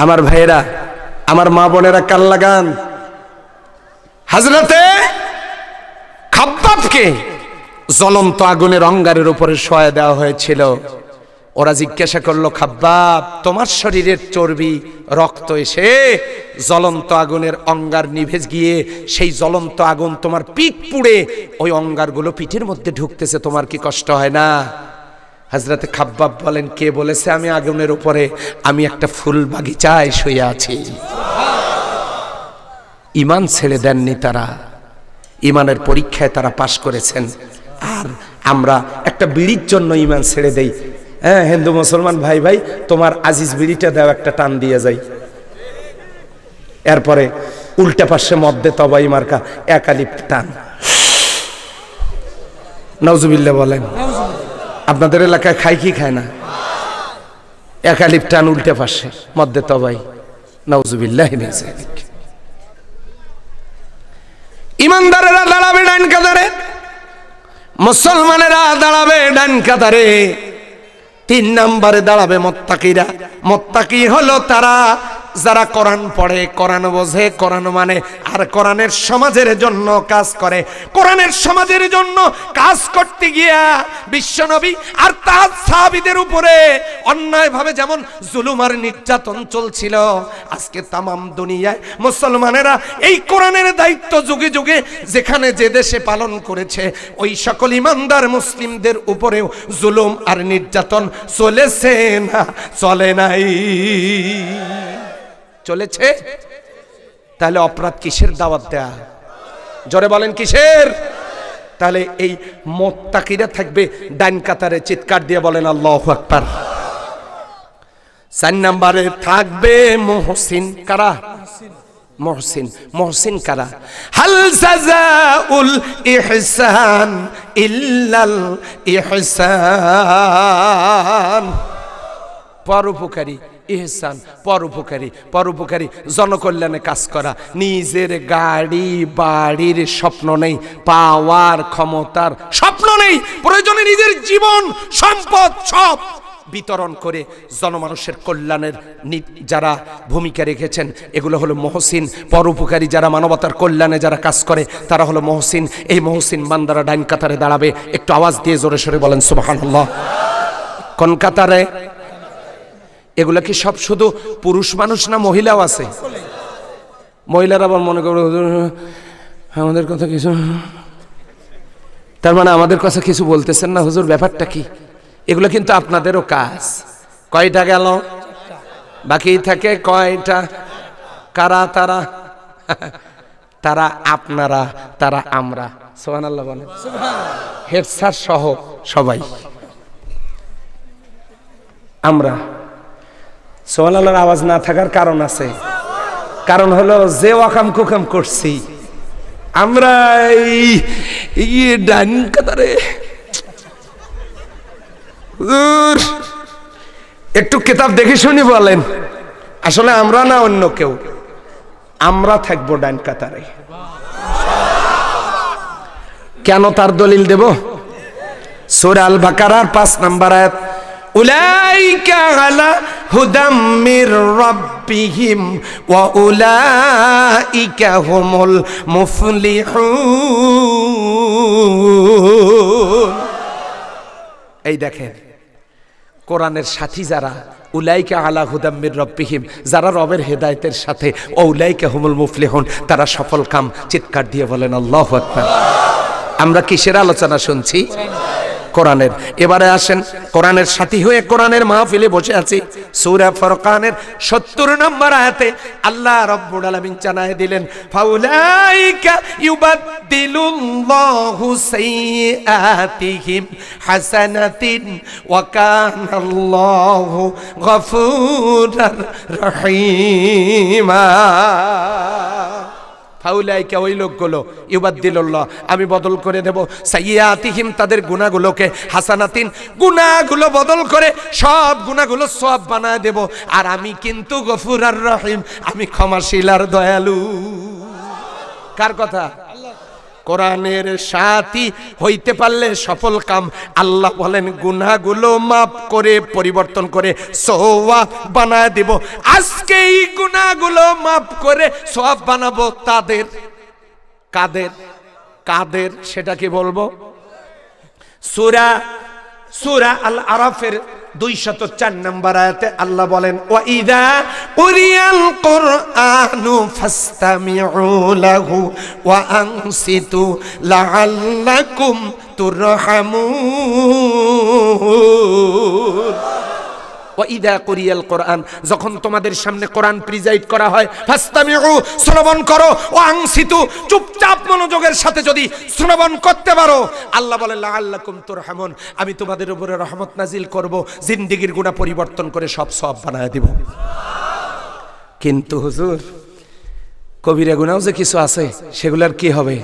আমার ভাইয়েরা আমার মা বোনেরা কাল লাগান হাজরাতে খাবকে জ্বলন্ত আগুনের অঙ্গারের উপরে সয়া দেওয়া হয়েছিল ওরা জিজ্ঞাসা করলো খাব্বাব তোমার শরীরের চর্বি রক্ত এসে জ্বলন্ত আগুনের অঙ্গার নিভে গিয়ে সেই জ্বলন্ত আগুন তোমার পিঠ পুড়ে ওই অঙ্গারগুলো পিঠের মধ্যে ঢুকতেছে তোমার কি কষ্ট হয় না হাজরাতে খাব্বাব বলেন কে বলেছে আমি আগুনের উপরে আমি একটা ফুল বাগিচায় শুয়ে আছি ইমান ছেড়ে দেননি তারা ইমানের পরীক্ষায় তারা পাশ করেছেন আর আমরা একটা বিড়ির জন্য ইমান ছেড়ে দেই হ্যাঁ হিন্দু মুসলমান ভাই ভাই তোমার আজিজ বিড়িটা দেওয়া একটা টান দিয়ে যাই এরপরে উল্টা পাশে মদ দে তবাই মার্কা একালিপ টান নজুবিল্লা বলেন আপনাদের এলাকায় খাই কি খায় না একালিপ টান উল্টে পাশে মদ্দে তবাই নজুবিল্লাহ ইমানদারেরা দাঁড়াবে ডান কাতারে মুসলমানেরা দাঁড়াবে ডান কাতারে তিন নম্বরে দাঁড়াবে মত্তাকিরা মত্তাকি হলো তারা যারা কোরআন পড়ে কোরআন বোঝে কোরআন মানে আর কোরআনের সমাজের জন্য কাজ করে কোরআনের সমাজের জন্য কাজ করতে গিয়া বিশ্বনবী আর তার সাহাবিদের উপরে অন্যায়ভাবে যেমন জুলুম আর নির্যাতন চলছিল আজকে তামাম দুনিয়ায় মুসলমানেরা এই কোরআনের দায়িত্ব যুগে যুগে যেখানে যে দেশে পালন করেছে ওই সকল ইমানদার মুসলিমদের উপরেও জুলুম আর নির্যাতন চলেছে না চলে নাই চলেছে তাহলে অপরাধ কিসের দাওয়াত দেয়া জরে বলেন কিসের তাহলে এই মোত্তাকিরা থাকবে ডাইন কাতারে চিৎকার দিয়ে বলেন আল্লাহ আকবর চার নাম্বারে থাকবে মহসিন কারা মহসিন মহসিন কারা হাল সাজাউল ইহসান ইল্লাল ইহসান পরোপকারী ইহসান পরোপকারী পরোপকারী জনকল্যাণে কাজ করা নিজের গাড়ি বাড়ির স্বপ্ন নেই পাওয়ার ক্ষমতার স্বপ্ন নেই প্রয়োজনে নিজের জীবন সম্পদ সব বিতরণ করে জনমানুষের কল্যাণের যারা ভূমিকা রেখেছেন এগুলো হলো মহসিন পরোপকারী যারা মানবতার কল্যাণে যারা কাজ করে তারা হলো মহসিন এই মহসিন মান্দারা ডাইন কাতারে দাঁড়াবে একটু আওয়াজ দিয়ে জোরে সরে বলেন সুবাহ কলকাতারে এগুলা কি সব শুধু পুরুষ মানুষ না মহিলাও আছে মহিলারা আবার মনে করো আমাদের কথা কিছু তার মানে আমাদের কথা কিছু বলতেছেন না হুজুর ব্যাপারটা কি এগুলো কিন্তু আপনাদেরও কাজ কয়টা গেল বাকি থাকে কয়টা কারা তারা [laughs] তারা আপনারা তারা আমরা সোহান আল্লাহ বলেন হেড সহ সবাই আমরা সোহান আল্লাহর আওয়াজ না থাকার কারণ আছে কারণ হলো যে ওয়াকাম কুকাম করছি আমরা ইয়ে কাতারে একটু কিতাব দেখে শুনি বলেন আসলে আমরা না অন্য কেউ আমরা থাকবো ডান কাতারে কেন তার দলিল দেব আল বাকার পাঁচ নাম্বার আয়াত আলা মির এই দেখেন কোরআনের সাথী যারা উলাইকা আলা হুদাম্মির রব্বিহিম যারা রবের হেদায়তের সাথে ওলাইকা হুমুল মুফলিহন তারা সফল কাম চিৎকার দিয়ে বলেন আল্লাহ আমরা কিসের আলোচনা শুনছি কোরআনের এবারে আসেন কোরআনের সাথী হয়ে কোরআনের মাহফিলে বসে আছি সূরা ফরকানের সত্তর নম্বর আয়াতে আল্লাহ রব্বুল আলামিন জানায় দিলেন ফাউলাইকা ইউবাদদিলুল্লাহু সাইয়্যাতিহিম হাসানাতিন ওয়া কানাল্লাহু গফুরার রহিমা ফাউলাইকা ওই লোকগুলো ইউবাদ্দিল্লাহ আমি বদল করে দেব সাইয়াতিহিম তাদের গুণাগুলোকে হাসানাতিন গুণাগুলো বদল করে সব গুণাগুলো সব বানায় দেব আর আমি কিন্তু গফুর আর রহিম আমি ক্ষমাশীল আর দয়ালু কার কথা কোরআনের সাথী হইতে পারলে সফল কাম আল্লাহ বলেন গুনাগুলো মাফ করে পরিবর্তন করে সোয়া বানায় দিব আজকে এই গুনাগুলো মাফ করে সোয়াব বানাবো তাদের কাদের কাদের সেটা কি বলবো সুরা সুরা আল আরাফের দুইশত চার নম্বর আয়াতে আল্লাহ বলেন ও ইদা আনু কোরআনু ফাস্তামিউ লাহু ওয়া আনসিতু লাআল্লাকুম হামু ওয়াইদা কোরিয়াল কোরআন যখন তোমাদের সামনে কোরআন প্রিজাইড করা হয় ফাস্তামিউ শ্রবণ করো ও আংসিতু চুপচাপ মনোযোগের সাথে যদি শ্রবণ করতে পারো আল্লাহ বলে লাআল্লাকুম তুরহামুন আমি তোমাদের উপরে রহমত নাজিল করব জিন্দেগির গুণা পরিবর্তন করে সব সব বানায় দিব কিন্তু হুজুর কবিরা গুনাও যে কিছু আছে সেগুলার কি হবে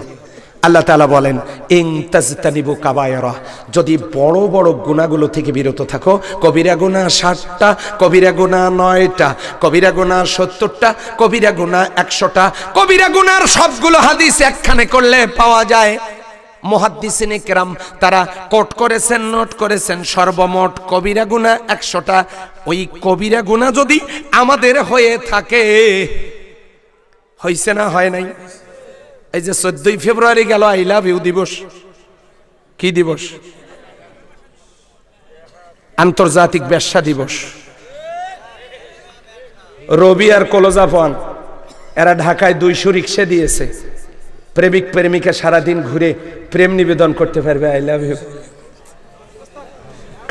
আল্লাহ তালা বলেন ইং তাজতানিবু কাবায়রা যদি বড় বড় গুণাগুলো থেকে বিরত থাকো কবিরা গুণা ষাটটা কবিরা গুণা নয়টা কবিরা গুণা সত্তরটা কবিরা গুণা একশোটা কবিরা গুণার সবগুলো হাদিস একখানে করলে পাওয়া যায় মহাদ্দিসিনে কেরাম তারা কোট করেছেন নোট করেছেন সর্বমোট কবিরা গুণা একশোটা ওই কবিরা গুণা যদি আমাদের হয়ে থাকে হয়েছে না হয় নাই এই যে চোদ্দই ফেব্রুয়ারি গেল আই লাভ ইউ দিবস কি দিবস আন্তর্জাতিক ব্যবসা দিবস রবি আর কলোজাফন এরা ঢাকায় দুইশো রিক্সা দিয়েছে প্রেমিক প্রেমিকা সারাদিন ঘুরে প্রেম নিবেদন করতে পারবে আই লাভ ইউ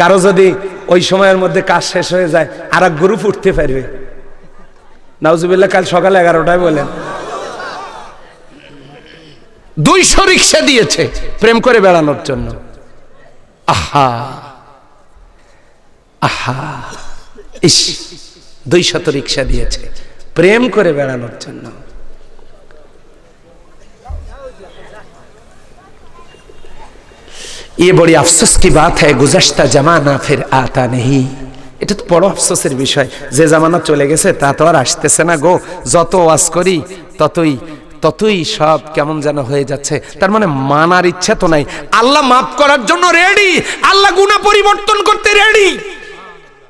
কারো যদি ওই সময়ের মধ্যে কাজ শেষ হয়ে যায় আর এক গ্রুপ উঠতে পারবে নাউজুবিল্লাহ কাল সকাল এগারোটায় বলেন দুইশো রিক্সা দিয়েছে প্রেম করে বেড়ানোর জন্য আহা আহা ইস দুই শত রিক্সা দিয়েছে প্রেম করে বেড়ানোর জন্য ये বড়ি আফসোস কি বাত হ্যাঁ গুজাস্তা জামানা ফের আতা নেই এটা তো বড় আফসোসের বিষয় যে জামানা চলে গেছে তা তো আর আসতেছে না গো যত ওয়াজ করি ততই ততই সব কেমন যেন হয়ে যাচ্ছে তার মানে মানার ইচ্ছা তো নাই আল্লাহ মাফ করার জন্য রেডি আল্লাহ গুণা পরিবর্তন করতে রেডি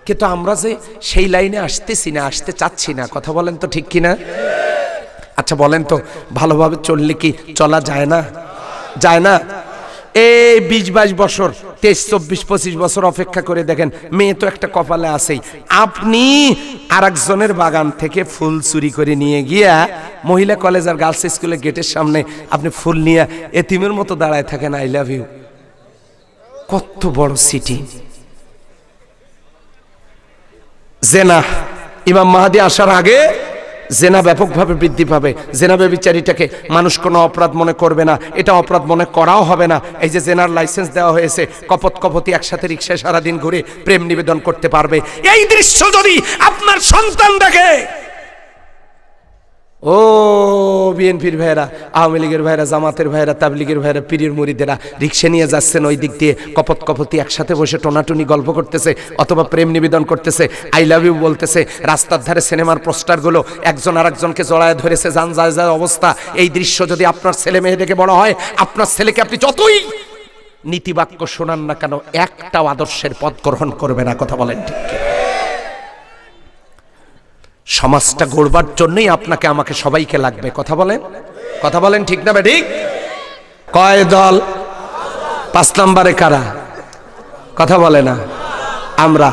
কিন্তু আমরা যে সেই লাইনে আসতেছি না আসতে চাচ্ছি না কথা বলেন তো ঠিক কিনা আচ্ছা বলেন তো ভালোভাবে চললে কি চলা যায় না যায় না এই বিশ বাইশ বছর তেইশ চব্বিশ পঁচিশ বছর অপেক্ষা করে দেখেন মেয়ে তো একটা কপালে আছেই আপনি আর বাগান থেকে ফুল চুরি করে নিয়ে গিয়া মহিলা কলেজ আর গার্লস স্কুলের গেটের সামনে আপনি ফুল নিয়ে এতিমের মতো দাঁড়ায় থাকেন আই লাভ ইউ কত বড় সিটি জেনা ইমাম মাহাদি আসার আগে জেনা ব্যাপকভাবে বৃদ্ধি পাবে জেনা ব্যবচারীটাকে মানুষ কোনো অপরাধ মনে করবে না এটা অপরাধ মনে করাও হবে না এই যে জেনার লাইসেন্স দেওয়া হয়েছে কপত কপতি একসাথে রিক্সায় সারাদিন ঘুরে প্রেম নিবেদন করতে পারবে এই দৃশ্য যদি আপনার সন্তান দেখে ও বিএনপির ভাইরা আওয়ামী লীগের ভাইরা জামাতের ভাইরা তাবলিগের ভাইরা পীরের মুড়িদেরা রিক্সা নিয়ে যাচ্ছেন ওই দিক দিয়ে কপত কপতি একসাথে বসে টোনাটুনি গল্প করতেছে অথবা প্রেম নিবেদন করতেছে আই লাভ ইউ বলতেছে রাস্তার ধারে সিনেমার পোস্টারগুলো একজন আর একজনকে জড়ায় ধরেছে যান যায় যায় অবস্থা এই দৃশ্য যদি আপনার ছেলে মেয়ে দেখে বড় হয় আপনার ছেলেকে আপনি যতই নীতিবাক্য শোনান না কেন একটাও আদর্শের পথ গ্রহণ করবে না কথা বলেন ঠিক সমাজটা গড়বার জন্যই আপনাকে আমাকে সবাইকে লাগবে কথা বলেন কথা বলেন ঠিক না ঠিক কয় দল পাঁচ নাম্বারে কারা কথা বলে না আমরা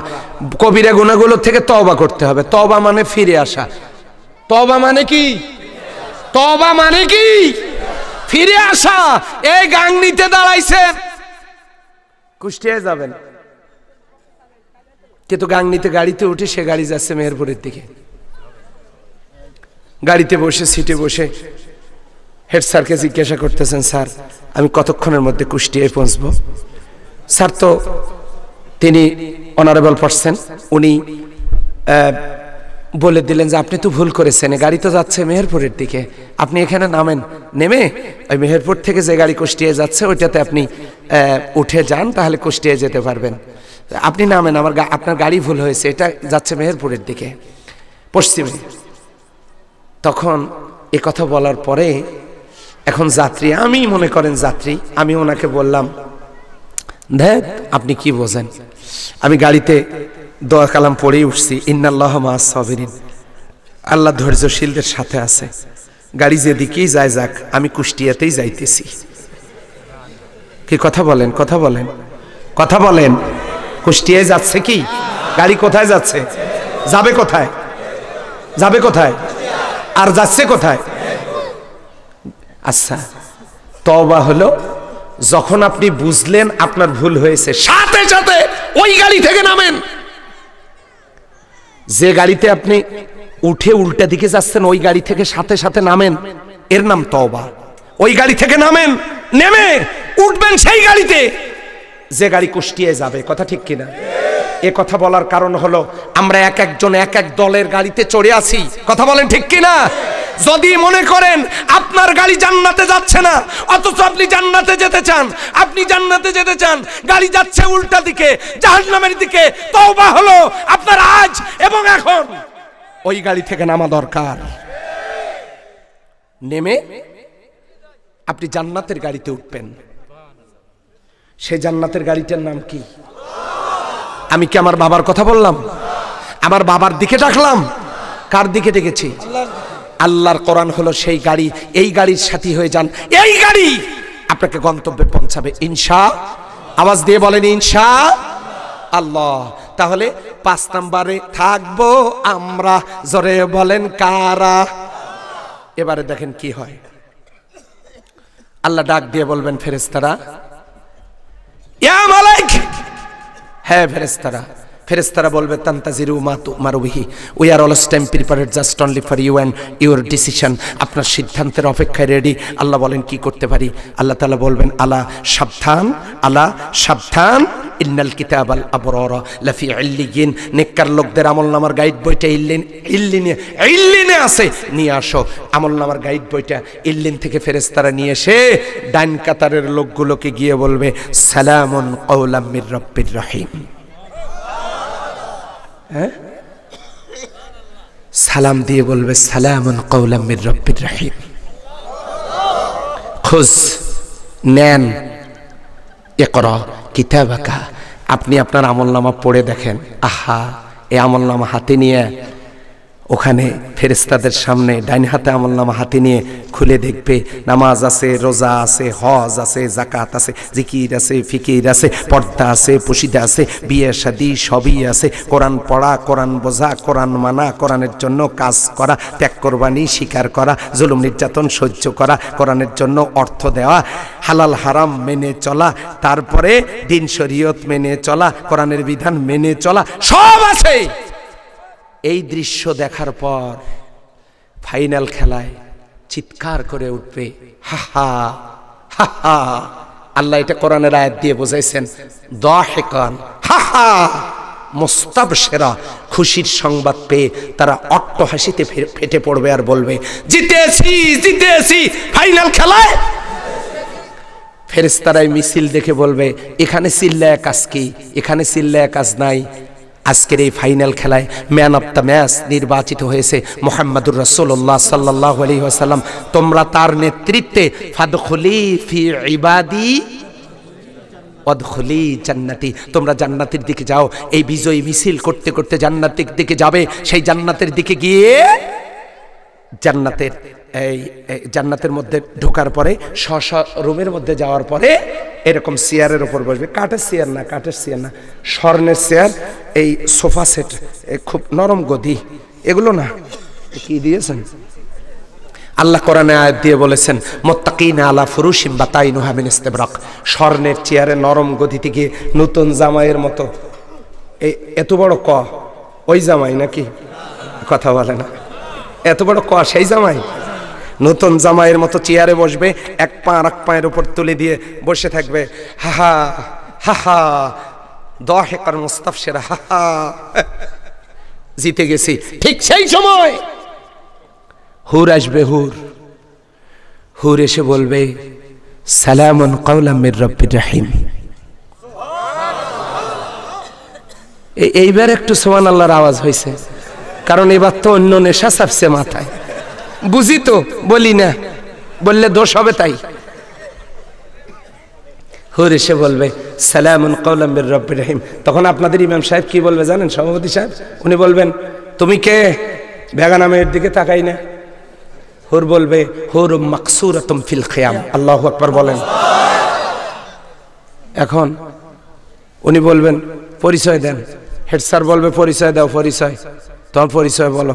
কবিরা গুণাগুলোর থেকে তবা করতে হবে তবা মানে ফিরে আসা তবা মানে কি তবা মানে কি ফিরে আসা এই গাং নিতে দাঁড়াইছে কুষ্টিয়ে যাবেন কিন্তু গাংনিতে গাড়িতে উঠে সে গাড়ি যাচ্ছে মেহেরপুরের দিকে গাড়িতে বসে সিটে বসে হেড স্যারকে জিজ্ঞাসা করতেছেন স্যার আমি কতক্ষণের মধ্যে কুষ্টিয়ায় পৌঁছব স্যার তো তিনি অনারেবল পার্সন উনি বলে দিলেন যে আপনি তো ভুল করেছেন গাড়ি তো যাচ্ছে মেহেরপুরের দিকে আপনি এখানে নামেন নেমে ওই মেহেরপুর থেকে যে গাড়ি কুষ্টিয়ে যাচ্ছে ওইটাতে আপনি উঠে যান তাহলে কুষ্টিয়ে যেতে পারবেন আপনি নামেন আমার আপনার গাড়ি ভুল হয়েছে এটা যাচ্ছে মেহেরপুরের দিকে পশ্চিমে তখন এ কথা বলার পরে এখন যাত্রী আমি মনে করেন যাত্রী আমি ওনাকে বললাম দেখ আপনি কি বোঝেন আমি গাড়িতে দোয়া কালাম পড়েই উঠছি ইন্নাল্লাহ মা আল্লাহ ধৈর্যশীলদের সাথে আছে গাড়ি যেদিকেই যায় যাক আমি কুষ্টিয়াতেই যাইতেছি কি কথা বলেন কথা বলেন কথা বলেন কুষ্টিয়ায় যাচ্ছে কি গাড়ি কোথায় যাচ্ছে যাবে কোথায় যাবে কোথায় আর যাচ্ছে কোথায় আচ্ছা তবা হলো যখন আপনি বুঝলেন আপনার ভুল হয়েছে সাথে সাথে ওই গাড়ি থেকে নামেন যে গাড়িতে আপনি উঠে উল্টা দিকে যাচ্ছেন ওই গাড়ি থেকে সাথে সাথে নামেন এর নাম তবা ওই গাড়ি থেকে নামেন নেমে উঠবেন সেই গাড়িতে যে গাড়ি কুষ্টিয়ে যাবে কথা ঠিক কিনা এ কথা বলার কারণ হলো আমরা এক একজন এক এক দলের গাড়িতে চড়ে আছি কথা বলেন ঠিক কিনা যদি মনে করেন আপনার গাড়ি জান্নাতে যাচ্ছে না অথচ আপনি জান্নাতে যেতে চান আপনি জান্নাতে যেতে চান গাড়ি যাচ্ছে উল্টা দিকে জাহান্নামের দিকে তওবা হলো আপনার আজ এবং এখন ওই গাড়ি থেকে নামা দরকার নেমে আপনি জান্নাতের গাড়িতে উঠবেন সে জান্নাতের গাড়িটার নাম কি আমি কি আমার বাবার কথা বললাম আমার বাবার দিকে ডাকলাম কার দিকে ডেকেছি আল্লাহর কোরআন হলো সেই গাড়ি এই গাড়ির সাথী হয়ে যান এই গাড়ি আপনাকে গন্তব্যে পৌঁছাবে ইনশা আওয়াজ দিয়ে বলেন ইনশা আল্লাহ তাহলে পাঁচ নাম্বারে থাকবো আমরা জোরে বলেন কারা এবারে দেখেন কি হয় আল্লাহ ডাক দিয়ে বলবেন ফেরেস্তারা ইয়া মালাইক है फिर इस तरह ফেরেস্তারা বলবে তান্তাজিরু মাতু মারুবিহি we are always time prepared just only for you and your decision আপনার সিদ্ধান্তের অপেক্ষায় রেডি আল্লাহ বলেন কি করতে পারি আল্লাহ তালা বলবেন আলা সাবধান আলা সাবধান ইন্নাল কিতাব আল আবরর লাফি ইল্লিগিন নেককার লোকদের আমল নামার গাইড বইটা ইল্লিন ইল্লিনে ইল্লিন আছে নিয়ে আসো আমল নামার গাইড বইটা ইল্লিন থেকে ফেরেস্তারা নিয়ে এসে ডাইন কাতারের লোকগুলোকে গিয়ে বলবে কওলাম মির রব্বির রহিম হ্যাঁ? সালাম দিয়ে বলবে সালামুন কৌলাম রব্বির রাহিম খুশ নেন এ কর কিতাবাকা আপনি আপনার নামা পড়ে দেখেন আহা এ নামা হাতে নিয়ে ওখানে ফেরেস্তাদের সামনে ডাইন হাতে আমল নামা হাতে নিয়ে খুলে দেখবে নামাজ আছে রোজা আছে হজ আছে জাকাত আছে জিকির আছে ফিকির আছে পর্দা আছে পুশিদা আছে বিয়ে সাদি সবই আছে কোরআন পড়া কোরআন বোঝা কোরআন মানা কোরআনের জন্য কাজ করা ত্যাগ কোরবানি স্বীকার করা জুলুম নির্যাতন সহ্য করা কোরআনের জন্য অর্থ দেওয়া হালাল হারাম মেনে চলা তারপরে দিন শরীয়ত মেনে চলা কোরআনের বিধান মেনে চলা সব আছে এই দৃশ্য দেখার পর ফাইনাল খেলায় চিৎকার করে উঠবে হা হা হা হা আল্লাহ এটা কোরআনের আয়াত দিয়ে বোঝাইছেন দহেকান হা হা মোস্তাব সেরা খুশির সংবাদ পেয়ে তারা অট্ট হাসিতে ফেটে পড়বে আর বলবে জিতেছি জিতেছি ফাইনাল খেলায় ফেরেস্তারাই মিছিল দেখে বলবে এখানে সিল্লায় কাজ কি এখানে সিল্লায় কাজ নাই আজকের এই ফাইনাল খেলায় ম্যান অব দ্য ম্যাচ নির্বাচিত হয়েছে মোহাম্মদুর রসোল্লাহ সাল্লাহ আলী আসাল্লাম তোমরা তার নেতৃত্বে ফাদখলি ফি ইবাদি অদখলি জান্নাতি তোমরা জান্নাতের দিকে যাও এই বিজয়ী মিছিল করতে করতে জান্নাতের দিকে যাবে সেই জান্নাতের দিকে গিয়ে জান্নাতের এই জান্নাতের মধ্যে ঢোকার পরে শ রুমের মধ্যে যাওয়ার পরে এরকম চেয়ারের ওপর বসবে কাঠের চেয়ার না কাঠের চেয়ার না স্বর্ণের চেয়ার এই সোফা সেট খুব নরম গদি এগুলো না কি দিয়েছেন আল্লাহ কোরআনে আয়াত দিয়ে বলেছেন মোত্তাকিন আলা ফুরুশিম বা তাই নুহামিন ইস্তেবরক স্বর্ণের চেয়ারে নরম গদি থেকে নতুন জামাইয়ের মতো এই এত বড় ক ওই জামাই নাকি কথা বলে না এত বড় ক সেই জামাই নতুন জামাইয়ের মতো চেয়ারে বসবে এক পা আর এক পায়ের উপর তুলে দিয়ে বসে থাকবে হাহা হাহা দহেকার মুস্তাফ সেরা হাহা জিতে গেছি ঠিক সেই সময় হুর আসবে হুর হুর এসে বলবে সালামন কৌলামের রব্বির রাহিম এইবার একটু সোমান আল্লাহর আওয়াজ হয়েছে কারণ এবার তো অন্য নেশা চাপছে মাথায় বুঝি তো বলি না বললে দোষ হবে তাই হরে সে বলবে সালামুন কৌলাম্বির রব্বির রহিম তখন আপনাদের ইমাম সাহেব কি বলবে জানেন সভাপতি সাহেব উনি বলবেন তুমি কে বেগানা মেয়ের দিকে তাকাই না হর বলবে হুর মাকসুর ফিল খেয়াম আল্লাহ আকবর বলেন এখন উনি বলবেন পরিচয় দেন হেড স্যার বলবে পরিচয় দাও পরিচয় তোমার পরিচয় বলো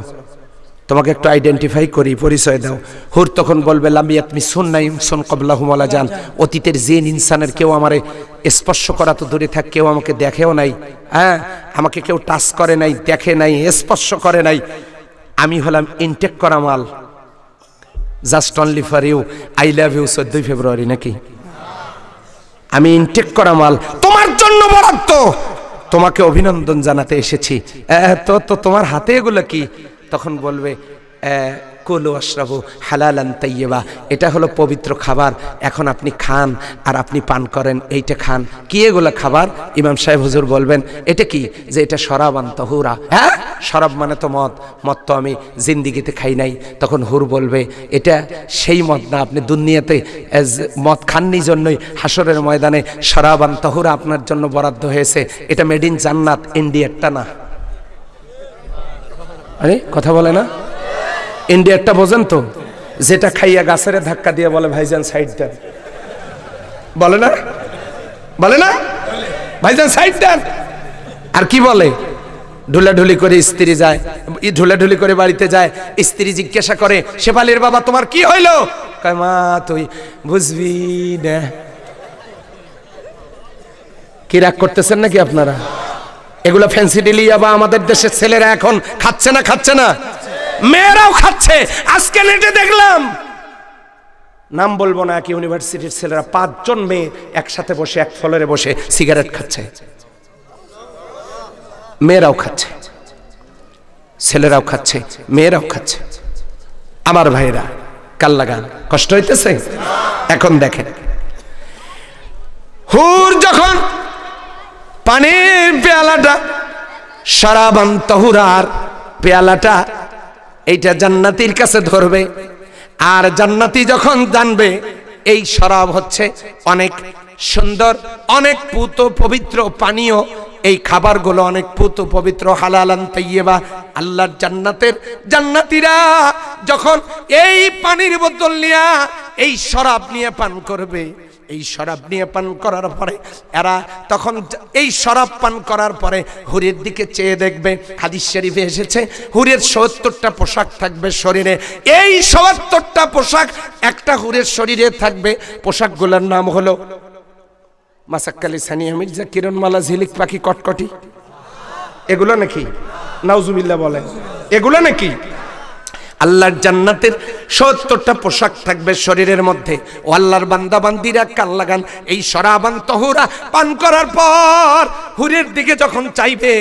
তোমাকে একটু আইডেন্টিফাই করি পরিচয় দাও হুর তখন বলবে লামিয়াত মিসুন নাই সুন কবলা হুমলা যান অতীতের জেন ইনসানের কেউ আমারে স্পর্শ করা তো দূরে থাক কেউ আমাকে দেখেও নাই হ্যাঁ আমাকে কেউ টাচ করে নাই দেখে নাই স্পর্শ করে নাই আমি হলাম ইনটেক করা মাল just only for you I love you চোদ্দই ফেব্রুয়ারি নাকি আমি ইনটেক করা মাল তোমার জন্য বরাদ্দ তোমাকে অভিনন্দন জানাতে এসেছি তো তো তোমার হাতে এগুলো কি তখন বলবে কলু আশরাবো হালালান তাইয়েবা এটা হলো পবিত্র খাবার এখন আপনি খান আর আপনি পান করেন এইটা খান কি এগুলো খাবার ইমাম সাহেব হুজুর বলবেন এটা কি যে এটা শরাবান তহুরা হ্যাঁ শরাব মানে তো মদ মদ তো আমি জিন্দিগিতে খাই নাই তখন হুর বলবে এটা সেই মদ না আপনি দুনিয়াতে মদ খাননি জন্যই হাসরের ময়দানে শরাবান হুরা আপনার জন্য বরাদ্দ হয়েছে এটা মেড ইন জান্নাত ইন্ডিয়ারটা না আরে কথা বলে না ইন্ডিয়ারটা বোঝেন তো যেটা খাইয়া গাছের ধাক্কা দিয়ে বলে ভাইজান সাইডটা বলে না বলে না ভাইজান সাইডটা আর কি বলে ঢুলাঢুলি করে স্ত্রী যায় ই ঢুলাঢুলি করে বাড়িতে যায় স্ত্রী জিজ্ঞাসা করে শেফালির বাবা তোমার কি হইলো কয় মা তুই বুঝবি না কি রাগ করতেছেন নাকি আপনারা এগুলো ফ্যান্সি ডিলি বা আমাদের দেশের ছেলেরা এখন খাচ্ছে না খাচ্ছে না মেয়েরাও খাচ্ছে আজকে নেটে দেখলাম নাম বলবো না কি ইউনিভার্সিটির ছেলেরা পাঁচজন মেয়ে একসাথে বসে এক ফলরে বসে সিগারেট খাচ্ছে মেয়েরাও খাচ্ছে ছেলেরাও খাচ্ছে মেয়েরাও খাচ্ছে আমার ভাইরা কাল লাগান কষ্ট হইতেছে এখন দেখেন হুর যখন পানির পেয়ালাটা সারাবান তহুরার পেয়ালাটা এইটা জান্নাতির কাছে ধরবে আর জান্নাতি যখন জানবে এই শরাব হচ্ছে অনেক সুন্দর অনেক পুত পবিত্র পানীয় এই খাবারগুলো অনেক পুত পবিত্র হালালান তাইয়েবা আল্লাহর জান্নাতের জান্নাতিরা যখন এই পানির বোতল নিয়া এই শরাব নিয়ে পান করবে এই শরাব নিয়ে পান করার পরে এরা তখন এই শরাব পান করার পরে হুরের দিকে চেয়ে দেখবে হাদিস শরীফে এসেছে হুরের সত্তরটা পোশাক থাকবে শরীরে এই সত্তরটা পোশাক একটা হুরের শরীরে থাকবে পোশাকগুলোর নাম হলো মাসাক্কালি সানিয়া মির্জা কিরণমালা ঝিলিক পাখি কটকটি এগুলো নাকি নাউজুবিল্লা বলেন এগুলো নাকি আল্লাহর জান্নাতের সত্তরটা পোশাক থাকবে শরীরের মধ্যে ও আল্লাহর বান্দাবান্দিরা কান লাগান এই সরাবান তহুরা পান করার পর হুরের দিকে যখন চাইবে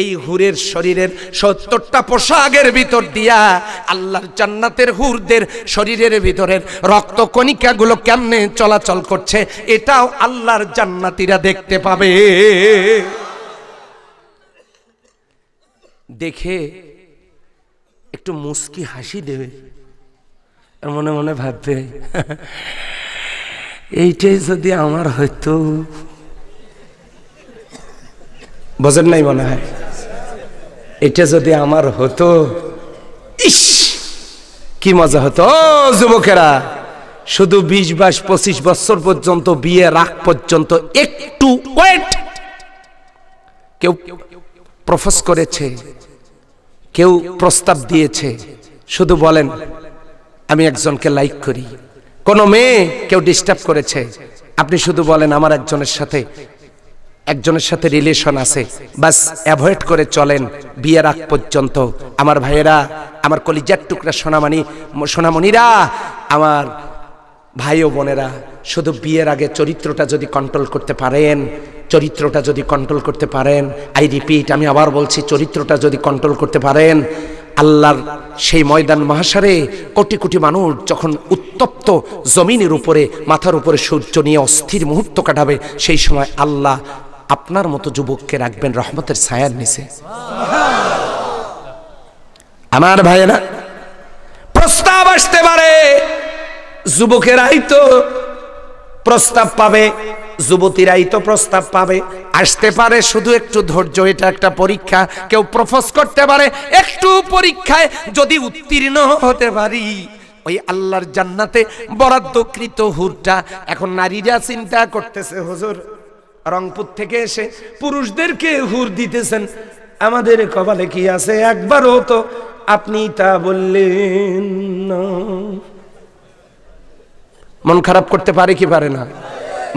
এই হুরের শরীরের সত্তরটা পোশাকের ভিতর দিয়া আল্লাহর জান্নাতের হুরদের শরীরের ভিতরের রক্তকণিকাগুলো কেমনে চলাচল করছে এটাও আল্লাহর জান্নাতিরা দেখতে পাবে দেখে একটু মুস্কি হাসি দেবে আর মনে মনে ভাববে এইটাই যদি আমার হয়তো বোঝেন নাই মনে হয় এটা যদি আমার হতো ইস কি মজা হতো যুবকেরা শুধু বিশ বাইশ পঁচিশ বছর পর্যন্ত বিয়ে রাখ পর্যন্ত একটু ওয়েট কেউ প্রফেস করেছে কেউ প্রস্তাব দিয়েছে শুধু বলেন আমি একজনকে লাইক করি কোনো মেয়ে কেউ ডিস্টার্ব করেছে আপনি শুধু বলেন আমার একজনের সাথে একজনের সাথে রিলেশন আছে বাস অ্যাভয়েড করে চলেন বিয়ের আগ পর্যন্ত আমার ভাইয়েরা আমার কলিজার টুকরা সোনামানি সোনামণিরা আমার ভাই ও বোনেরা শুধু বিয়ের আগে চরিত্রটা যদি কন্ট্রোল করতে পারেন চরিত্রটা যদি কন্ট্রোল করতে পারেন আই রিপিট আমি আবার বলছি চরিত্রটা যদি কন্ট্রোল করতে পারেন আল্লাহর সেই ময়দান মহাসারে কোটি কোটি মানুষ যখন উত্তপ্ত জমিনের উপরে মাথার উপরে সূর্য নিয়ে অস্থির মুহূর্ত কাটাবে সেই সময় আল্লাহ আপনার মতো যুবককে রাখবেন রহমতের ছায়ার নিচে আমার ভাইয়েরা প্রস্তাব আসতে পারে যুবকেরাই তো প্রস্তাব পাবে যুবতীরাই তো প্রস্তাব পাবে আসতে পারে শুধু একটু ধৈর্য এটা একটা পরীক্ষা কেউ প্রপোজ করতে পারে একটু পরীক্ষায় যদি উত্তীর্ণ হতে পারি ওই আল্লাহর জান্নাতে বরাদ্দকৃত হুরটা এখন নারীরা চিন্তা করতেছে হুজুর রংপুর থেকে এসে পুরুষদেরকে হুর দিতেছেন আমাদের কপালে কি আছে একবারও তো আপনি তা বললেন মন খারাপ করতে পারে কি পারে না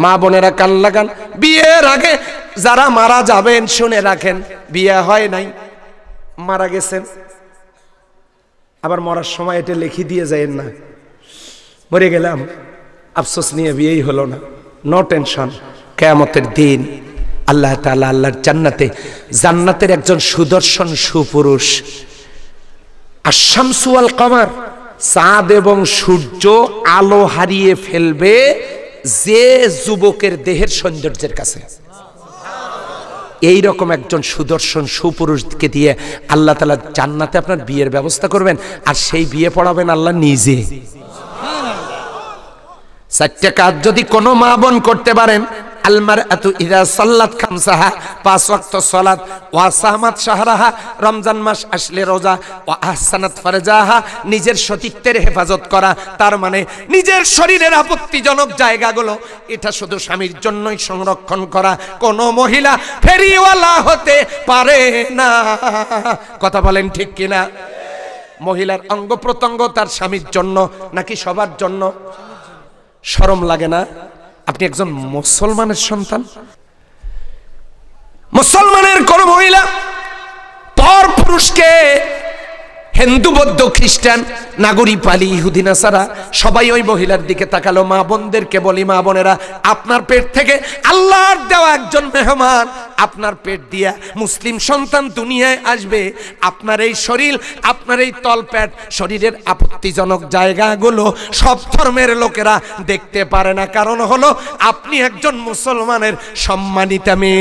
মা বোনেরা কান লাগান বিয়ের আগে যারা মারা যাবেন শুনে রাখেন বিয়ে হয় নাই মারা গেছেন আবার মরার সময় এটা লিখি দিয়ে যায়েন না মরে গেলাম আফসোস নিয়ে বিয়েই হলো না নো টেনশন কেয়ামতের দিন আল্লাহ তালা আল্লাহর জান্নাতে জান্নাতের একজন সুদর্শন সুপুরুষ আসামসুয়াল কমার চাঁদ এবং সূর্য আলো হারিয়ে ফেলবে যে যুবকের দেহের সৌন্দর্যের কাছে এই রকম একজন সুদর্শন সুপুরুষকে দিয়ে আল্লাহ তালা জান্নাতে আপনার বিয়ের ব্যবস্থা করবেন আর সেই বিয়ে পড়াবেন আল্লাহ নিজে চারটে কাজ যদি কোনো মা বোন করতে পারেন আলমার এত ইদা সাল্লাত খামসাহা পাঁচ ওয়াক্ত সলাত ও সাহমাত সাহারাহা রমজান মাস আসলে রোজা ও আহসানাত ফারজাহা নিজের সতীত্বের হেফাজত করা তার মানে নিজের শরীরের আপত্তিজনক জায়গাগুলো এটা শুধু স্বামীর জন্যই সংরক্ষণ করা কোনো মহিলা ফেরিওয়ালা হতে পারে না কথা বলেন ঠিক কিনা মহিলার অঙ্গ প্রত্যঙ্গ তার স্বামীর জন্য নাকি সবার জন্য সরম লাগে না আপনি একজন মুসলমানের সন্তান মুসলমানের কোন মহিলা পর পুরুষকে হিন্দু বৌদ্ধ খ্রিস্টান নাগরী পালি ইহুদি নাসারা সবাই ওই মহিলার দিকে তাকালো মা বোনদেরকে বলি মা বোনেরা আপনার পেট থেকে আল্লাহর দেওয়া একজন মেহমান আপনার পেট দিয়া মুসলিম সন্তান দুনিয়ায় আসবে আপনার এই শরীর আপনার এই তলপ্যাট শরীরের আপত্তিজনক জায়গাগুলো সব ধর্মের লোকেরা দেখতে পারে না কারণ হলো আপনি একজন মুসলমানের সম্মানিতা মেয়ে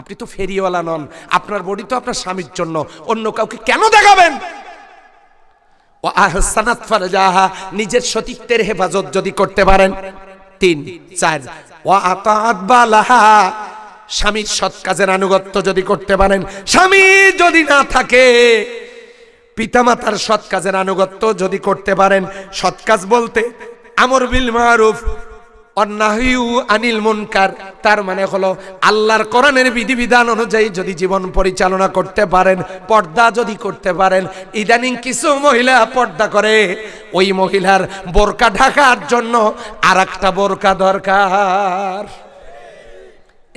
আপনি তো ফেরিওয়ালা নন আপনার বডি তো আপনার স্বামীর জন্য অন্য কাউকে কেন দেখাবেন ও আহসানাত ফারজাহা নিজের সতীত্বের হেফাজত যদি করতে পারেন তিন চার ও আতাত বালাহা স্বামীর সৎ কাজের আনুগত্য যদি করতে পারেন স্বামী যদি না থাকে পিতামাতার সৎ কাজের আনুগত্য যদি করতে পারেন সৎ কাজ বলতে আমর বিল মারুফ আনিল মুনকার তার মানে হলো আল্লাহর কোরআনের বিধিবিধান অনুযায়ী যদি জীবন পরিচালনা করতে পারেন পর্দা যদি করতে পারেন ইদানিং কিছু মহিলা পর্দা করে ওই মহিলার বোরকা ঢাকার জন্য আর একটা বোরকা দরকার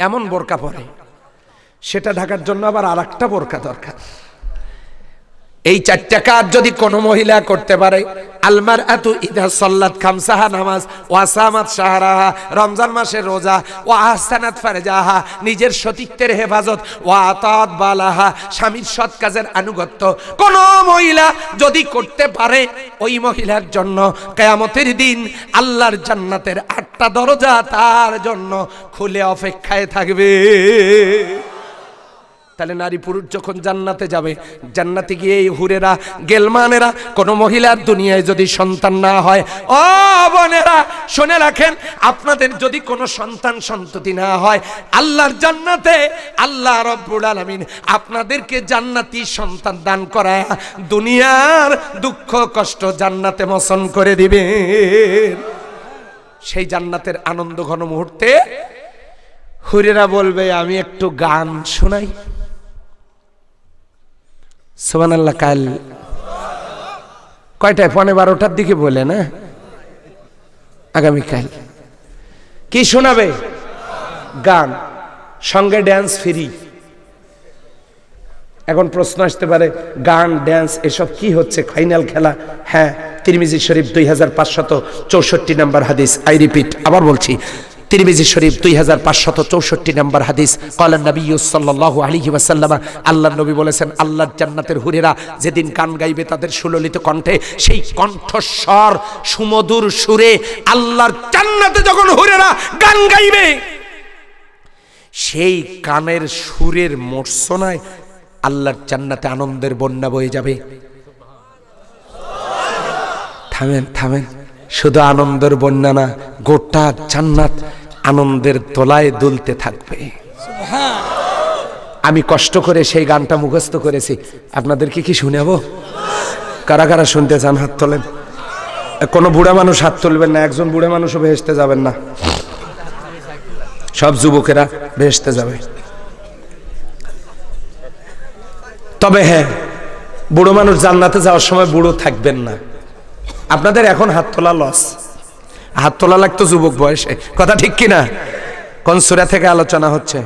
এমন বোরকা পরে সেটা ঢাকার জন্য আবার আর একটা বোরকা দরকার এই চারটা কাজ যদি কোন মহিলা করতে পারে আলমার আতু ইদা সল্লাত খামসাহা নামাজ ওয়াসামাত সাহারাহা রমজান মাসের রোজা ও আহসানাত ফারেজাহা নিজের সতীত্বের হেফাজত ও আতাত বালাহা স্বামীর সৎ কাজের আনুগত্য কোন মহিলা যদি করতে পারে ওই মহিলার জন্য কেয়ামতের দিন আল্লাহর জান্নাতের আটটা দরজা তার জন্য খুলে অপেক্ষায় থাকবে তাহলে নারী পুরুষ যখন জান্নাতে যাবে জান্নাতে গিয়ে এই হুরেরা গেলমানেরা কোনো মহিলার দুনিয়ায় যদি সন্তান না হয় ও বোনেরা শুনে রাখেন আপনাদের যদি কোনো সন্তান সন্ততি না হয় আল্লাহর জান্নাতে আল্লাহ রব্বুল আলামিন আপনাদেরকে জান্নাতি সন্তান দান করা দুনিয়ার দুঃখ কষ্ট জান্নাতে মোচন করে দিবে সেই জান্নাতের আনন্দ ঘন মুহূর্তে হুরেরা বলবে আমি একটু গান শোনাই সোহান আল্লাহ কাল কয়টায় পনে বারোটার দিকে বলে না আগামীকাল কি শোনাবে গান সঙ্গে ড্যান্স ফ্রি এখন প্রশ্ন আসতে পারে গান ড্যান্স এসব কি হচ্ছে ফাইনাল খেলা হ্যাঁ তিরমিজি শরীফ দুই হাজার পাঁচশত চৌষট্টি নাম্বার হাদিস আই রিপিট আবার বলছি তিরমিজি শরীফ দুই হাজার পাঁচশত চৌষট্টি নম্বর হাদিস কলান নবী সাল্লাহ আলহি ওয়াসাল্লামা আল্লাহ নবী বলেছেন আল্লাহ জান্নাতের হুরেরা যেদিন কান গাইবে তাদের সুললিত কণ্ঠে সেই কণ্ঠস্বর সুমধুর সুরে আল্লাহর জান্নাতে যখন হুরেরা গান গাইবে সেই কানের সুরের মর্ষনায় আল্লাহর জান্নাতে আনন্দের বন্যা বয়ে যাবে থামেন থামেন শুধু আনন্দের বন্যা না গোটা জান্নাত আনন্দের তোলায় দুলতে থাকবে আমি কষ্ট করে সেই গানটা মুখস্থ করেছি আপনাদেরকে কি শুনেব কারা কারা শুনতে চান হাত তোলেন কোনো বুড়া মানুষ হাত তুলবেন না একজন বুড়া মানুষও ভেসতে যাবেন না সব যুবকেরা ভেসতে যাবে তবে হ্যাঁ বুড়ো মানুষ জান্নাতে যাওয়ার সময় বুড়ো থাকবেন না আপনাদের এখন হাত তোলা লস হাত তোলা লাগতো যুবক বয়সে কথা ঠিক কিনা কোন সুরা থেকে আলোচনা হচ্ছে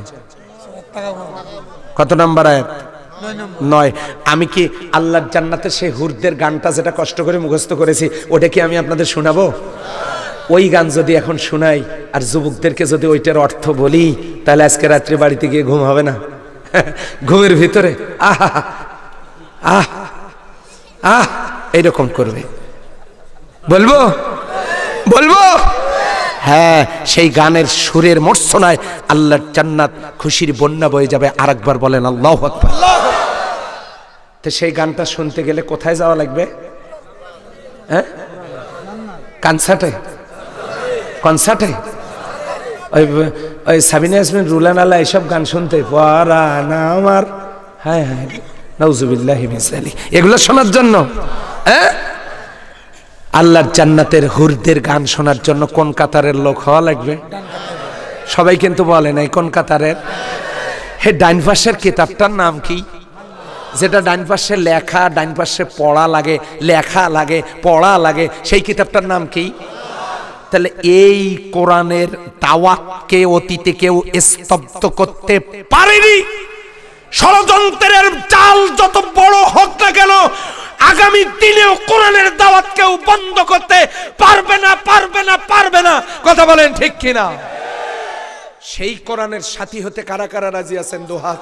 কত নাম্বার আয়াত নয় আমি কি আল্লাহর জান্নাতে সেই হুরদের গানটা যেটা কষ্ট করে মুখস্থ করেছি ওটা কি আমি আপনাদের শোনাবো ওই গান যদি এখন শোনাই আর যুবকদেরকে যদি ওইটার অর্থ বলি তাহলে আজকে রাত্রে বাড়িতে গিয়ে ঘুম হবে না ঘুমের ভিতরে আহা আহ আহ এইরকম করবে বলবো বলবো হ্যাঁ সেই গানের সুরের মর্শনায় আল্লাহর জান্নাত খুশির বন্যা বয়ে যাবে আর একবার বলেন আল্লাহ তো সেই গানটা শুনতে গেলে কোথায় যাওয়া লাগবে হ্যাঁ কনসার্টে কনসার্টে ওই ওই সাবিনা ইসমিন রুলান আল্লাহ এইসব গান শুনতে পরান আমার হ্যাঁ হ্যাঁ নজুবিল্লাহ এগুলো শোনার জন্য হ্যাঁ আল্লাহর জান্নাতের হুরদের গান শোনার জন্য কোন কাতারের লোক হওয়া লাগবে সবাই কিন্তু বলে নাই কোন কাতারের হে ডাইন পাশের কিতাবটার নাম কি যেটা ডাইন পাশে লেখা ডাইন পাশে পড়া লাগে লেখা লাগে পড়া লাগে সেই কিতাবটার নাম কি তাহলে এই কোরআনের দাওয়াতকে অতীতে কেউ স্তব্ধ করতে পারেনি ষড়যন্ত্রের চাল যত বড় হোক না কেন আগামী দিনেও কোরআনের দাওয়াত কেউ বন্ধ করতে পারবে না পারবে না পারবে না কথা বলেন ঠিক কিনা সেই কোরআনের সাথী হতে কারা কারা রাজি আছেন দোহাত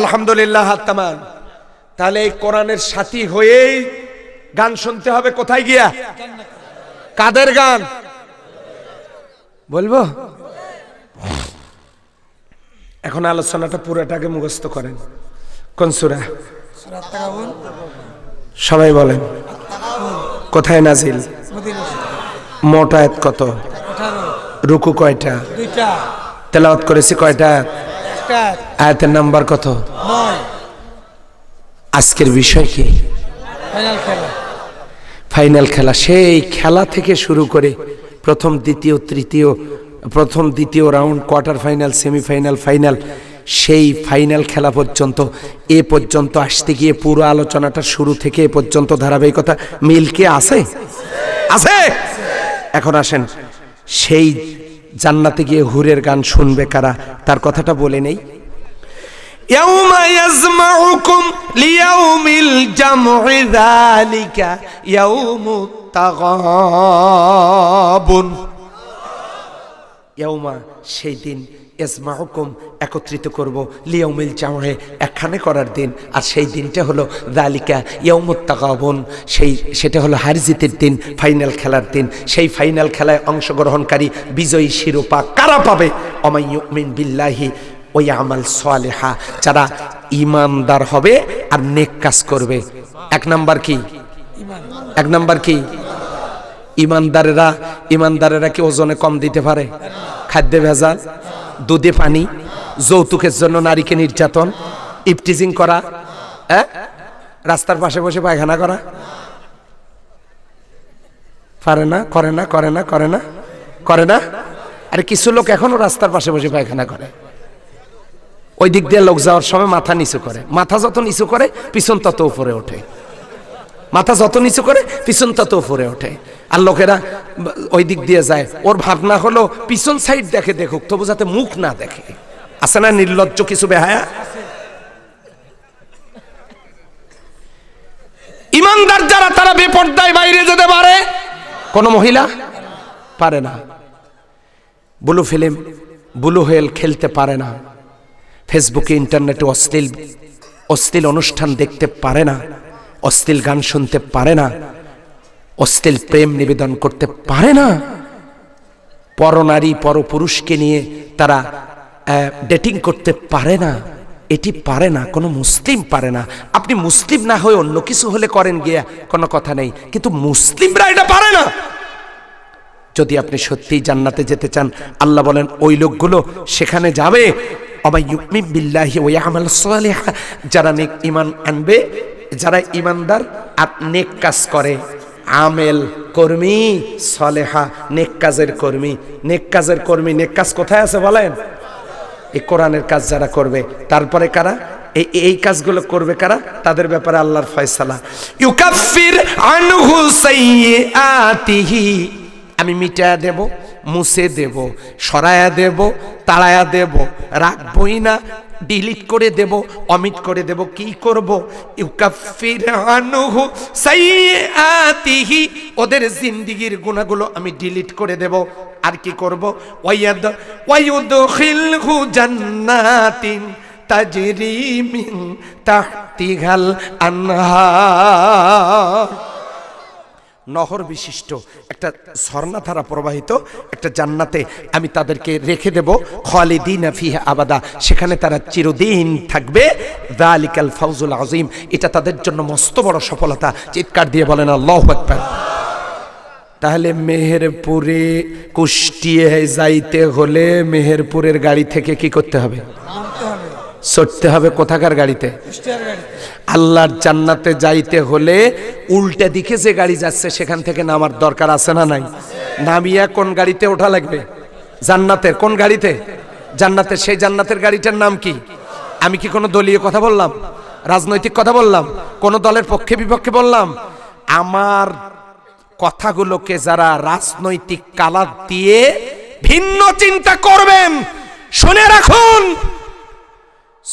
আলহামদুলিল্লাহ তাহলে এই কোরআনের সাথী হয়েই গান শুনতে হবে কোথায় গিয়া কাদের গান বলবো এখন আলোচনাটা পুরোটাকে মুখস্থ করেন কোন সুরা সবাই বলেন কোথায় নাজিল মোটায়াত কত রুকু কয়টা তেলাওয়াত করেছি কয়টা আয়াতের নাম্বার কত আজকের বিষয় কি ফাইনাল খেলা সেই খেলা থেকে শুরু করে প্রথম দ্বিতীয় তৃতীয় প্রথম দ্বিতীয় round quarter final semifinal final সেই ফাইনাল খেলা পর্যন্ত এ পর্যন্ত আসতে গিয়ে পুরো আলোচনাটা শুরু থেকে এ পর্যন্ত ধারাবাহিকতা মিলকে আছে আছে এখন আসেন সেই জান্নাতে গিয়ে হুরের গান শুনবে কারা তার কথাটা বলে নেই يوم يزمعكم ليوم الجمع ذلك يوم التغابن يوم সেই দিন এজমাহকুম একত্রিত করব লিয়মিল জামহে একখানে করার দিন আর সেই দিনটা হলো দালিকা ইয়মুত্তাকাবন সেই সেটা হলো হারজিতের দিন ফাইনাল খেলার দিন সেই ফাইনাল খেলায় অংশগ্রহণকারী বিজয়ী শিরোপা কারা পাবে অমাইয়মিন বিল্লাহি ওই আমাল সালেহা যারা ইমানদার হবে আর নেক কাজ করবে এক নাম্বার কি এক নাম্বার কি ইমানদারেরা ইমানদারেরা কি ওজনে কম দিতে পারে খাদ্যে ভেজাল দুধে পানি যৌতুকের জন্য নারীকে নির্যাতন ইপটিজিং করা হ্যাঁ রাস্তার পাশে বসে পায়খানা করা পারে না করে না করে না করে না করে না আর কিছু লোক এখনো রাস্তার পাশে বসে পায়খানা করে ওই দিক দিয়ে লোক যাওয়ার সময় মাথা নিচু করে মাথা যত নিচু করে পিছন তত উপরে ওঠে মাথা যত নিচু করে পিছন তত উপরে ওঠে আর লোকেরা ওই দিক দিয়ে যায় ওর ভাবনা হলো পিছন সাইড দেখে দেখুক তবু যাতে মুখ না দেখে আছে না নির্লজ্জ কিছু বেহায়া ইমানদার যারা তারা বেপর্দায় বাইরে যেতে পারে কোন মহিলা পারে না বুলু ফিল্ম বুলু হেল খেলতে পারে না ফেসবুকে ইন্টারনেটে অশ্লীল অশ্লীল অনুষ্ঠান দেখতে পারে না অশ্লীল গান শুনতে পারে না অশ্লীল প্রেম নিবেদন করতে পারে না পরনারী পরপুরুষকে নিয়ে তারা ডেটিং করতে পারে না এটি পারে না কোনো মুসলিম পারে না আপনি মুসলিম না হয়ে অন্য কিছু হলে করেন গিয়া কোনো কথা নেই কিন্তু মুসলিমরা এটা পারে না যদি আপনি সত্যিই জান্নাতে যেতে চান আল্লাহ বলেন ওই লোকগুলো সেখানে যাবে অবাইমিম বিল্লাহি ওয়া আমাল সালিহা যারা নেক ইমান আনবে যারা ইমানদার আর নেক কাজ করে আমেল কর্মী সলেহা নেক কাজের কর্মী নেক কাজের কর্মী নেক কাজ কোথায় আছে বলেন এই কোরআনের কাজ যারা করবে তারপরে কারা এই এই কাজগুলো করবে কারা তাদের ব্যাপারে আল্লাহর ফয়সালা ইউকাফির আনহু সাইয়্যাতিহি আমি মিটা দেব মুছে দেব সরায়া দেব তাড়ায়া দেব রাখবই না ডিলিট করে দেব অমিট করে দেব কি করব ওদের জিন্দিগির গুণাগুলো আমি ডিলিট করে দেব আর কি করব ওয়াইয়াদ ওয়াইউদখিলহু জান্নাতিন তাজরি মিন তাহতিহাল আনহার নহর বিশিষ্ট একটা স্বর্ণাধারা প্রবাহিত একটা জান্নাতে আমি তাদেরকে রেখে দেব খালিদিন ফিহা আবাদা সেখানে তারা চিরদিন থাকবে দালিকাল ফাউজুল আজিম এটা তাদের জন্য মস্ত বড় সফলতা চিৎকার দিয়ে বলেন আল্লাহ একবার তাহলে মেহেরপুরে কুষ্টিয়ে যাইতে হলে মেহেরপুরের গাড়ি থেকে কি করতে হবে চড়তে হবে কোথাকার গাড়িতে আল্লাহর জান্নাতে যাইতে হলে উল্টা দিকে যে গাড়ি যাচ্ছে সেখান থেকে নামার দরকার আছে না নাই নামিয়া কোন গাড়িতে ওঠা লাগবে জান্নাতের কোন গাড়িতে জান্নাতের সেই জান্নাতের গাড়িটার নাম কি আমি কি কোনো দলীয় কথা বললাম রাজনৈতিক কথা বললাম কোন দলের পক্ষে বিপক্ষে বললাম আমার কথাগুলোকে যারা রাজনৈতিক কালার দিয়ে ভিন্ন চিন্তা করবেন শুনে রাখুন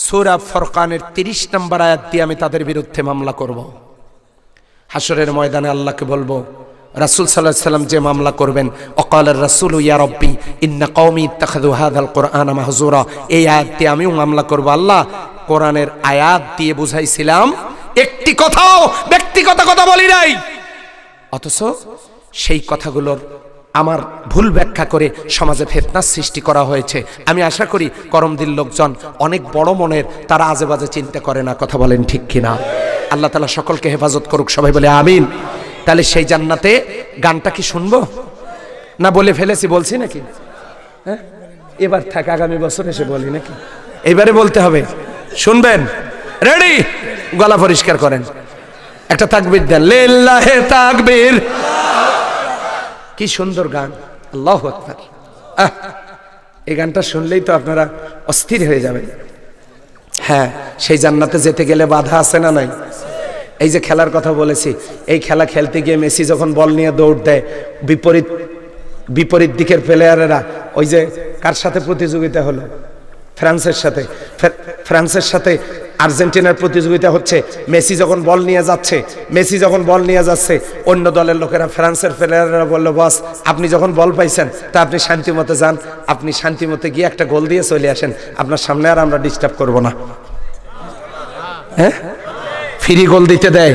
সুরা ফরকানের তিরিশ নম্বর আয়াত দিয়ে আমি তাদের বিরুদ্ধে মামলা করব। হাসরের ময়দানে আল্লাহকে বলবো রাসুল সাল্লাহ সাল্লাম যে মামলা করবেন অকালের রাসুল ইয়া ইন্না কৌমি তাখাদু হাদাল মাহজুরা এই আয়াত দিয়ে আমিও মামলা করবো আল্লাহ কোরআনের আয়াত দিয়ে বুঝাইছিলাম একটি কথাও ব্যক্তিগত কথা বলি নাই অথচ সেই কথাগুলোর আমার ভুল ব্যাখ্যা করে সমাজে ফেতনার সৃষ্টি করা হয়েছে আমি আশা করি করমদির লোকজন অনেক বড় মনের তারা আজে বাজে চিন্তা করে না কথা বলেন ঠিক কিনা আল্লাহ তালা সকলকে হেফাজত করুক সবাই বলে আমিন তাহলে সেই জান্নাতে গানটা কি শুনবো না বলে ফেলেছি বলছি নাকি হ্যাঁ এবার থাক আগামী বছর এসে বলি নাকি এবারে বলতে হবে শুনবেন রেডি গলা পরিষ্কার করেন একটা তাকবির দেন লেল্লাহে তাকবির কি সুন্দর গান আল্লাহ আকবর আহ এই গানটা শুনলেই তো আপনারা অস্থির হয়ে যাবেন হ্যাঁ সেই জান্নাতে যেতে গেলে বাধা আছে না নাই এই যে খেলার কথা বলেছি এই খেলা খেলতে গিয়ে মেসি যখন বল নিয়ে দৌড় দেয় বিপরীত বিপরীত দিকের প্লেয়ারেরা ওই যে কার সাথে প্রতিযোগিতা হলো ফ্রান্সের সাথে ফ্রান্সের সাথে আর্জেন্টিনার প্রতিযোগিতা হচ্ছে মেসি যখন বল নিয়ে যাচ্ছে মেসি যখন বল নিয়ে যাচ্ছে অন্য দলের লোকেরা ফ্রান্সের প্লেয়াররা বললো বস আপনি যখন বল পাইছেন তা আপনি মতে যান আপনি মতে গিয়ে একটা গোল দিয়ে চলে আসেন আপনার সামনে আর আমরা ডিস্টার্ব করব না হ্যাঁ ফ্রি গোল দিতে দেয়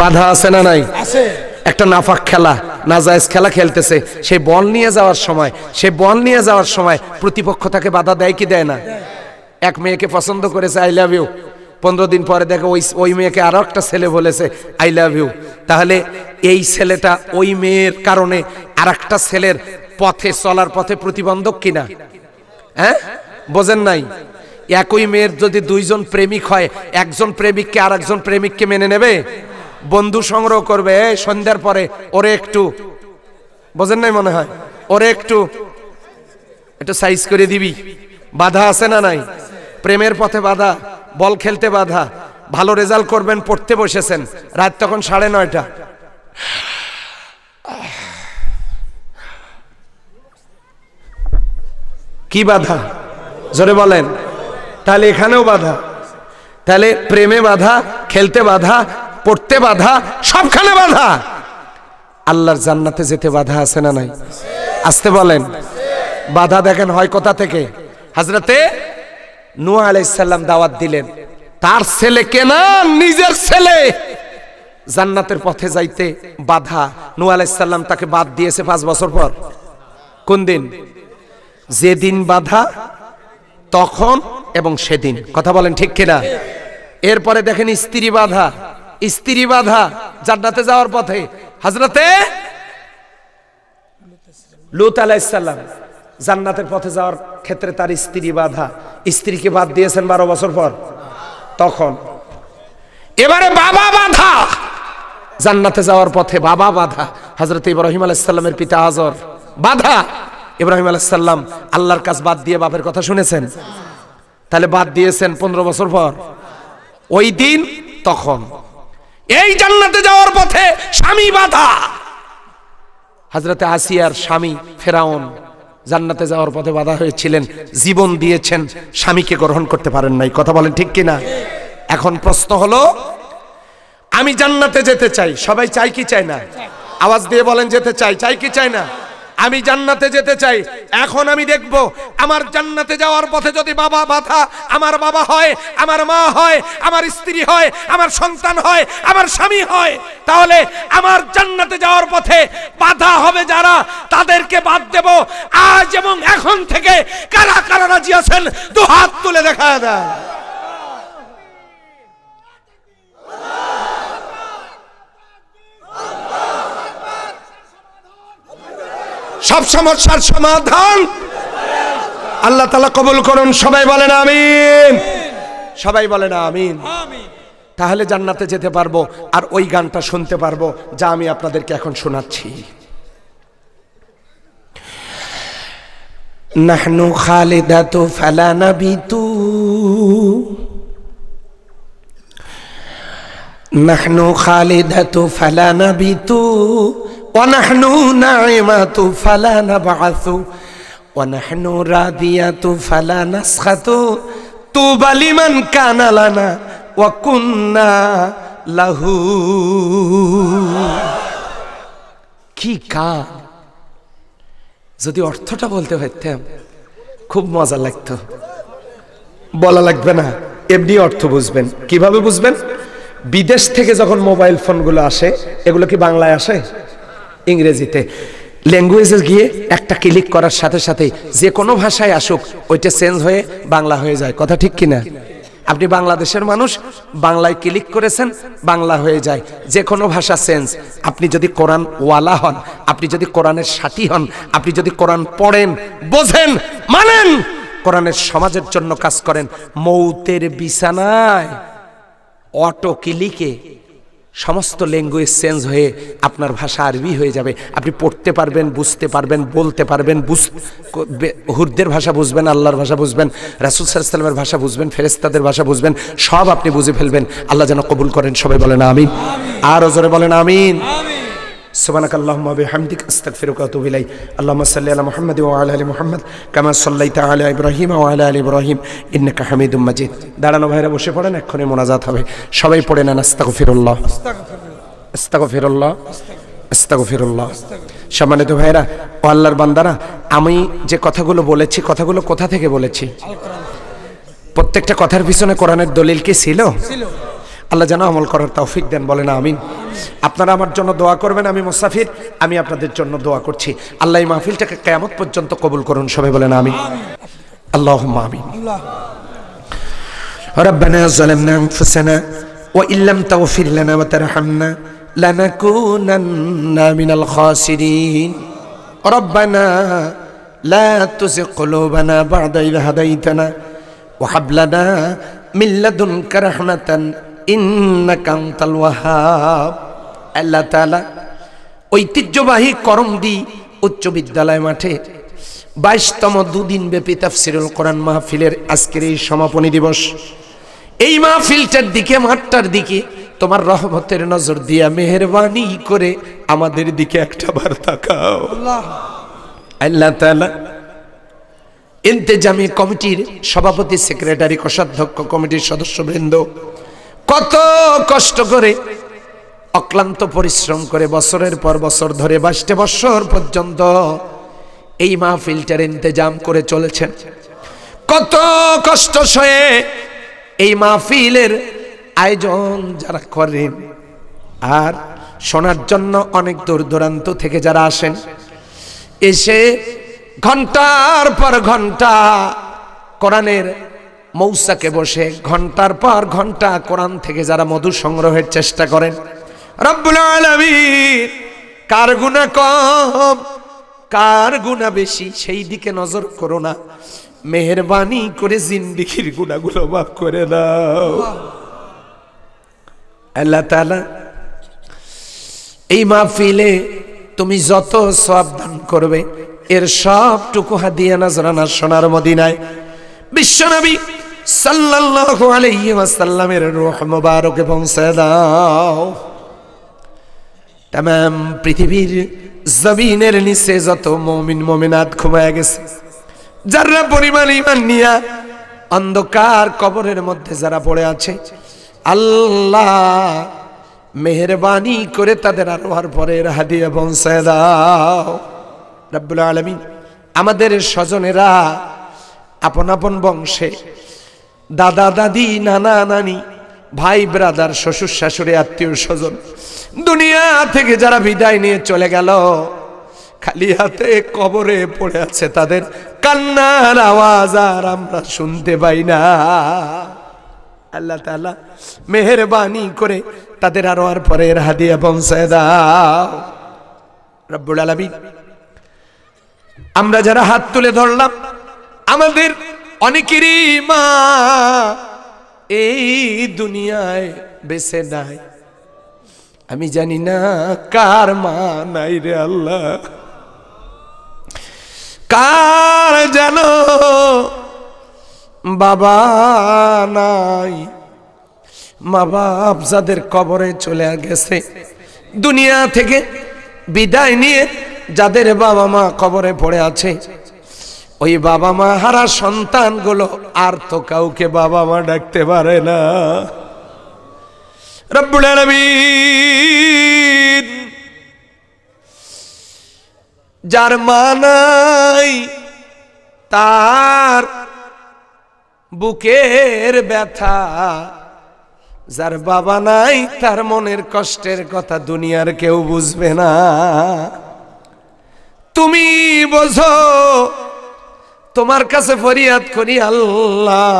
বাধা আছে না নাই একটা নাফাক খেলা নাজায়জ খেলা খেলতেছে সেই বল নিয়ে যাওয়ার সময় সেই বল নিয়ে যাওয়ার সময় প্রতিপক্ষ তাকে বাধা দেয় কি দেয় না এক মেয়েকে পছন্দ করেছে আই লাভ ইউ পনেরো দিন পরে দেখো ওই ওই মেয়েকে আরও একটা ছেলে বলেছে আই লাভ ইউ তাহলে এই ছেলেটা ওই মেয়ের কারণে আর একটা ছেলের পথে চলার পথে প্রতিবন্ধক কিনা হ্যাঁ বোঝেন নাই একই মেয়ের যদি দুইজন প্রেমিক হয় একজন প্রেমিককে আর একজন প্রেমিককে মেনে নেবে বন্ধু সংগ্রহ করবে সন্ধ্যার পরে ওরে একটু বোঝেন নাই মনে হয় ওরে একটু একটু সাইজ করে দিবি বাধা আছে না নাই প্রেমের পথে বাধা বল খেলতে বাধা ভালো রেজাল্ট করবেন পড়তে বসেছেন রাত তখন সাড়ে নয়টা কি বাধা জোরে বলেন তাহলে এখানেও বাধা তাহলে প্রেমে বাধা খেলতে বাধা পড়তে বাধা সবখানে বাধা আল্লাহর জান্নাতে যেতে বাধা আছে না নাই আসতে বলেন বাধা দেখেন হয় কোথা থেকে হাজরাতে নুয়া আলাইসাল্লাম দাওয়াত দিলেন তার ছেলে কেনা নিজের ছেলে জান্নাতের পথে যাইতে বাধা নু আলাইসাল্লাম তাকে বাদ দিয়েছে পাঁচ বছর পর কোন দিন যেদিন বাধা তখন এবং সেদিন কথা বলেন ঠিক কিনা এরপরে দেখেন স্ত্রী বাধা স্ত্রী বাধা জান্নাতে যাওয়ার পথে হাজরাতে লুত আলাইসাল্লাম জান্নাতের পথে যাওয়ার ক্ষেত্রে তার স্ত্রী বাধা স্ত্রীকে বাদ দিয়েছেন বারো বছর পর তখন এবারে বাবা বাধা জান্নাতে যাওয়ার পথে বাবা বাধা হজরত ইব্রাহিম আলাইসাল্লামের পিতা আজর বাধা ইব্রাহিম আলাইসাল্লাম আল্লাহর কাজ বাদ দিয়ে বাপের কথা শুনেছেন তাহলে বাদ দিয়েছেন পনেরো বছর পর ওই দিন তখন এই জান্নাতে যাওয়ার পথে স্বামী বাধা হজরতে আসিয়ার স্বামী ফেরাউন জান্নাতে যাওয়ার পথে বাধা হয়েছিলেন জীবন দিয়েছেন স্বামীকে গ্রহণ করতে পারেন নাই কথা বলেন ঠিক কিনা এখন প্রশ্ন হলো আমি জান্নাতে যেতে চাই সবাই চাই কি চায় না আওয়াজ দিয়ে বলেন যেতে চাই চাই কি চাই না আমি জান্নাতে যেতে চাই এখন আমি দেখব আমার জান্নাতে যাওয়ার পথে যদি বাবা বাথা আমার বাবা হয় আমার মা হয় আমার স্ত্রী হয় আমার সন্তান হয় আমার স্বামী হয় তাহলে আমার জান্নাতে যাওয়ার পথে বাধা হবে যারা তাদেরকে বাদ দেব আজ এবং এখন থেকে কারা কারা রাজি আছেন দু হাত তুলে দেখা দেয় সব সমস্যার সমাধান আল্লাহ তালা কবুল করুন সবাই বলেন আমিন সবাই বলেন আমিন তাহলে জান্নাতে যেতে পারবো আর ওই গানটা শুনতে পারবো যা আমি আপনাদেরকে এখন শোনাচ্ছি নাহনু খালিদাতু ফালানা বিতু নাহনু খালিদাতু ফালানা বিতু ونحن نعمة فلا نبعث ونحن راضية فلا نسخط طوبى لمن كان لنا وكنا له কি কান যদি অর্থটা বলতে পারতাম খুব মজা লাগতো বলা লাগবে না এমনি অর্থ বুঝবেন কিভাবে বুঝবেন বিদেশ থেকে যখন মোবাইল ফোনগুলো আসে এগুলো কি বাংলায় আসে ইংরেজিতে ল্যাঙ্গুয়েজে গিয়ে একটা ক্লিক করার সাথে সাথে যে কোনো ভাষায় আসুক ওইটা চেঞ্জ হয়ে বাংলা হয়ে যায় কথা ঠিক কিনা আপনি বাংলাদেশের মানুষ বাংলায় ক্লিক করেছেন বাংলা হয়ে যায় যে কোনো ভাষা চেঞ্জ আপনি যদি কোরআন ওয়ালা হন আপনি যদি কোরআনের সাথী হন আপনি যদি কোরআন পড়েন বোঝেন মানেন কোরআনের সমাজের জন্য কাজ করেন মৌতের বিছানায় অটো ক্লিকে সমস্ত ল্যাঙ্গুয়েজ চেঞ্জ হয়ে আপনার ভাষা আরবি হয়ে যাবে আপনি পড়তে পারবেন বুঝতে পারবেন বলতে পারবেন বুঝ হুরদের ভাষা বুঝবেন আল্লাহর ভাষা বুঝবেন রাসুল সাল্লামের ভাষা বুঝবেন ফেরেস্তাদের ভাষা বুঝবেন সব আপনি বুঝে ফেলবেন আল্লাহ যেন কবুল করেন সবাই বলেন আমিন আর জোরে বলেন আমিন সুবানাক আল্লাহম্মা বিহামদিক আস্তাগফিরুক আতুবিলাই আল্লাহুম্মা সাল্লি আলা মুহাম্মদ ওয়া আলা আলি মুহাম্মদ কামা সাল্লাইতা আলা ইব্রাহিম ওয়া আলা আলি ইব্রাহিম ইন্নাকা হামিদুম মাজিদ দাঁড়ানো ভাইরা বসে পড়েন এক্ষুনি মোনাজাত হবে সবাই পড়ে নেন আস্তাগফিরুল্লাহ ফিরুল্লাহ আস্তাগফিরুল্লাহ ফিরুল্লাহ সম্মানিত ভাইরা ও আল্লাহর বান্দারা আমি যে কথাগুলো বলেছি কথাগুলো কোথা থেকে বলেছি প্রত্যেকটা কথার পিছনে কোরআনের দলিল কি ছিল আল্লাহ যেন আমল করার তৌফিক দেন বলেন আমিন আপনারা আমার জন্য দোয়া করবেন আমি মুসাফির আমি আপনাদের জন্য দোয়া করছি আল্লাহ এই মাহফিলটাকে কেয়ামত পর্যন্ত কবুল করুন সবাই বলেন আমিন আল্লাহ আমিন ربنا ظلمنا أنفسنا وإن لم تغفر لنا وترحمنا لنكونن من الخاسرين ربنا لا تزغ قلوبنا بعد إذ هديتنا وهب لنا من لدنك رحمة ঐতিহ্যবাহী করম দি ঐতিহ্যবাহী করমদি উচ্চ বিদ্যালয় মাঠে বাইশতম দুদিন ব্যাপী তাফসিরুল কোরআন মাহফিলের আজকের এই সমাপনী দিবস এই মাহফিলটার দিকে মাঠটার দিকে তোমার রহমতের নজর দিয়া মেহরবানি করে আমাদের দিকে একটা বার তাকাও আল্লাহ তাআলা কমিটির সভাপতি সেক্রেটারি কোষাধ্যক্ষ কমিটির সদস্যবৃন্দ কত কষ্ট করে অক্লান্ত পরিশ্রম করে বছরের পর বছর ধরে বাইশটে বছর পর্যন্ত এই মাহফিলটার ইন্তেজাম করে চলেছেন কত কষ্ট সয়ে এই মাহফিলের আয়োজন যারা করেন আর শোনার জন্য অনেক দূর দূরান্ত থেকে যারা আসেন এসে ঘন্টার পর ঘন্টা কোরআনের মৌসাকে বসে ঘন্টার পর ঘন্টা কোরআন থেকে যারা মধু সংগ্রহের চেষ্টা করেন রব্বুল আলামিন কার গুণা কম কার গুণা বেশি সেই দিকে নজর করো না মেহরবানি করে জিন্দিগির গুণাগুলো মাফ করে দাও আল্লাহ তাআলা এই মাহফিলে তুমি যত সব দান করবে এর সবটুকু হাদিয়া নাজরানা সোনার মদিনায় বিশ্বনবী সাল্লাল্লাহু আলাইহি ওয়াসাল্লামের রূহ মোবারকে পৌঁছে দাও তাম পৃথিবীর জমিনের নিচে যত মমিন মুমিনাত ঘুমায় গেছে যারা পরিমাণ ইমান নিয়া অন্ধকার কবরের মধ্যে যারা পড়ে আছে আল্লাহ মেহরবানি করে তাদের আরোহার পরে হাদিয়ে পৌঁছে দাও রব্বুল আলমী আমাদের স্বজনেরা আপন আপন বংশে দাদা দাদি নানা নানি ভাই ব্রাদার শ্বশুর শাশুড়ি আত্মীয় স্বজন দুনিয়া থেকে যারা বিদায় নিয়ে চলে গেল খালি হাতে কবরে পড়ে আছে তাদের কান্নার আওয়াজ আর আমরা শুনতে পাই না আল্লাহ তালা মেহরবানি করে তাদের আরো আর পরের হাদিয়া পৌঁছায় দাও রব্বুল আলমিন আমরা যারা হাত তুলে ধরলাম আমাদের অনেকেরই মা এই দুনিয়ায় বেছে নাই আমি জানি না কার মা নাই রে আল্লাহ কার যেন বাবা নাই মা বাপ যাদের কবরে চলে গেছে দুনিয়া থেকে বিদায় নিয়ে যাদের বাবা মা কবরে পড়ে আছে ওই বাবা মা হারা সন্তানগুলো আর তো কাউকে বাবা মা ডাকতে পারে না রব্বুল যার মা নাই তার বুকের ব্যথা যার বাবা নাই তার মনের কষ্টের কথা দুনিয়ার কেউ বুঝবে না তুমি বোঝো তোমার কাছে ফরিয়াদ করি আল্লাহ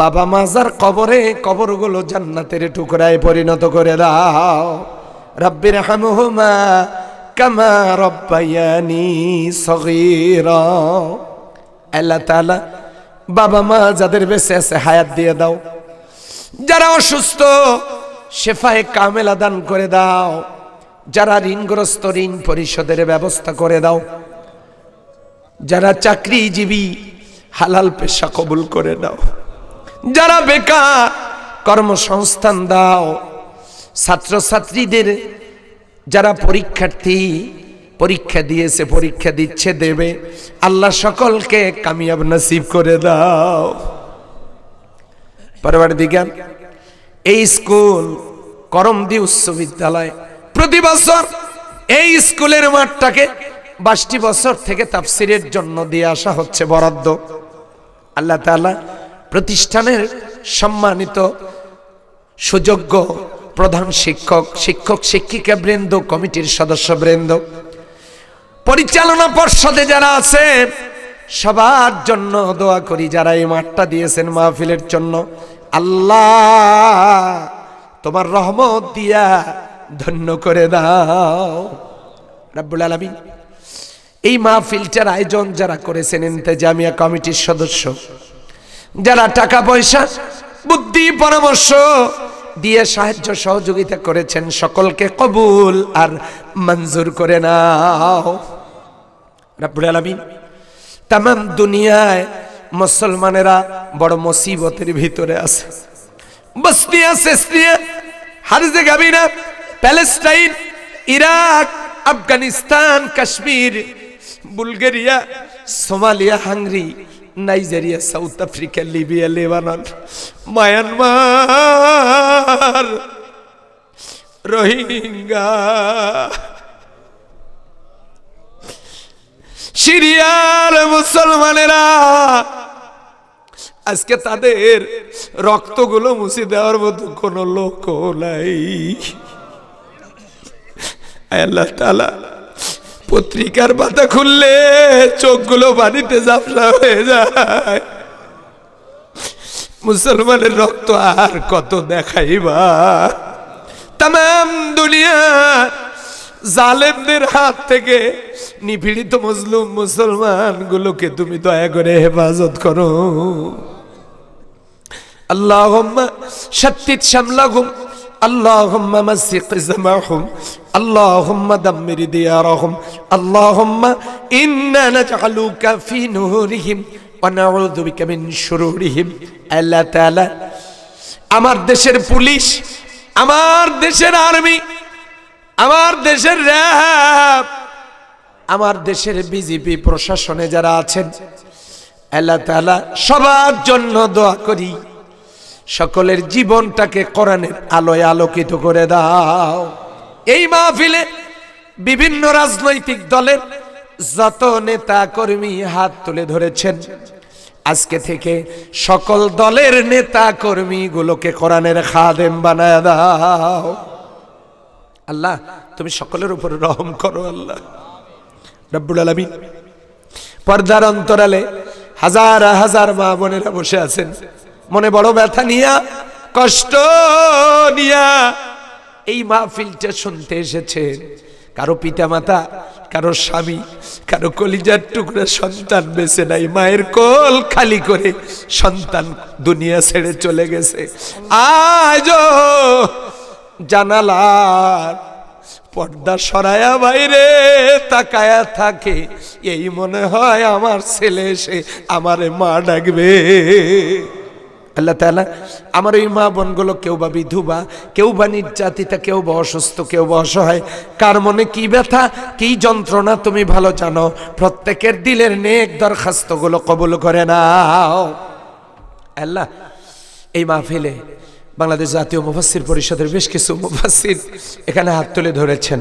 বাবা মাজার কবরে কবরগুলো জান্নাতের টুকরায় পরিণত করে দাও রব্বির হামহুমা কামা রব্বায়ানি সগীরা আল্লাহ তাআলা বাবা মা যাদের বেঁচে আছে হায়াত দিয়ে দাও যারা অসুস্থ শেফায়ে কামেলা দান করে দাও যারা ঋণগ্রস্ত ঋণ পরিশোধের ব্যবস্থা করে দাও যারা চাকরিজীবী হালাল পেশা কবুল করে দাও যারা বেকার কর্মসংস্থান দাও ছাত্রছাত্রীদের যারা পরীক্ষার্থী পরীক্ষা দিয়েছে পরীক্ষা দিচ্ছে দেবে আল্লাহ সকলকে কামিয়াব নসিব করে দাও পরবার দিগান এই স্কুল করমদি উচ্চ বিদ্যালয় প্রতি বছর এই স্কুলের মাঠটাকে বাইশটি বছর থেকে তাফসিরের জন্য দিয়ে আসা হচ্ছে বরাদ্দ আল্লাহ তালা প্রতিষ্ঠানের সম্মানিত সুযোগ্য প্রধান শিক্ষক শিক্ষক শিক্ষিকা বৃন্দ কমিটির সদস্য বৃন্দ পরিচালনা পর্ষদে যারা আছে সবার জন্য দোয়া করি যারা এই মাঠটা দিয়েছেন মাহফিলের জন্য আল্লাহ তোমার রহমত দিয়া ধন্য করে দাও রাবুল আলমী এই মাহফিলটার আয়োজন যারা করেছেন ইন্তেজামিয়া কমিটির সদস্য যারা টাকা পয়সা বুদ্ধি পরামর্শ দিয়ে সাহায্য সহযোগিতা করেছেন সকলকে কবুল আর মঞ্জুর করে নাও রাব্বুল আলামিন তাম দুনিয়ায় মুসলমানেরা বড় মুসিবতের ভিতরে আছে Bosnia Chechnya Herzegovina Palestine Iraq Afghanistan Kashmir Bulgaria Somalia Hungary Nigeria South Africa Libya Lebanon Myanmar Rohingya সিরিয়ার মুসলমানেরা আজকে তাদের রক্তগুলো মুছে দেওয়ার মতো কোনো লোক নাই আল্লাহ তালা পত্রিকার পাতা খুললে চোখগুলো বাড়িতে ঝাপসা হয়ে যায় মুসলমানের রক্ত আর কত দেখাইবা তাম দুনিয়া জালেমদের হাত থেকে নিপীড়িত মুসলমান মুসলমানগুলোকে তুমি দয়া করে হেফাজত করো আল্লাহ সত্যিত শ্যামলা ঘুম اللهم مسق زماهم اللهم دمر ديارهم اللهم إنا نجعلك في نورهم ونعوذ بك من شرورهم আল্লাহ তাআলা আমার দেশের পুলিশ আমার দেশের আর্মি আমার দেশের র্যাব আমার দেশের বিজেপি প্রশাসনে যারা আছেন আল্লাহ তাআলা সবার জন্য দোয়া করি সকলের জীবনটাকে কোরআনের আলোয় আলোকিত করে দাও এই মাহফিলে বিভিন্ন রাজনৈতিক দলের যত নেতা কর্মী হাত তুলে ধরেছেন আজকে থেকে সকল দলের নেতা গুলোকে কোরআনের খাদেম বানায় দাও আল্লাহ তুমি সকলের উপর রহম করো আল্লাহ রব্বুল আলমী পর্দার অন্তরালে হাজার হাজার মা বোনেরা বসে আছেন মনে বড় ব্যথা নিয়া কষ্ট নিয়া এই মাহফিলটা শুনতে এসেছে কারো পিতা মাতা কারো স্বামী কারো কলিজার টুকরা সন্তান বেছে নাই মায়ের কোল খালি করে সন্তান দুনিয়া ছেড়ে চলে গেছে আজ জানালার পর্দা সরায়া বাইরে তাকায়া থাকে এই মনে হয় আমার ছেলে এসে আমারে মা ডাকবে আল্লাহ তালা আমার ওই মা বোনগুলো কেউ বা বিধুবা কেউ বা নির্যাতিতা কেউ বা অসুস্থ কেউ বা অসহায় কার মনে কি ব্যথা কি যন্ত্রণা তুমি ভালো জানো প্রত্যেকের দিলের নেক দরখাস্তগুলো কবুল করে নাও আল্লাহ এই মাহফিলে বাংলাদেশ জাতীয় মুফাসির পরিষদের বেশ কিছু মুফাসির এখানে হাত তুলে ধরেছেন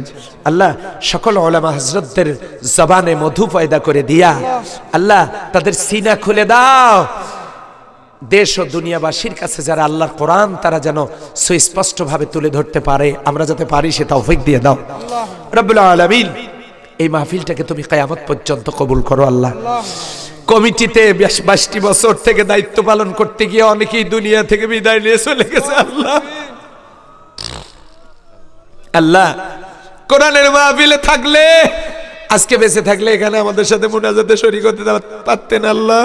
আল্লাহ সকল ওলামা হজরতদের জবানে মধু পয়দা করে দিয়া আল্লাহ তাদের সিনা খুলে দাও দেশ ও দুনিয়াবাসীর কাছে যারা আল্লাহর কোরআন তারা যেন সুস্পষ্টভাবে তুলে ধরতে পারে আমরা যাতে পারি সে তৌফিক দিয়ে দাও রব্বুল আলমিন এই মাহফিলটাকে তুমি কায়ামত পর্যন্ত কবুল করো আল্লাহ কমিটিতে বাইশটি বছর থেকে দায়িত্ব পালন করতে গিয়ে অনেকেই দুনিয়া থেকে বিদায় নিয়ে চলে গেছে আল্লাহ আল্লাহ কোরআনের মাহফিলে থাকলে আজকে বেঁচে থাকলে এখানে আমাদের সাথে মোনাজাতে শরীর করতে পারতেন আল্লাহ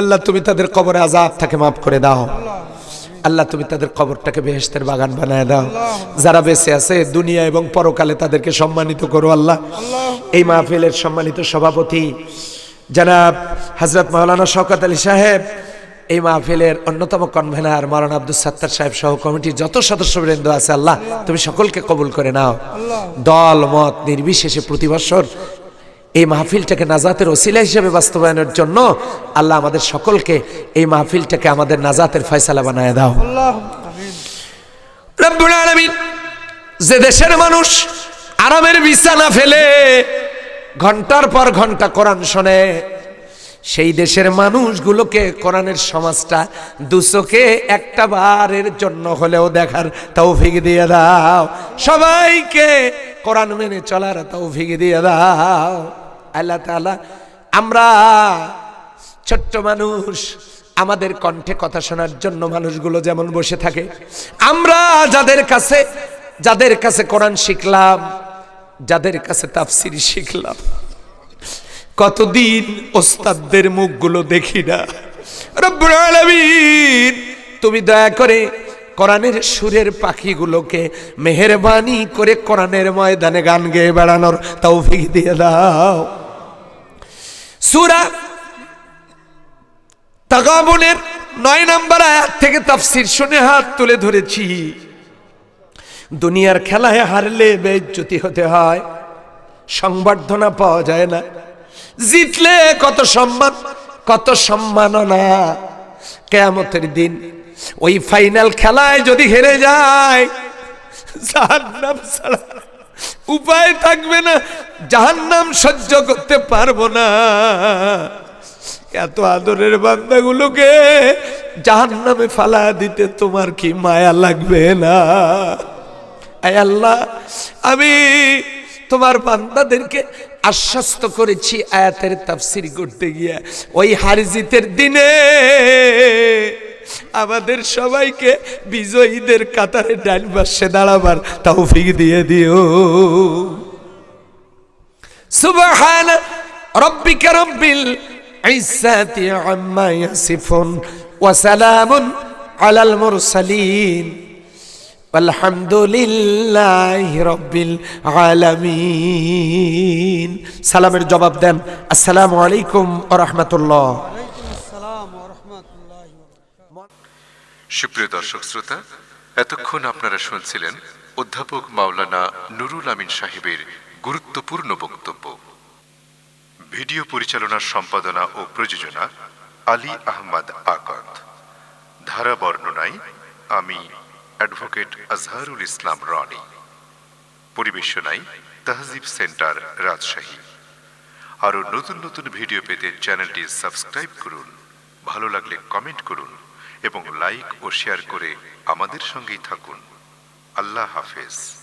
আল্লাহ তুমি তাদের কবরে আজাদ থাকে মাফ করে দাও আল্লাহ তুমি তাদের কবরটাকে বেহেস্তের বাগান বানায় দাও যারা বেঁচে আছে দুনিয়া এবং পরকালে তাদেরকে সম্মানিত করো আল্লাহ এই মাহফিলের সম্মানিত সভাপতি জানাব হজরত মাওলানা শওকত আলী সাহেব এই মাহফিলের অন্যতম কনভেনার মারান আব্দুল সাত্তার সাহেব সহ কমিটির যত সদস্যবৃন্দ আছে আল্লাহ তুমি সকলকে কবুল করে নাও দল মত নির্বিশেষে প্রতি বছর এই মাহফিলটাকে নাজাতের ওসিলা হিসেবে বাস্তবায়নের জন্য আল্লাহ আমাদের সকলকে এই মাহফিলটাকে আমাদের নাজাতের ফয়সালা বানায় দাও যে দেশের মানুষ আরামের বিছানা ফেলে ঘন্টার পর ঘন্টা কোরআন শোনে সেই দেশের মানুষগুলোকে কোরআনের সমাজটা দুশোকে একটা বারের জন্য হলেও দেখার তাও ভিগে দিয়ে দাও সবাইকে কোরআন মেনে চলার তাও ভিগে দিয়ে দাও আল্লাহ তালা আমরা ছোট্ট মানুষ আমাদের কণ্ঠে কথা শোনার জন্য মানুষগুলো যেমন বসে থাকে আমরা যাদের কাছে যাদের কাছে কোরআন শিখলাম যাদের কাছে তাফসির শিখলাম কতদিন ওস্তাদদের মুখগুলো দেখি না তুমি দয়া করে কোরআনের সুরের পাখিগুলোকে মেহরবানি করে কোরআনের ময়দানে গান গেয়ে বেড়ানোর তৌফিক দিয়ে দাও সুরা তাগামুলের নয় নম্বর আয়াত থেকে তাফসির শুনে হাত তুলে ধরেছি দুনিয়ার খেলায় হারলে বেজ্জতি হতে হয় সংবর্ধনা পাওয়া যায় না জিতলে কত সম্মান কত সম্মাননা কেয়ামতের দিন ওই ফাইনাল খেলায় যদি হেরে যায় উপায় থাকবে না নাম সহ্য করতে পারবো না এত আদরের বান্দাগুলোকে জাহান নামে ফালা দিতে তোমার কি মায়া লাগবে না আল্লাহ আমি তোমার বান্দাদেরকে আশ্বস্ত করেছি আয়াতের তাফসির করতে গিয়া ওই হারিজিতের দিনে আমাদের সবাইকে বিজয়ীদের কাতারে ডাইল বাসে দাঁড়াবার ফিক দিয়ে দিও সুবহান রব্বিকা রব্বিল ইজ্জাতি আম্মা ইয়াসিফুন ওয়া সালামুন আলাল মুরসালিন আলহামদুলিল্লাহ রব্বিল আলামিন সালামের জবাব দেন আসসালামু আলাইকুম ওয়া রাহমাতুল্লাহ সুপ্রিয় দর্শক শ্রোতা এতক্ষণ আপনারা শুনছিলেন অধ্যাপক মাওলানা নুরুল আমিন সাহেবের গুরুত্বপূর্ণ বক্তব্য ভিডিও পরিচালনার সম্পাদনা ও প্রযোজনা আলী আহমদ আকত ধারা বর্ণনায় আমি অ্যাডভোকেট আজহারুল ইসলাম রনি পরিবেশনায় তাহজিব সেন্টার রাজশাহী আরও নতুন নতুন ভিডিও পেতে চ্যানেলটি সাবস্ক্রাইব করুন ভালো লাগলে কমেন্ট করুন এবং লাইক ও শেয়ার করে আমাদের সঙ্গেই থাকুন আল্লাহ হাফেজ